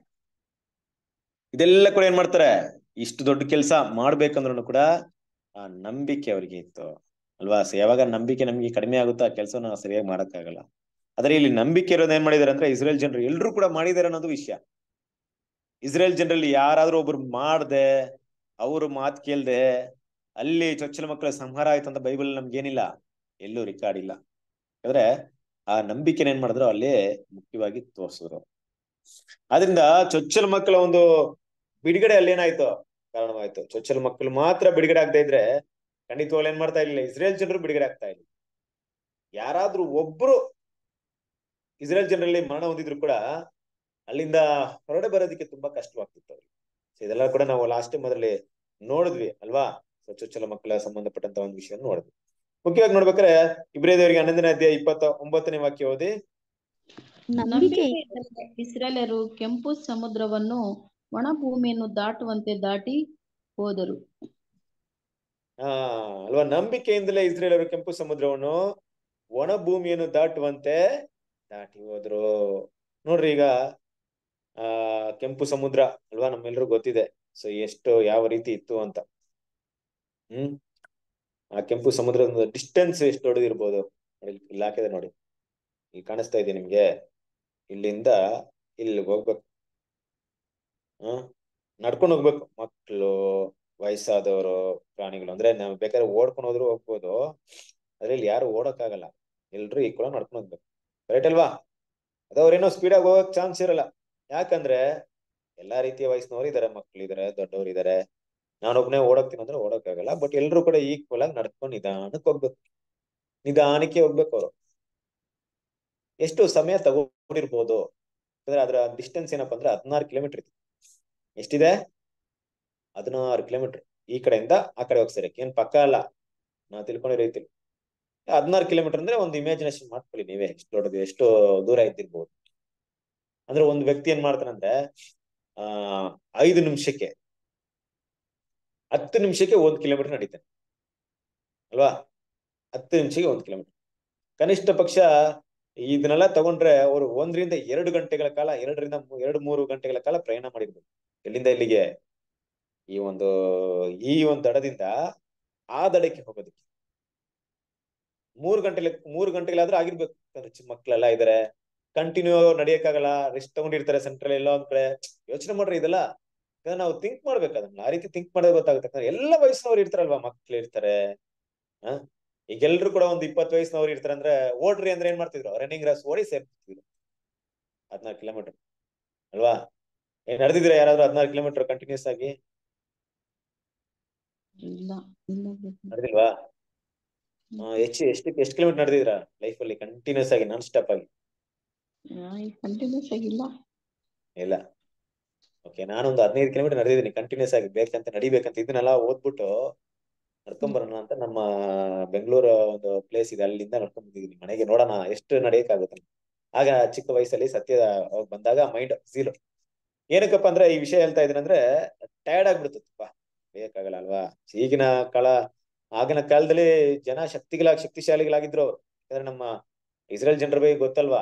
ಇದೆಲ್ಲ ಕೂಡ ಏನ್ ಮಾಡ್ತಾರೆ ಇಷ್ಟು ದೊಡ್ಡ ಕೆಲಸ ಮಾಡ್ಬೇಕಂದ್ರೂ ಕೂಡ ಆ ನಂಬಿಕೆ ಅವ್ರಿಗೆ ಇತ್ತು ಅಲ್ವಾ ಯಾವಾಗ ನಂಬಿಕೆ ನಮ್ಗೆ ಕಡಿಮೆ ಆಗುತ್ತೋ ಆ ಕೆಲಸನ ಸರಿಯಾಗಿ ಮಾಡಕ್ಕಾಗಲ್ಲ ಆದ್ರೆ ಇಲ್ಲಿ ನಂಬಿಕೆ ಇರೋದು ಏನ್ ಮಾಡಿದಾರೆ ಅಂದ್ರೆ ಇಸ್ರೇಲ್ ಜನರು ಎಲ್ರು ಕೂಡ ಮಾಡಿದಾರೆ ಅನ್ನೋದು ವಿಷಯ ಇಸ್ರೇಲ್ ಜನರಲ್ಲಿ ಯಾರಾದ್ರೂ ಒಬ್ರು ಮಾಡ್ದೆ ಅವರು ಮಾತು ಕೇಳ್ದೆ ಅಲ್ಲಿ ಚೊಚ್ಚಲ ಮಕ್ಕಳ ಸಂಹಾರ ಆಯ್ತು ಅಂತ ಬೈಬಲ್ ಏನಿಲ್ಲ ಎಲ್ಲೂ ರೆಕಾರ್ಡ್ ಇಲ್ಲ ಯಾಕಂದ್ರೆ ಆ ನಂಬಿಕೆನ ಏನ್ ಮಾಡಿದ್ರು ಅಲ್ಲಿ ಮುಖ್ಯವಾಗಿ ತೋರಿಸಿದ್ರು ಆದ್ರಿಂದ ಚೊಚ್ಚಲ ಮಕ್ಕಳ ಒಂದು ಬಿಡುಗಡೆ ಅಲ್ಲಿ ಏನಾಯ್ತು ಕಾರಣವಾಯ್ತು ಚೊಚ್ಚಲ ಮಕ್ಕಳು ಮಾತ್ರ ಬಿಡುಗಡೆ ಆಗ್ತಾ ಇದ್ರೆ ಖಂಡಿತವಾಗ್ಲು ಏನ್ ಮಾಡ್ತಾ ಇರ್ಲಿಲ್ಲ ಇಸ್ರೇಲ್ ಜನರು ಬಿಡುಗಡೆ ಆಗ್ತಾ ಇಲ್ಲ ಯಾರಾದ್ರೂ ಒಬ್ರು ಇಸ್ರೇಲ್ ಜನರಲ್ಲಿ ಮರಣ ಹೊಂದಿದ್ರು ಕೂಡ ಅಲ್ಲಿಂದ ಹೊರಡೆ ಬರೋದಿಕ್ಕೆ ತುಂಬಾ ಕಷ್ಟವಾಗ್ತಿತ್ತು ಅವ್ರಿಗೆ ಸೊ ಇದೆಲ್ಲ ಕೂಡ ನಾವು ಲಾಸ್ಟ್ ಟೈಮ್ ಅದರಲ್ಲಿ ನೋಡಿದ್ವಿ ಅಲ್ವಾ ಚೊಚ್ಚಲ ಮಕ್ಕಳ ಸಂಬಂಧಪಟ್ಟಂತ ಒಂದು ವಿಷಯ ನೋಡಿದ್ವಿ ಮುಖ್ಯವಾಗಿ ನೋಡ್ಬೇಕಾರೆ ಇಬ್ರೇ ದೇವರಿಗೆ ಹನ್ನೊಂದನೇ ಅಧ್ಯಾಯ ಇಪ್ಪತ್ತ ಒಂಬತ್ತನೇ ವಾಕ್ಯ ಓದಿ ಇಸ್ರೇಲರು ಕೆಂಪು ಸಮುದ್ರವನ್ನು ಒಣ ಭೂಮಿಯನ್ನು ದಾಟುವಂತೆ ದಾಟಿ ಹೋದರು ಹಾ ಅಲ್ವಾ ನಂಬಿಕೆಯಿಂದಲೇ ಇಸ್ರೇಲರು ಕೆಂಪು ಸಮುದ್ರವನ್ನು ಒಣ ಭೂಮಿಯನ್ನು ದಾಟುವಂತೆ ದಾಟಿ ಹೋದ್ರು ನೋಡ್ರಿ ಈಗ ಆ ಕೆಂಪು ಸಮುದ್ರ ಅಲ್ವಾ ನಮ್ಮೆಲ್ರಿಗೂ ಗೊತ್ತಿದೆ ಸೊ ಎಷ್ಟು ಯಾವ ರೀತಿ ಇತ್ತು ಅಂತ ಹ್ಮ್ ಆ ಕೆಂಪು ಸಮುದ್ರದ ಡಿಸ್ಟೆನ್ಸ್ ಎಷ್ಟು ದೊಡ್ಡದಿರ್ಬೋದು ಇಲ್ಲಿ ಹಾಕಿದೆ ನೋಡಿ ಇಲ್ಲಿ ಕಾಣಿಸ್ತಾ ಇದೆ ನಿಮ್ಗೆ ಇಲ್ಲಿಂದ ಇಲ್ಲಿಗೆ ಹೋಗ್ಬೇಕು ಹ ನಡ್ಕೊಂಡು ಹೋಗ್ಬೇಕು ಮಕ್ಕಳು ವಯಸ್ಸಾದವರು ಪ್ರಾಣಿಗಳು ಅಂದ್ರೆ ನಾವು ಬೇಕಾದ್ರೆ ಓಡ್ಕೊಂಡು ಹೋದ್ರು ಹೋಗ್ಬೋದು ಅದ್ರಲ್ಲಿ ಇಲ್ಲಿ ಯಾರು ಓಡಕ್ಕಾಗಲ್ಲ ಎಲ್ರು ಈ ಕೂಡ ನಡ್ಕೊಂಡು ಹೋಗ್ಬೇಕು ಕರೆಕ್ಟ್ ಅಲ್ವಾ ಸ್ಪೀಡ್ ಆಗಿ ಹೋಗಕ್ ಚಾನ್ಸ್ ಇರಲ್ಲ ಯಾಕಂದ್ರೆ ಎಲ್ಲಾ ರೀತಿಯ ವಯಸ್ಸಿನವ್ರು ಇದಾರೆ ಮಕ್ಳು ಇದಾರೆ ದೊಡ್ಡವರು ಇದಾರೆ ನಾನೊಬ್ನೇ ಓಡಕ್ತೀನಿ ಅಂದ್ರೆ ಓಡಕ್ಕಾಗಲ್ಲ ಬಟ್ ಎಲ್ರು ಕೂಡ ಈಕ್ವಲ್ ಆಗಿ ನಡ್ಕೊಂಡು ನಿಧಾನಕ್ಕೆ ಹೋಗ್ಬೇಕು ನಿಧಾನಕ್ಕೆ ಹೋಗ್ಬೇಕು ಅವರು ಎಷ್ಟು ಸಮಯ ತಗೊಂಡಿರ್ಬೋದು ಅಂದ್ರೆ ಅದರ ಡಿಸ್ಟೆನ್ಸ್ ಏನಪ್ಪಾ ಅಂದ್ರೆ ಹದಿನಾರು ಕಿಲೋಮೀಟರ್ ಇದೆ ಎಷ್ಟಿದೆ ಹದಿನಾರು ಕಿಲೋಮೀಟರ್ ಈ ಕಡೆಯಿಂದ ಆ ಕಡೆ ಹೋಗ್ಸರಕ್ಕೆ ಏನ್ ಪಕ್ಕ ಅಲ್ಲ ನಾ ತಿಳ್ಕೊಂಡಿರೋ ರೀತಿಲಿ ಹದಿನಾರು ಕಿಲೋಮೀಟರ್ ಅಂದ್ರೆ ಒಂದು ಇಮ್ಯಾಜಿನೇಷನ್ ಮಾಡ್ಕೊಳ್ಳಿ ನೀವೇ ಎಷ್ಟು ದೊಡ್ಡದು ಎಷ್ಟು ದೂರ ಇದ್ದಿರ್ಬೋದು ಅಂದ್ರೆ ಒಂದು ವ್ಯಕ್ತಿ ಏನ್ ಮಾಡ್ತಾನಂದ್ರೆ ಆ ಐದು ನಿಮಿಷಕ್ಕೆ ಹತ್ತು ನಿಮಿಷಕ್ಕೆ ಒಂದು ಕಿಲೋಮೀಟರ್ ನಡೀತೇನೆ ಅಲ್ವಾ ಹತ್ತು ನಿಮಿಷಕ್ಕೆ ಒಂದು ಕಿಲೋಮೀಟರ್ ಕನಿಷ್ಠ ಪಕ್ಷ ಇದನ್ನೆಲ್ಲ ತಗೊಂಡ್ರೆ ಅವರು ಒಂದರಿಂದ ಎರಡು ಗಂಟೆಗಳ ಕಾಲ ಎರಡರಿಂದ ಎರಡು ಮೂರು ಗಂಟೆಗಳ ಕಾಲ ಪ್ರಯಾಣ ಮಾಡಿರ್ಬೋದು ಎಲ್ಲಿಂದ ಇಲ್ಲಿಗೆ ಈ ಒಂದು ಈ ಒಂದು ದಡದಿಂದ ಆ ದಡಕ್ಕೆ ಹೋಗೋದಕ್ಕೆ ಮೂರು ಗಂಟೆ ಮೂರು ಗಂಟೆಗಳಾದ್ರೂ ಆಗಿರ್ಬೇಕು ಚಿಕ್ಕ ಮಕ್ಕಳೆಲ್ಲ ಇದಾರೆ ಕಂಟಿನ್ಯೂ ನಡೆಯಕ್ಕಾಗಲ್ಲ ರೆಸ್ಟ್ ತಗೊಂಡಿರ್ತಾರೆ ಸೆಂಟ್ರಲ್ ಎಲ್ಲೋ ಒಂದ್ ಕಡೆ ಯೋಚನೆ ಮಾಡ್ರಿ ಇದೆಲ್ಲ ನಾವು ಥಿಂಕ್ ಮಾಡ್ಬೇಕು ಅದನ್ನ ಆ ರೀತಿ ಥಿಂಕ್ ಮಾಡಿದ್ರೆ ಗೊತ್ತಾಗುತ್ತೆ ಎಲ್ಲ ವಯಸ್ಸಿನವ್ರು ಇರ್ತಾರಲ್ವಾ ಮಕ್ಳು ಇರ್ತಾರೆ ಹ ಈಗ ಎಲ್ರು ಕೂಡ ಒಂದು ಇಪ್ಪತ್ತು ವಯಸ್ಸಿನವ್ರು ಇರ್ತಾರೆ ಅಂದ್ರೆ ಓಡ್ರಿ ಅಂದ್ರೆ ಏನ್ ಮಾಡ್ತಿದ್ರು ರನ್ನಿಂಗ್ ರೇಸ್ ಓಡಿ ಸೇರ್ತಿದ್ರು ಹದಿನಾರು ಕಿಲೋಮೀಟರ್ ಅಲ್ವಾ ಏನ್ ನಡೆದಿದ್ರೆ ಯಾರಾದ್ರೂ ಹದಿನಾರು ಕಿಲೋಮೀಟರ್ ಕಂಟಿನ್ಯೂಸ್ ಆಗಿ ನಡೆದಿಲ್ವಾ ಹೆಚ್ಚು ಎಷ್ಟು ಕಿಲೋಮೀಟರ್ ನಡೆದಿದ್ರ ಲೈಫ್ ಅಲ್ಲಿ ಕಂಟಿನ್ಯೂಸ್ ಆಗಿ ನಾನ್ ಸ್ಟಾಪ್ ಆಗಿ ಕಂಟಿನ್ಯೂಸ್ ಆಗಿಲ್ಲ ಇಲ್ಲ ಓಕೆ ನಾನು ಒಂದು ಹದಿನೈದು ಕಿಲೋಮೀಟರ್ ನಡೆದಿದ್ದೀನಿ ಕಂಟಿನ್ಯೂಸ್ ಆಗಿ ಬೇಕಂತ ನಡಿಬೇಕಂತ ಇದನ್ನೆಲ್ಲ ಓದ್ಬಿಟ್ಟು ನಡ್ಕೊಂಬರೋಣ ಅಂತ ನಮ್ಮ ಬೆಂಗಳೂರು ಒಂದು ಪ್ಲೇಸ್ ಇದೆ ಅಲ್ಲಿಂದ ನಡ್ಕೊಂಡ್ ಬಂದಿದ್ದೀನಿ ಮನೆಗೆ ನೋಡೋಣ ಎಷ್ಟು ನಡೆಯಕ್ಕಾಗುತ್ತೆ ಆಗ ಚಿಕ್ಕ ವಯಸ್ಸಲ್ಲಿ ಸತ್ಯ ಬಂದಾಗ ಮೈಂಡ್ ಝೀರೋ ಏನಕ್ಕಪ್ಪ ಅಂದ್ರೆ ಈ ವಿಷಯ ಹೇಳ್ತಾ ಅಂದ್ರೆ ಟಯರ್ಡ್ ಆಗ್ಬಿಡ್ತಪ್ಪ ಬೇಕಾಗಲ್ಲ ಅಲ್ವಾ ಈಗಿನ ಕಾಲ ಆಗಿನ ಕಾಲದಲ್ಲಿ ಜನ ಶಕ್ತಿಗಳಾಗಿ ಶಕ್ತಿಶಾಲಿಗಳಾಗಿದ್ರು ಯಾಕಂದ್ರೆ ನಮ್ಮ ಇಸ್ರೇಲ್ ಜನರ ಬಗ್ಗೆ ಗೊತ್ತಲ್ವಾ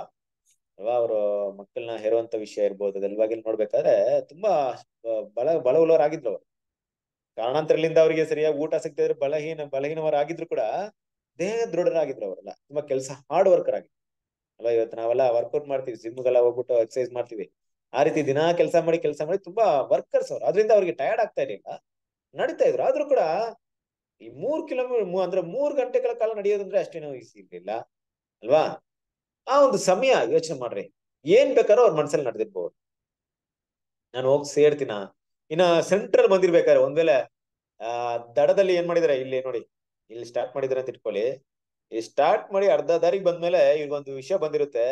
ಅಲ್ವಾ ಅವರು ಮಕ್ಕಳನ್ನ ಹೇರುವಂತ ವಿಷಯ ಇರ್ಬೋದು ಅದೆಲ್ಲವಾಗಿ ನೋಡ್ಬೇಕಾದ್ರೆ ತುಂಬಾ ಬಲ ಬಲ ಆಗಿದ್ರು ಅವರು ಕಾರಣಾಂತರಲಿಂದ ಅವರಿಗೆ ಸರಿಯಾಗಿ ಊಟ ಸಿಗ್ತಾ ಇದ್ರೆ ಬಲಹೀನ ಬಲಹೀನವರಾಗಿದ್ರು ಕೂಡ ದೇಹ ದೃಢರಾಗಿದ್ರು ಅವರೆಲ್ಲ ತುಂಬಾ ಕೆಲಸ ಹಾರ್ಡ್ ವರ್ಕರ್ ಆಗಿದ್ರು ಅಲ್ವಾ ಇವತ್ತು ನಾವೆಲ್ಲ ವರ್ಕೌಟ್ ಮಾಡ್ತೀವಿ ಜಿಮ್ಗೆಲ್ಲ ಹೋಗ್ಬಿಟ್ಟು ಎಕ್ಸಸೈಸ್ ಮಾಡ್ತೀವಿ ಆ ರೀತಿ ದಿನಾ ಕೆಲಸ ಮಾಡಿ ಕೆಲಸ ಮಾಡಿ ತುಂಬಾ ವರ್ಕರ್ಸ್ ಅವರು ಅದರಿಂದ ಅವ್ರಿಗೆ ಟಯರ್ಡ್ ಆಗ್ತಾ ಇರಲಿಲ್ಲ ನಡೀತಾ ಇದ್ರು ಆದ್ರೂ ಕೂಡ ಈ ಮೂರ್ ಕಿಲೋಮೀಟರ್ ಅಂದ್ರೆ ಮೂರ್ ಗಂಟೆಗಳ ಕಾಲ ನಡೆಯೋದಂದ್ರೆ ಅಷ್ಟೇನೂ ಈಸಿ ಇರ್ಲಿಲ್ಲ ಅಲ್ವಾ ಆ ಒಂದು ಸಮಯ ಯೋಚನೆ ಮಾಡ್ರಿ ಏನ್ ಬೇಕಾದ್ರೂ ಅವ್ರ ಮನಸ್ಸಲ್ಲಿ ನಡೆದಿರ್ಬೋದು ನಾನು ಹೋಗಿ ಸೇರ್ತೀನ ಇನ್ನ ಸೆಂಟ್ರಲ್ ಬಂದಿರ್ಬೇಕಾದ್ರೆ ಒಂದ್ ವೇಳೆ ಆ ದಡದಲ್ಲಿ ಏನ್ ಮಾಡಿದಾರೆ ಇಲ್ಲಿ ನೋಡಿ ಇಲ್ಲಿ ಸ್ಟಾರ್ಟ್ ಮಾಡಿದಾರೆ ಅಂತ ಇಟ್ಕೊಳ್ಳಿ ಇಲ್ಲಿ ಸ್ಟಾರ್ಟ್ ಮಾಡಿ ಅರ್ಧ ದಾರಿಗೆ ಬಂದ್ಮೇಲೆ ಒಂದು ವಿಷಯ ಬಂದಿರುತ್ತೆ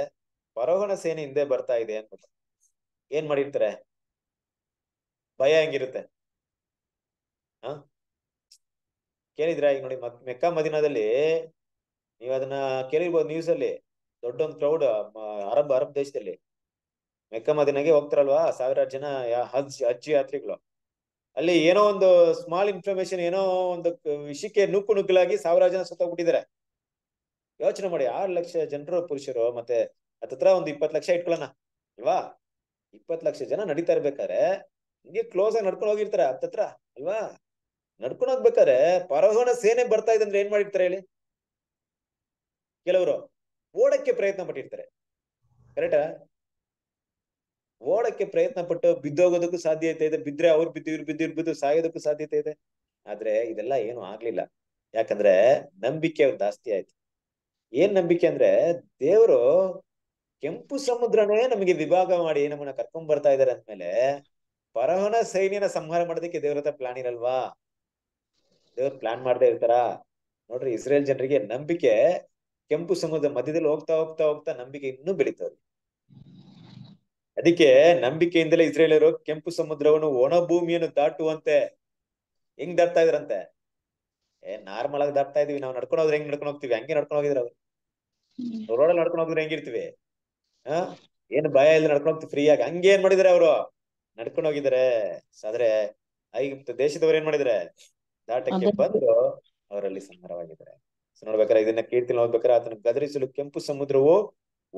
ಪರೋಹಣ ಸೇನೆ ಹಿಂದೆ ಬರ್ತಾ ಇದೆ ಅನ್ಬಿಟ್ಟು ಏನ್ ಮಾಡಿರ್ತಾರೆ ಭಯ ಹೆಂಗಿರುತ್ತೆ ಹ ಕೇಳಿದ್ರ ಈಗ ನೋಡಿ ಮಕ್ ಮೆಕ್ಕ ಮದಿನದಲ್ಲಿ ನೀವ್ ಅದನ್ನ ಕೇಳಿರ್ಬೋದು ನ್ಯೂಸ್ ಅಲ್ಲಿ ದೊಡ್ಡೊಂದು ಕ್ರೌಡ್ ಅರಬ್ ಅರಬ್ ದೇಶದಲ್ಲಿ ಮೆಕ್ಕ ಮದಿನಾಗೆ ಹೋಗ್ತಾರಲ್ವಾ ಸಾವಿರಾರು ಜನ ಹಜ್ ಅಜ್ಜಿ ಯಾತ್ರಿಗಳು ಅಲ್ಲಿ ಏನೋ ಒಂದು ಸ್ಮಾಲ್ ಇನ್ಫಾರ್ಮೇಶನ್ ಏನೋ ಒಂದು ವಿಷಯಕ್ಕೆ ನುಕ್ಕು ನುಗ್ಗಲಾಗಿ ಸಾವಿರಾರು ಜನ ಸುತ್ತೋಗ್ಬಿಟ್ಟಿದ್ದಾರೆ ಯೋಚನೆ ಮಾಡಿ ಆರು ಲಕ್ಷ ಜನರು ಪುರುಷರು ಮತ್ತೆ ಅದತ್ರ ಒಂದು ಇಪ್ಪತ್ತು ಲಕ್ಷ ಇಟ್ಕೊಳ್ಳೋಣ ಅಲ್ವಾ ಇಪ್ಪತ್ ಲಕ್ಷ ಜನ ನಡೀತಾ ಇರ್ಬೇಕಾದ್ರೆ ಹಿಂಗೆ ಕ್ಲೋಸ್ ಆಗಿ ನಡ್ಕೊಂಡು ಹೋಗಿರ್ತಾರೆ ಹತ್ತತ್ರ ಅಲ್ವಾ ನಡ್ಕೊಂಡು ಹೋಗ್ಬೇಕಾರೆ ಪರೋಹಣ ಸೇನೆ ಬರ್ತಾ ಇದೆ ಅಂದ್ರೆ ಏನ್ ಮಾಡಿರ್ತಾರೆ ಹೇಳಿ ಕೆಲವರು ಓಡಕ್ಕೆ ಪ್ರಯತ್ನ ಪಟ್ಟಿರ್ತಾರೆ ಕರೆಕ್ಟಾ ಓಡಕ್ಕೆ ಪ್ರಯತ್ನ ಪಟ್ಟು ಬಿದ್ದೋಗೋದಕ್ಕೂ ಸಾಧ್ಯತೆ ಇದೆ ಬಿದ್ರೆ ಅವ್ರು ಬಿದ್ದು ಇವ್ರು ಬಿದ್ದು ಇವ್ರು ಬಿದ್ದು ಸಾಯೋದಕ್ಕೂ ಸಾಧ್ಯತೆ ಇದೆ ಆದ್ರೆ ಇದೆಲ್ಲ ಏನು ಆಗ್ಲಿಲ್ಲ ಯಾಕಂದ್ರೆ ನಂಬಿಕೆ ಅವ್ರು ಜಾಸ್ತಿ ಆಯ್ತು ಏನ್ ನಂಬಿಕೆ ಅಂದ್ರೆ ದೇವರು ಕೆಂಪು ಸಮುದ್ರನೇ ನಮಗೆ ವಿಭಾಗ ಮಾಡಿ ನಮ್ಮನ್ನ ಕರ್ಕೊಂಡ್ ಬರ್ತಾ ಇದಾರೆ ಅಂದ್ಮೇಲೆ ಪರಹನ ಸೈನ್ಯನ ಸಂಹಾರ ಮಾಡೋದಕ್ಕೆ ದೇವ್ರ ಹತ್ರ ಪ್ಲಾನ್ ಇರಲ್ವಾ ದೇವ್ರ ಪ್ಲಾನ್ ಮಾಡದೇ ಇರ್ತಾರ ನೋಡ್ರಿ ಇಸ್ರೇಲ್ ಜನರಿಗೆ ನಂಬಿಕೆ ಕೆಂಪು ಸಮುದ್ರ ಮಧ್ಯದಲ್ಲಿ ಹೋಗ್ತಾ ಹೋಗ್ತಾ ಹೋಗ್ತಾ ನಂಬಿಕೆ ಇನ್ನೂ ಬೆಳೀತದೆ ಅದಕ್ಕೆ ನಂಬಿಕೆಯಿಂದಲೇ ಇಸ್ರೇಲರು ಕೆಂಪು ಸಮುದ್ರವನ್ನು ಒಣ ಭೂಮಿಯನ್ನು ದಾಟುವಂತೆ ಹೆಂಗ್ ದಾಟ್ತಾ ಇದ್ರಂತೆ ಏ ನಾರ್ಮಲ್ ಆಗಿ ದಾಟ್ತಾ ಇದೀವಿ ನಾವು ನಡ್ಕೊಂಡು ಹೋದ್ರೆ ಹೆಂಗ್ ನಡ್ಕೊಂಡು ಹೋಗ್ತಿವಿ ಹಂಗೆ ನಡ್ಕೊಂಡು ಹೋಗಿದ್ರು ಅವ್ರು ರೋಡಲ್ಲಿ ನಡ್ಕೊಂಡು ಹೋಗಿದ್ರೆ ಹೆಂಗಿರ್ತೀವಿ ಆ ಏನ್ ಭಯ ಇಲ್ಲ ನಡ್ಕೊಂಡು ಹೋಗ್ತೀವಿ ಫ್ರೀ ಆಗಿ ಹಂಗೆ ಏನ್ ಮಾಡಿದಾರೆ ಅವರು ನಡ್ಕೊಂಡು ಹೋಗಿದಾರೆ ಆದ್ರೆ ಐಗುಪ್ತ ದೇಶದವ್ರು ಏನ್ ಮಾಡಿದ್ರೆ ದಾಟಕ್ಕೆ ಬಂದ್ರು ಅವರಲ್ಲಿ ಸಂಭರವಾಗಿದ್ದಾರೆ ನೋಡ್ಬೇಕಾರೆ ಇದನ್ನ ಕೀರ್ತಿ ನೋಡ್ಬೇಕಾರೆ ಆತನ ಗದರಿಸಲು ಕೆಂಪು ಸಮುದ್ರವು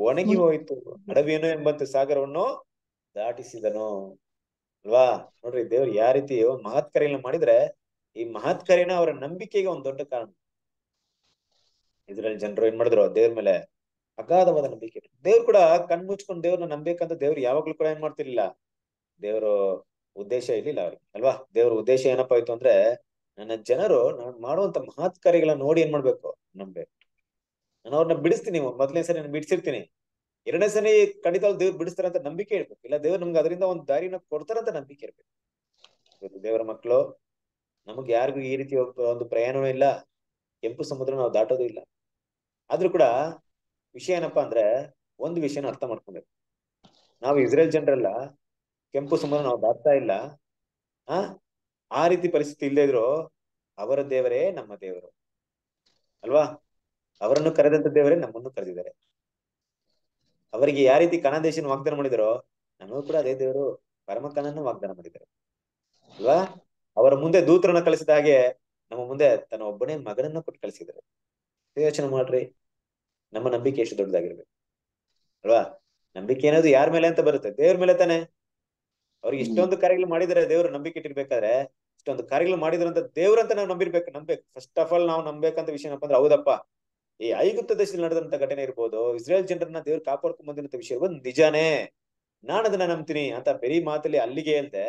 ಒಣಗಿ ಹೋಯಿತು ಅಡವಿಯನು ಎಂಬಂತ ಸಾಗರವನ್ನು ದಾಟಿಸಿದನು ಅಲ್ವಾ ನೋಡ್ರಿ ದೇವ್ರು ಯಾವ ರೀತಿ ಒಂದ್ ಮಾಡಿದ್ರೆ ಈ ಮಹತ್ ಅವರ ನಂಬಿಕೆಗೆ ಒಂದ್ ದೊಡ್ಡ ಕಾರಣ ಇದ್ರಲ್ಲಿ ಜನರು ಏನ್ ಮಾಡಿದ್ರು ದೇವ್ರ ಮೇಲೆ ಅಗಾಧವಾದ ನಂಬಿಕೆ ದೇವ್ರು ಕೂಡ ಕಣ್ ಮುಚ್ಕೊಂಡು ದೇವ್ರನ್ನ ನಂಬೇಕಂತ ದೇವ್ರು ಯಾವಾಗ್ಲೂ ಕೂಡ ಏನ್ ಮಾಡ್ತಿರ್ಲಿಲ್ಲ ದೇವ್ರ ಉದ್ದೇಶ ಇರ್ಲಿಲ್ಲ ಅವ್ರಿಗೆ ಅಲ್ವಾ ದೇವ್ರ ಉದ್ದೇಶ ಏನಪ್ಪಾ ಆಯ್ತು ಅಂದ್ರೆ ನನ್ನ ಜನರು ನಾನು ಮಾಡುವಂತ ಮಹತ್ ಕಾರ್ಯಗಳನ್ನ ನೋಡಿ ಏನ್ ಮಾಡ್ಬೇಕು ನಂಬಬೇಕು ನಾನು ಅವ್ರನ್ನ ಬಿಡಿಸ್ತೀನಿ ಮೊದಲನೇ ಸರಿ ನಾನು ಬಿಡಿಸಿರ್ತೀನಿ ಎರಡನೇ ಸರಿ ಖಂಡಿತ ದೇವ್ರು ಬಿಡಿಸ್ತಾರ ಅಂತ ನಂಬಿಕೆ ಇರ್ಬೇಕು ಇಲ್ಲ ದೇವ್ರು ನಮ್ಗೆ ಅದರಿಂದ ಒಂದು ದಾರಿನ ಕೊಡ್ತಾರಂತ ನಂಬಿಕೆ ಇರ್ಬೇಕು ದೇವರ ಮಕ್ಕಳು ನಮಗೆ ಯಾರಿಗೂ ಈ ರೀತಿ ಒಂದು ಪ್ರಯಾಣವೂ ಇಲ್ಲ ಕೆಂಪು ಸಮುದ್ರ ನಾವು ದಾಟೋದು ಇಲ್ಲ ಆದ್ರೂ ಕೂಡ ವಿಷಯ ಏನಪ್ಪಾ ಅಂದ್ರೆ ಒಂದು ವಿಷಯನ ಅರ್ಥ ಮಾಡ್ಕೊಬೇಕು ನಾವು ಇಸ್ರೇಲ್ ಜನರೆಲ್ಲ ಕೆಂಪು ಸಮುದ್ರ ನಾವು ದಾಟ್ತಾ ಇಲ್ಲ ಆ ಆ ರೀತಿ ಪರಿಸ್ಥಿತಿ ಇಲ್ಲದೆ ಇದ್ರು ಅವರ ದೇವರೇ ನಮ್ಮ ದೇವರು ಅಲ್ವಾ ಅವರನ್ನು ಕರೆದಂತ ದೇವರೇ ನಮ್ಮನ್ನು ಕರೆದಿದ್ದಾರೆ ಅವರಿಗೆ ಯಾವ ರೀತಿ ದೇಶ ವಾಗ್ದಾನ ಮಾಡಿದರೋ ನಮಗೂ ಕೂಡ ಅದೇ ದೇವರು ಪರಮಕನನ್ನು ವಾಗ್ದಾನ ಮಾಡಿದ್ದಾರೆ ಅಲ್ವಾ ಅವರ ಮುಂದೆ ದೂತರನ್ನ ಕಳಿಸಿದ ಹಾಗೆ ನಮ್ಮ ಮುಂದೆ ತನ್ನ ಒಬ್ಬನೇ ಮಗನನ್ನ ಕೊಟ್ಟು ಕಳಿಸಿದ್ದಾರೆ ಯೋಚನೆ ಮಾಡ್ರಿ ನಮ್ಮ ನಂಬಿಕೆ ಎಷ್ಟು ದೊಡ್ಡದಾಗಿರ್ಬೇಕು ಅಲ್ವಾ ನಂಬಿಕೆ ಅನ್ನೋದು ಯಾರ ಮೇಲೆ ಅಂತ ಬರುತ್ತೆ ದೇವ್ರ ಮೇಲೆ ತಾನೆ ಅವ್ರಿಗೆ ಇಷ್ಟೊಂದು ಕಾರ್ಯಗಳು ಮಾಡಿದರೆ ದೇವರು ನಂಬಿಕೆ ಇಟ್ಟಿರ್ಬೇಕಾದ್ರೆ ಇಷ್ಟೊಂದು ಕಾರ್ಯಗಳು ಮಾಡಿದ್ರಂತ ದೇವ್ರಂತ ನಾವು ನಂಬಿರ್ಬೇಕು ನಂಬೇಕು ಫಸ್ಟ್ ಆಫ್ ಆಲ್ ನಾವು ನಂಬೇಕಂತ ವಿಷಯ ಏನಪ್ಪ ಅಂದ್ರೆ ಹೌದಪ್ಪ ಈ ಐಗುಪ್ತ ದೇಶದಲ್ಲಿ ನಡೆದಂತ ಘಟನೆ ಇರ್ಬೋದು ಇಸ್ರೇಲ್ ಜನರನ್ನ ದೇವ್ರು ಕಾಪಾಡ್ಕೊಂಡ್ ಬಂದಿರಂತ ವಿಷಯ ಇರ್ಬೋದು ನಿಜಾನೇ ನಾನು ಅದನ್ನ ನಂಬ್ತೀನಿ ಅಂತ ಬೆರಿ ಮಾತಲ್ಲಿ ಅಲ್ಲಿಗೆ ಹೇಳ್ದೆ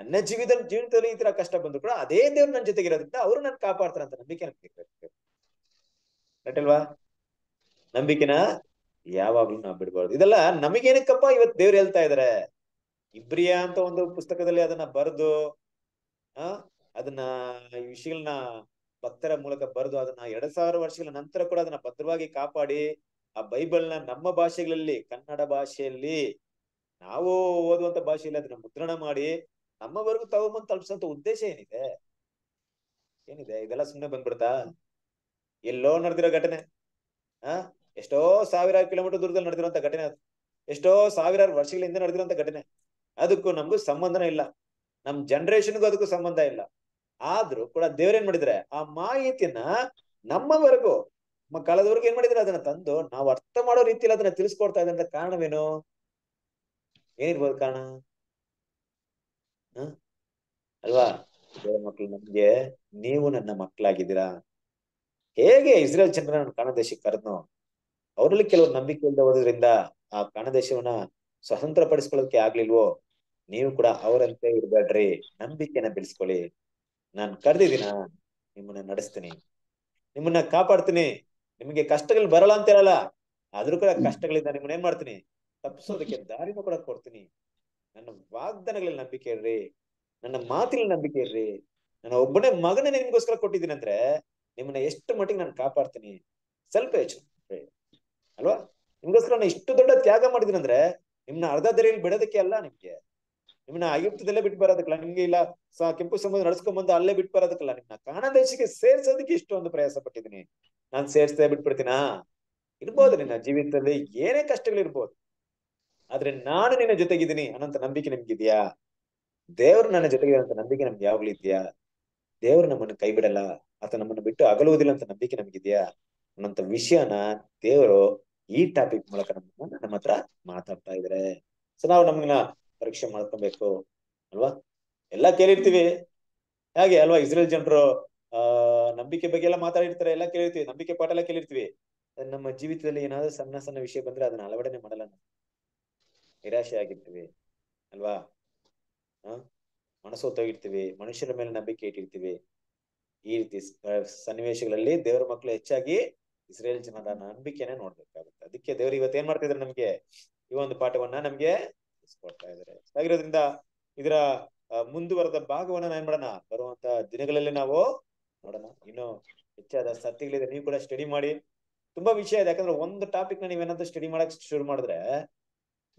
ನನ್ನ ಜೀವಿತ ಜೀವನದಲ್ಲಿ ಈ ತರ ಕಷ್ಟ ಬಂದ್ರು ಕೂಡ ಅದೇ ದೇವ್ರು ನನ್ನ ಜೊತೆಗೆ ಇರೋದ್ರಿಂದ ಅವರು ನನ್ನ ಕಾಪಾಡ್ತಾರೆ ಅಂತ ನಂಬಿಕೆ ನಮ್ಗೆ ನಂಬಿಕೆನ ಯಾವಾಗ್ಲೂ ನಾವು ಬಿಡಬಾರ್ದು ಇದೆಲ್ಲ ನಮಗೇನಕ್ಕಪ್ಪ ಇವತ್ತು ದೇವ್ರು ಹೇಳ್ತಾ ಇದಾರೆ ಇಬ್ರಿಯಾ ಅಂತ ಒಂದು ಪುಸ್ತಕದಲ್ಲಿ ಅದನ್ನ ಬರೆದು ಅದನ್ನ ಈ ವಿಷಯಗಳನ್ನ ಭಕ್ತರ ಮೂಲಕ ಬರೆದು ಅದನ್ನ ಎರಡ್ ಸಾವಿರ ವರ್ಷಗಳ ನಂತರ ಕೂಡ ಅದನ್ನ ಭದ್ರವಾಗಿ ಕಾಪಾಡಿ ಆ ಬೈಬಲ್ನ ನಮ್ಮ ಭಾಷೆಗಳಲ್ಲಿ ಕನ್ನಡ ಭಾಷೆಯಲ್ಲಿ ನಾವು ಓದುವಂತ ಭಾಷೆಯಲ್ಲಿ ಅದನ್ನ ಮುದ್ರಣ ಮಾಡಿ ನಮ್ಮವರೆಗೂ ತಗೊಂಬಂದು ತಲುಪಿಸಂತ ಉದ್ದೇಶ ಏನಿದೆ ಏನಿದೆ ಇದೆಲ್ಲ ಸುಮ್ಮನೆ ಬಂದ್ಬಿಡ್ತಾ ಎಲ್ಲೋ ನಡೆದಿರೋ ಘಟನೆ ಆ ಎಷ್ಟೋ ಸಾವಿರಾರು ಕಿಲೋಮೀಟರ್ ದೂರದಲ್ಲಿ ನಡೆದಿರುವಂತ ಘಟನೆ ಅದು ಎಷ್ಟೋ ಸಾವಿರಾರು ವರ್ಷಗಳ ಹಿಂದೆ ನಡೆದಿರುವಂತ ಘಟನೆ ಅದಕ್ಕೂ ನಮ್ಗೂ ಸಂಬಂಧನೇ ಇಲ್ಲ ನಮ್ ಜನ್ರೇಷನ್ಗೂ ಅದಕ್ಕೂ ಸಂಬಂಧ ಇಲ್ಲ ಆದ್ರೂ ಕೂಡ ಏನ್ ಮಾಡಿದ್ರೆ ಆ ಮಾಹಿತಿಯನ್ನ ನಮ್ಮವರೆಗೂ ನಮ್ಮ ಕಾಲದವರೆಗೂ ಏನ್ ಮಾಡಿದ್ರೆ ಅದನ್ನ ತಂದು ನಾವು ಅರ್ಥ ಮಾಡೋ ರೀತಿಯಲ್ಲಿ ಅದನ್ನ ತಿಳಿಸ್ಕೊಡ್ತಾ ಇದ್ದಂತ ಕಾರಣವೇನು ಏನಿರ್ಬೋದು ಕಾರಣ ಅಲ್ವಾ ಮಕ್ಕಳು ನಮ್ಗೆ ನೀವು ನನ್ನ ಮಕ್ಕಳಾಗಿದ್ದೀರಾ ಹೇಗೆ ಇಸ್ರೇಲ್ ಚಂದ್ರ ಕಣ ದೇಶಕ್ಕೆ ಕರೆದ್ನು ಅವರಲ್ಲಿ ಕೆಲವರು ನಂಬಿಕೆ ಇಲ್ಲದೆ ಹೋದ್ರಿಂದ ಆ ಕಣದೇಶವನ್ನ ದೇಶವನ್ನ ಸ್ವತಂತ್ರ ಪಡಿಸ್ಕೊಳ್ಳೋದಕ್ಕೆ ಆಗ್ಲಿಲ್ವೋ ನೀವು ಕೂಡ ಅವರಂತೆ ಇರ್ಬೇಡ್ರಿ ನಂಬಿಕೆನ ಬೆಳೆಸ್ಕೊಳ್ಳಿ ನಾನು ಕರೆದಿದ್ದೀನ ನಿಮ್ಮನ್ನ ನಡೆಸ್ತೀನಿ ನಿಮ್ಮನ್ನ ಕಾಪಾಡ್ತೀನಿ ನಿಮಗೆ ಕಷ್ಟಗಳು ಬರಲ್ಲ ಅಂತ ಹೇಳಲ್ಲ ಆದ್ರೂ ಕೂಡ ಕಷ್ಟಗಳಿಂದ ನಿಮ್ಮನ್ನ ಏನ್ ಮಾಡ್ತೀನಿ ತಪ್ಪಿಸೋದಕ್ಕೆ ದಾರಿನ ಕೂಡ ಕೊಡ್ತೀನಿ ನನ್ನ ವಾಗ್ದಾನಗಳಲ್ಲಿ ನಂಬಿಕೆ ಇರ್ರಿ ನನ್ನ ಮಾತಿನ ನಂಬಿಕೆ ಇರ್ರಿ ನನ್ನ ಒಬ್ಬನೇ ಮಗನೇ ನಿಮ್ಗೋಸ್ಕರ ಕೊಟ್ಟಿದ್ದೀನಿ ಅಂದ್ರೆ ನಿಮ್ಮನ್ನ ಎಷ್ಟು ಮಟ್ಟಿಗೆ ನಾನು ಕಾಪಾಡ್ತೀನಿ ಸ್ವಲ್ಪ ಯೋಚನೆ ಅಲ್ವಾ ನಿಮ್ಗೋಸ್ಕರ ನಾನು ಇಷ್ಟು ದೊಡ್ಡ ತ್ಯಾಗ ಮಾಡಿದಿನಂದ್ರೆ ಅಂದ್ರೆ ನಿಮ್ನ ಅರ್ಧ ದಾರಿಯಲ್ಲಿ ಬಿಡೋದಕ್ಕೆ ಅಲ್ಲ ನಿಮ್ಗೆ ನಿಮ್ಮನ್ನ ಆಯುಕ್ತದಲ್ಲೇ ಬಿಟ್ಟು ಬರೋದಕ್ಕಲ್ಲ ನಿಮ್ಗೆ ಇಲ್ಲ ಕೆಂಪು ಸಮುದ್ರ ನಡ್ಸ್ಕೊಂಡ್ ಬಂದು ಅಲ್ಲೇ ಬಿಟ್ಟು ಬರೋದಕ್ಕಲ್ಲ ನಿಮ್ನ ಕಾಣ ದೇಶಕ್ಕೆ ಸೇರ್ಸೋದಕ್ಕೆ ಇಷ್ಟೊಂದು ಪ್ರಯಾಸ ಪಟ್ಟಿದ್ದೀನಿ ನಾನ್ ಸೇರ್ಸ್ತಾ ಬಿಟ್ಬಿಡ್ತೀನಾ ಇರ್ಬೋದು ನಿನ್ನ ಜೀವಿತದಲ್ಲಿ ಏನೇ ಕಷ್ಟಗಳಿರ್ಬೋದು ಆದ್ರೆ ನಾನು ನಿನ್ನ ಜೊತೆಗಿದ್ದೀನಿ ಅನ್ನೋಂತ ನಂಬಿಕೆ ನಿಮ್ಗಿದ್ಯಾ ದೇವ್ರು ನನ್ನ ಜೊತೆಗೆ ಅಂತ ನಂಬಿಕೆ ನಮ್ಗೆ ಯಾವಾಗ್ಲೂ ಇದೆಯಾ ದೇವ್ರು ನಮ್ಮನ್ನು ಕೈ ಬಿಡಲ್ಲ ಆತ ನಮ್ಮನ್ನು ಬಿಟ್ಟು ಅಗಲುವುದಿಲ್ಲ ಅಂತ ನಂಬಿಕೆ ನಮ್ಗಿದ್ಯಾ ಅನ್ನೋಂತ ವಿಷಯನ ದೇವರು ಈ ಟಾಪಿಕ್ ಮೂಲಕ ನಮ್ಮ ಹತ್ರ ಮಾತಾಡ್ತಾ ಇದಾರೆ ಸೊ ನಾವು ನಮ್ಮನ್ನ ಪರೀಕ್ಷೆ ಮಾಡ್ಕೊಬೇಕು ಅಲ್ವಾ ಎಲ್ಲ ಕೇಳಿರ್ತೀವಿ ಹಾಗೆ ಅಲ್ವಾ ಇಸ್ರೇಲ್ ಜನರು ನಂಬಿಕೆ ಬಗ್ಗೆ ಎಲ್ಲ ಮಾತಾಡಿರ್ತಾರೆ ಎಲ್ಲ ಕೇಳಿರ್ತೀವಿ ನಂಬಿಕೆ ಪಾಠ ಎಲ್ಲ ಕೇಳಿರ್ತೀವಿ ನಮ್ಮ ಜೀವಿತದಲ್ಲಿ ಏನಾದ್ರೂ ಸಣ್ಣ ಸಣ್ಣ ವಿಷಯ ಬಂದ್ರೆ ಅದನ್ನ ಅಳವಡನೆ ಮಾಡಲ್ಲ ನಾವು ನಿರಾಶೆ ಆಗಿರ್ತೀವಿ ಅಲ್ವಾ ಹ ಮನಸ್ಸೋತೋಗಿರ್ತೀವಿ ಮನುಷ್ಯರ ಮೇಲೆ ನಂಬಿಕೆ ಇಟ್ಟಿರ್ತೀವಿ ಈ ರೀತಿ ಸನ್ನಿವೇಶಗಳಲ್ಲಿ ದೇವರ ಮಕ್ಕಳು ಹೆಚ್ಚಾಗಿ ಇಸ್ರೇಲ್ ಜನರ ನಂಬಿಕೆನೆ ನೋಡ್ಬೇಕಾಗುತ್ತೆ ಅದಕ್ಕೆ ದೇವರು ಇವತ್ತು ಏನ್ ಮಾಡ್ತಿದ್ರು ನಮ್ಗೆ ಈ ಒಂದು ಪಾಠವನ್ನ ನಮ್ಗೆ ಕೊಡ್ತಾ ಇದಾರೆ ಹಾಗಿರೋದ್ರಿಂದ ಇದರ ಮುಂದುವರೆದ ಭಾಗವನ್ನ ಏನ್ ಮಾಡೋಣ ಬರುವಂತ ದಿನಗಳಲ್ಲಿ ನಾವು ನೋಡೋಣ ಇನ್ನು ಹೆಚ್ಚಾದ ಸತ್ಯಗಳಿದೆ ನೀವು ಕೂಡ ಸ್ಟಡಿ ಮಾಡಿ ತುಂಬಾ ವಿಷಯ ಇದೆ ಯಾಕಂದ್ರೆ ಒಂದು ಟಾಪಿಕ್ ನ ನೀವೇನಂತ ಸ್ಟಡಿ ಮಾಡಕ್ ಶುರು ಮಾಡಿದ್ರೆ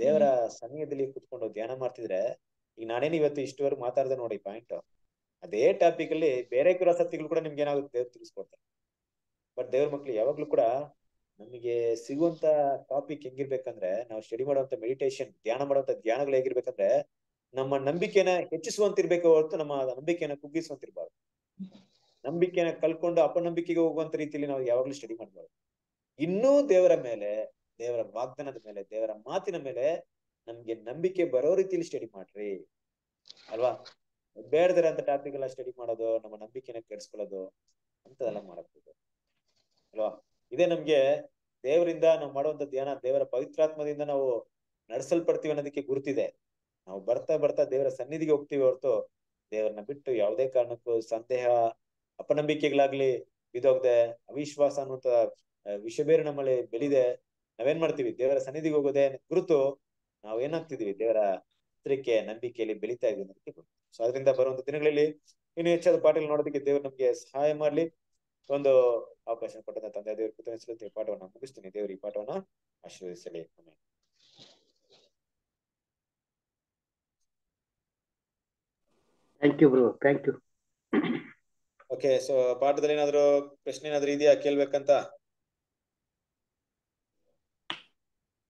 ದೇವರ ಸಮಯದಲ್ಲಿ ಕುತ್ಕೊಂಡು ಧ್ಯಾನ ಮಾಡ್ತಿದ್ರೆ ಈಗ ನಾನೇನು ಇವತ್ತು ಇಷ್ಟುವರೆಗೂ ಮಾತಾಡ್ದೆ ನೋಡಿ ಪಾಯಿಂಟ್ ಅದೇ ಟಾಪಿಕ್ ಅಲ್ಲಿ ಬೇರೆ ಕಿರೋ ಸತ್ಯಗಳು ಕೂಡ ನಿಮ್ಗೆ ಏನಾಗುತ್ತೆ ದೇವ್ರು ತಿಳಿಸ್ಕೊಡ್ತಾರೆ ಬಟ್ ದೇವ್ರ ಮಕ್ಳು ಯಾವಾಗ್ಲೂ ಕೂಡ ನಮಗೆ ಸಿಗುವಂತ ಟಾಪಿಕ್ ಹೆಂಗಿರ್ಬೇಕಂದ್ರೆ ನಾವು ಸ್ಟಡಿ ಮಾಡುವಂತ ಮೆಡಿಟೇಷನ್ ಧ್ಯಾನ ಮಾಡುವಂತ ಧ್ಯಾನಗಳು ಹೇಗಿರ್ಬೇಕಂದ್ರೆ ನಮ್ಮ ನಂಬಿಕೆನ ಹೆಚ್ಚಿಸುವಂತಿರ್ಬೇಕು ಹೊರತು ನಮ್ಮ ನಂಬಿಕೆನ ಕುಗ್ಗಿಸುವಂತಿರ್ಬಾರ್ದು ನಂಬಿಕೆನ ಕಲ್ಕೊಂಡು ಅಪನಂಬಿಕೆಗೆ ಹೋಗುವಂತ ರೀತಿಯಲ್ಲಿ ನಾವು ಯಾವಾಗ್ಲೂ ಸ್ಟಡಿ ಮಾಡಬಾರ್ದು ಇನ್ನೂ ದೇವರ ಮೇಲೆ ದೇವರ ವಾಗ್ದಾನದ ಮೇಲೆ ದೇವರ ಮಾತಿನ ಮೇಲೆ ನಮ್ಗೆ ನಂಬಿಕೆ ಬರೋ ರೀತಿಯಲ್ಲಿ ಸ್ಟಡಿ ಮಾಡ್ರಿ ಅಲ್ವಾ ಬೇರೆದರಂತ ಟಾಪಿಕ್ ಎಲ್ಲ ಸ್ಟಡಿ ಮಾಡೋದು ನಮ್ಮ ನಂಬಿಕೆನ ಕೆಡಿಸ್ಕೊಳ್ಳೋದು ಅಂತದೆಲ್ಲ ಮಾಡಬಹುದು ಅಲ್ವಾ ಇದೇ ನಮ್ಗೆ ದೇವರಿಂದ ನಾವು ಮಾಡುವಂತ ಧ್ಯಾನ ದೇವರ ಪವಿತ್ರಾತ್ಮದಿಂದ ನಾವು ನಡೆಸಲ್ಪಡ್ತೀವಿ ಅನ್ನೋದಕ್ಕೆ ಗುರುತಿದೆ ನಾವು ಬರ್ತಾ ಬರ್ತಾ ದೇವರ ಸನ್ನಿಧಿಗೆ ಹೋಗ್ತೀವಿ ಹೊರತು ದೇವರನ್ನ ಬಿಟ್ಟು ಯಾವುದೇ ಕಾರಣಕ್ಕೂ ಸಂದೇಹ ಅಪನಂಬಿಕೆಗಳಾಗ್ಲಿ ಬಿದೋಗ್ದೆ ಅವಿಶ್ವಾಸ ಅನ್ನುವಂತ ಬೇರೆ ನಮ್ಮಲ್ಲಿ ಬೆಳಿದೆ ನಾವೇನ್ ಮಾಡ್ತೀವಿ ದೇವರ ಸನ್ನಿಧಿಗೆ ಹೋಗೋದೆ ಗುರುತು ನಾವ್ ಏನಾಗ್ತಿದೀವಿ ದೇವರ ಹತ್ರಿಕೆ ನಂಬಿಕೆಯಲ್ಲಿ ಬೆಳಿತಾ ಇದೀವಿ ಅನ್ನೋದಕ್ಕೆ ಸೊ ಅದರಿಂದ ಬರುವಂತ ದಿನಗಳಲ್ಲಿ ಇನ್ನು ಹೆಚ್ಚಾದ ಪಾಠಗಳು ನೋಡೋದಕ್ಕೆ ದೇವರು ನಮ್ಗೆ ಸಹಾಯ ಮಾಡ್ಲಿ ಒಂದು ಅವಕಾಶ ಕೊಟ್ಟಂತ ತಂದೆ ದೇವರು ಈ ಪಾಠವನ್ನು ಮುಗಿಸ್ತೀನಿ ದೇವರ ಈ ಪಾಠವನ್ನು ಆಶೀರ್ವದಿಸಲಿ thank you bro thank you okay so ಪಾಠದಲ್ಲಿ ಏನಾದ್ರು ಪ್ರಶ್ನೆ ಏನಾದ್ರು ಇದೆಯಾ ಕೇಳ್ಬೇಕಂತ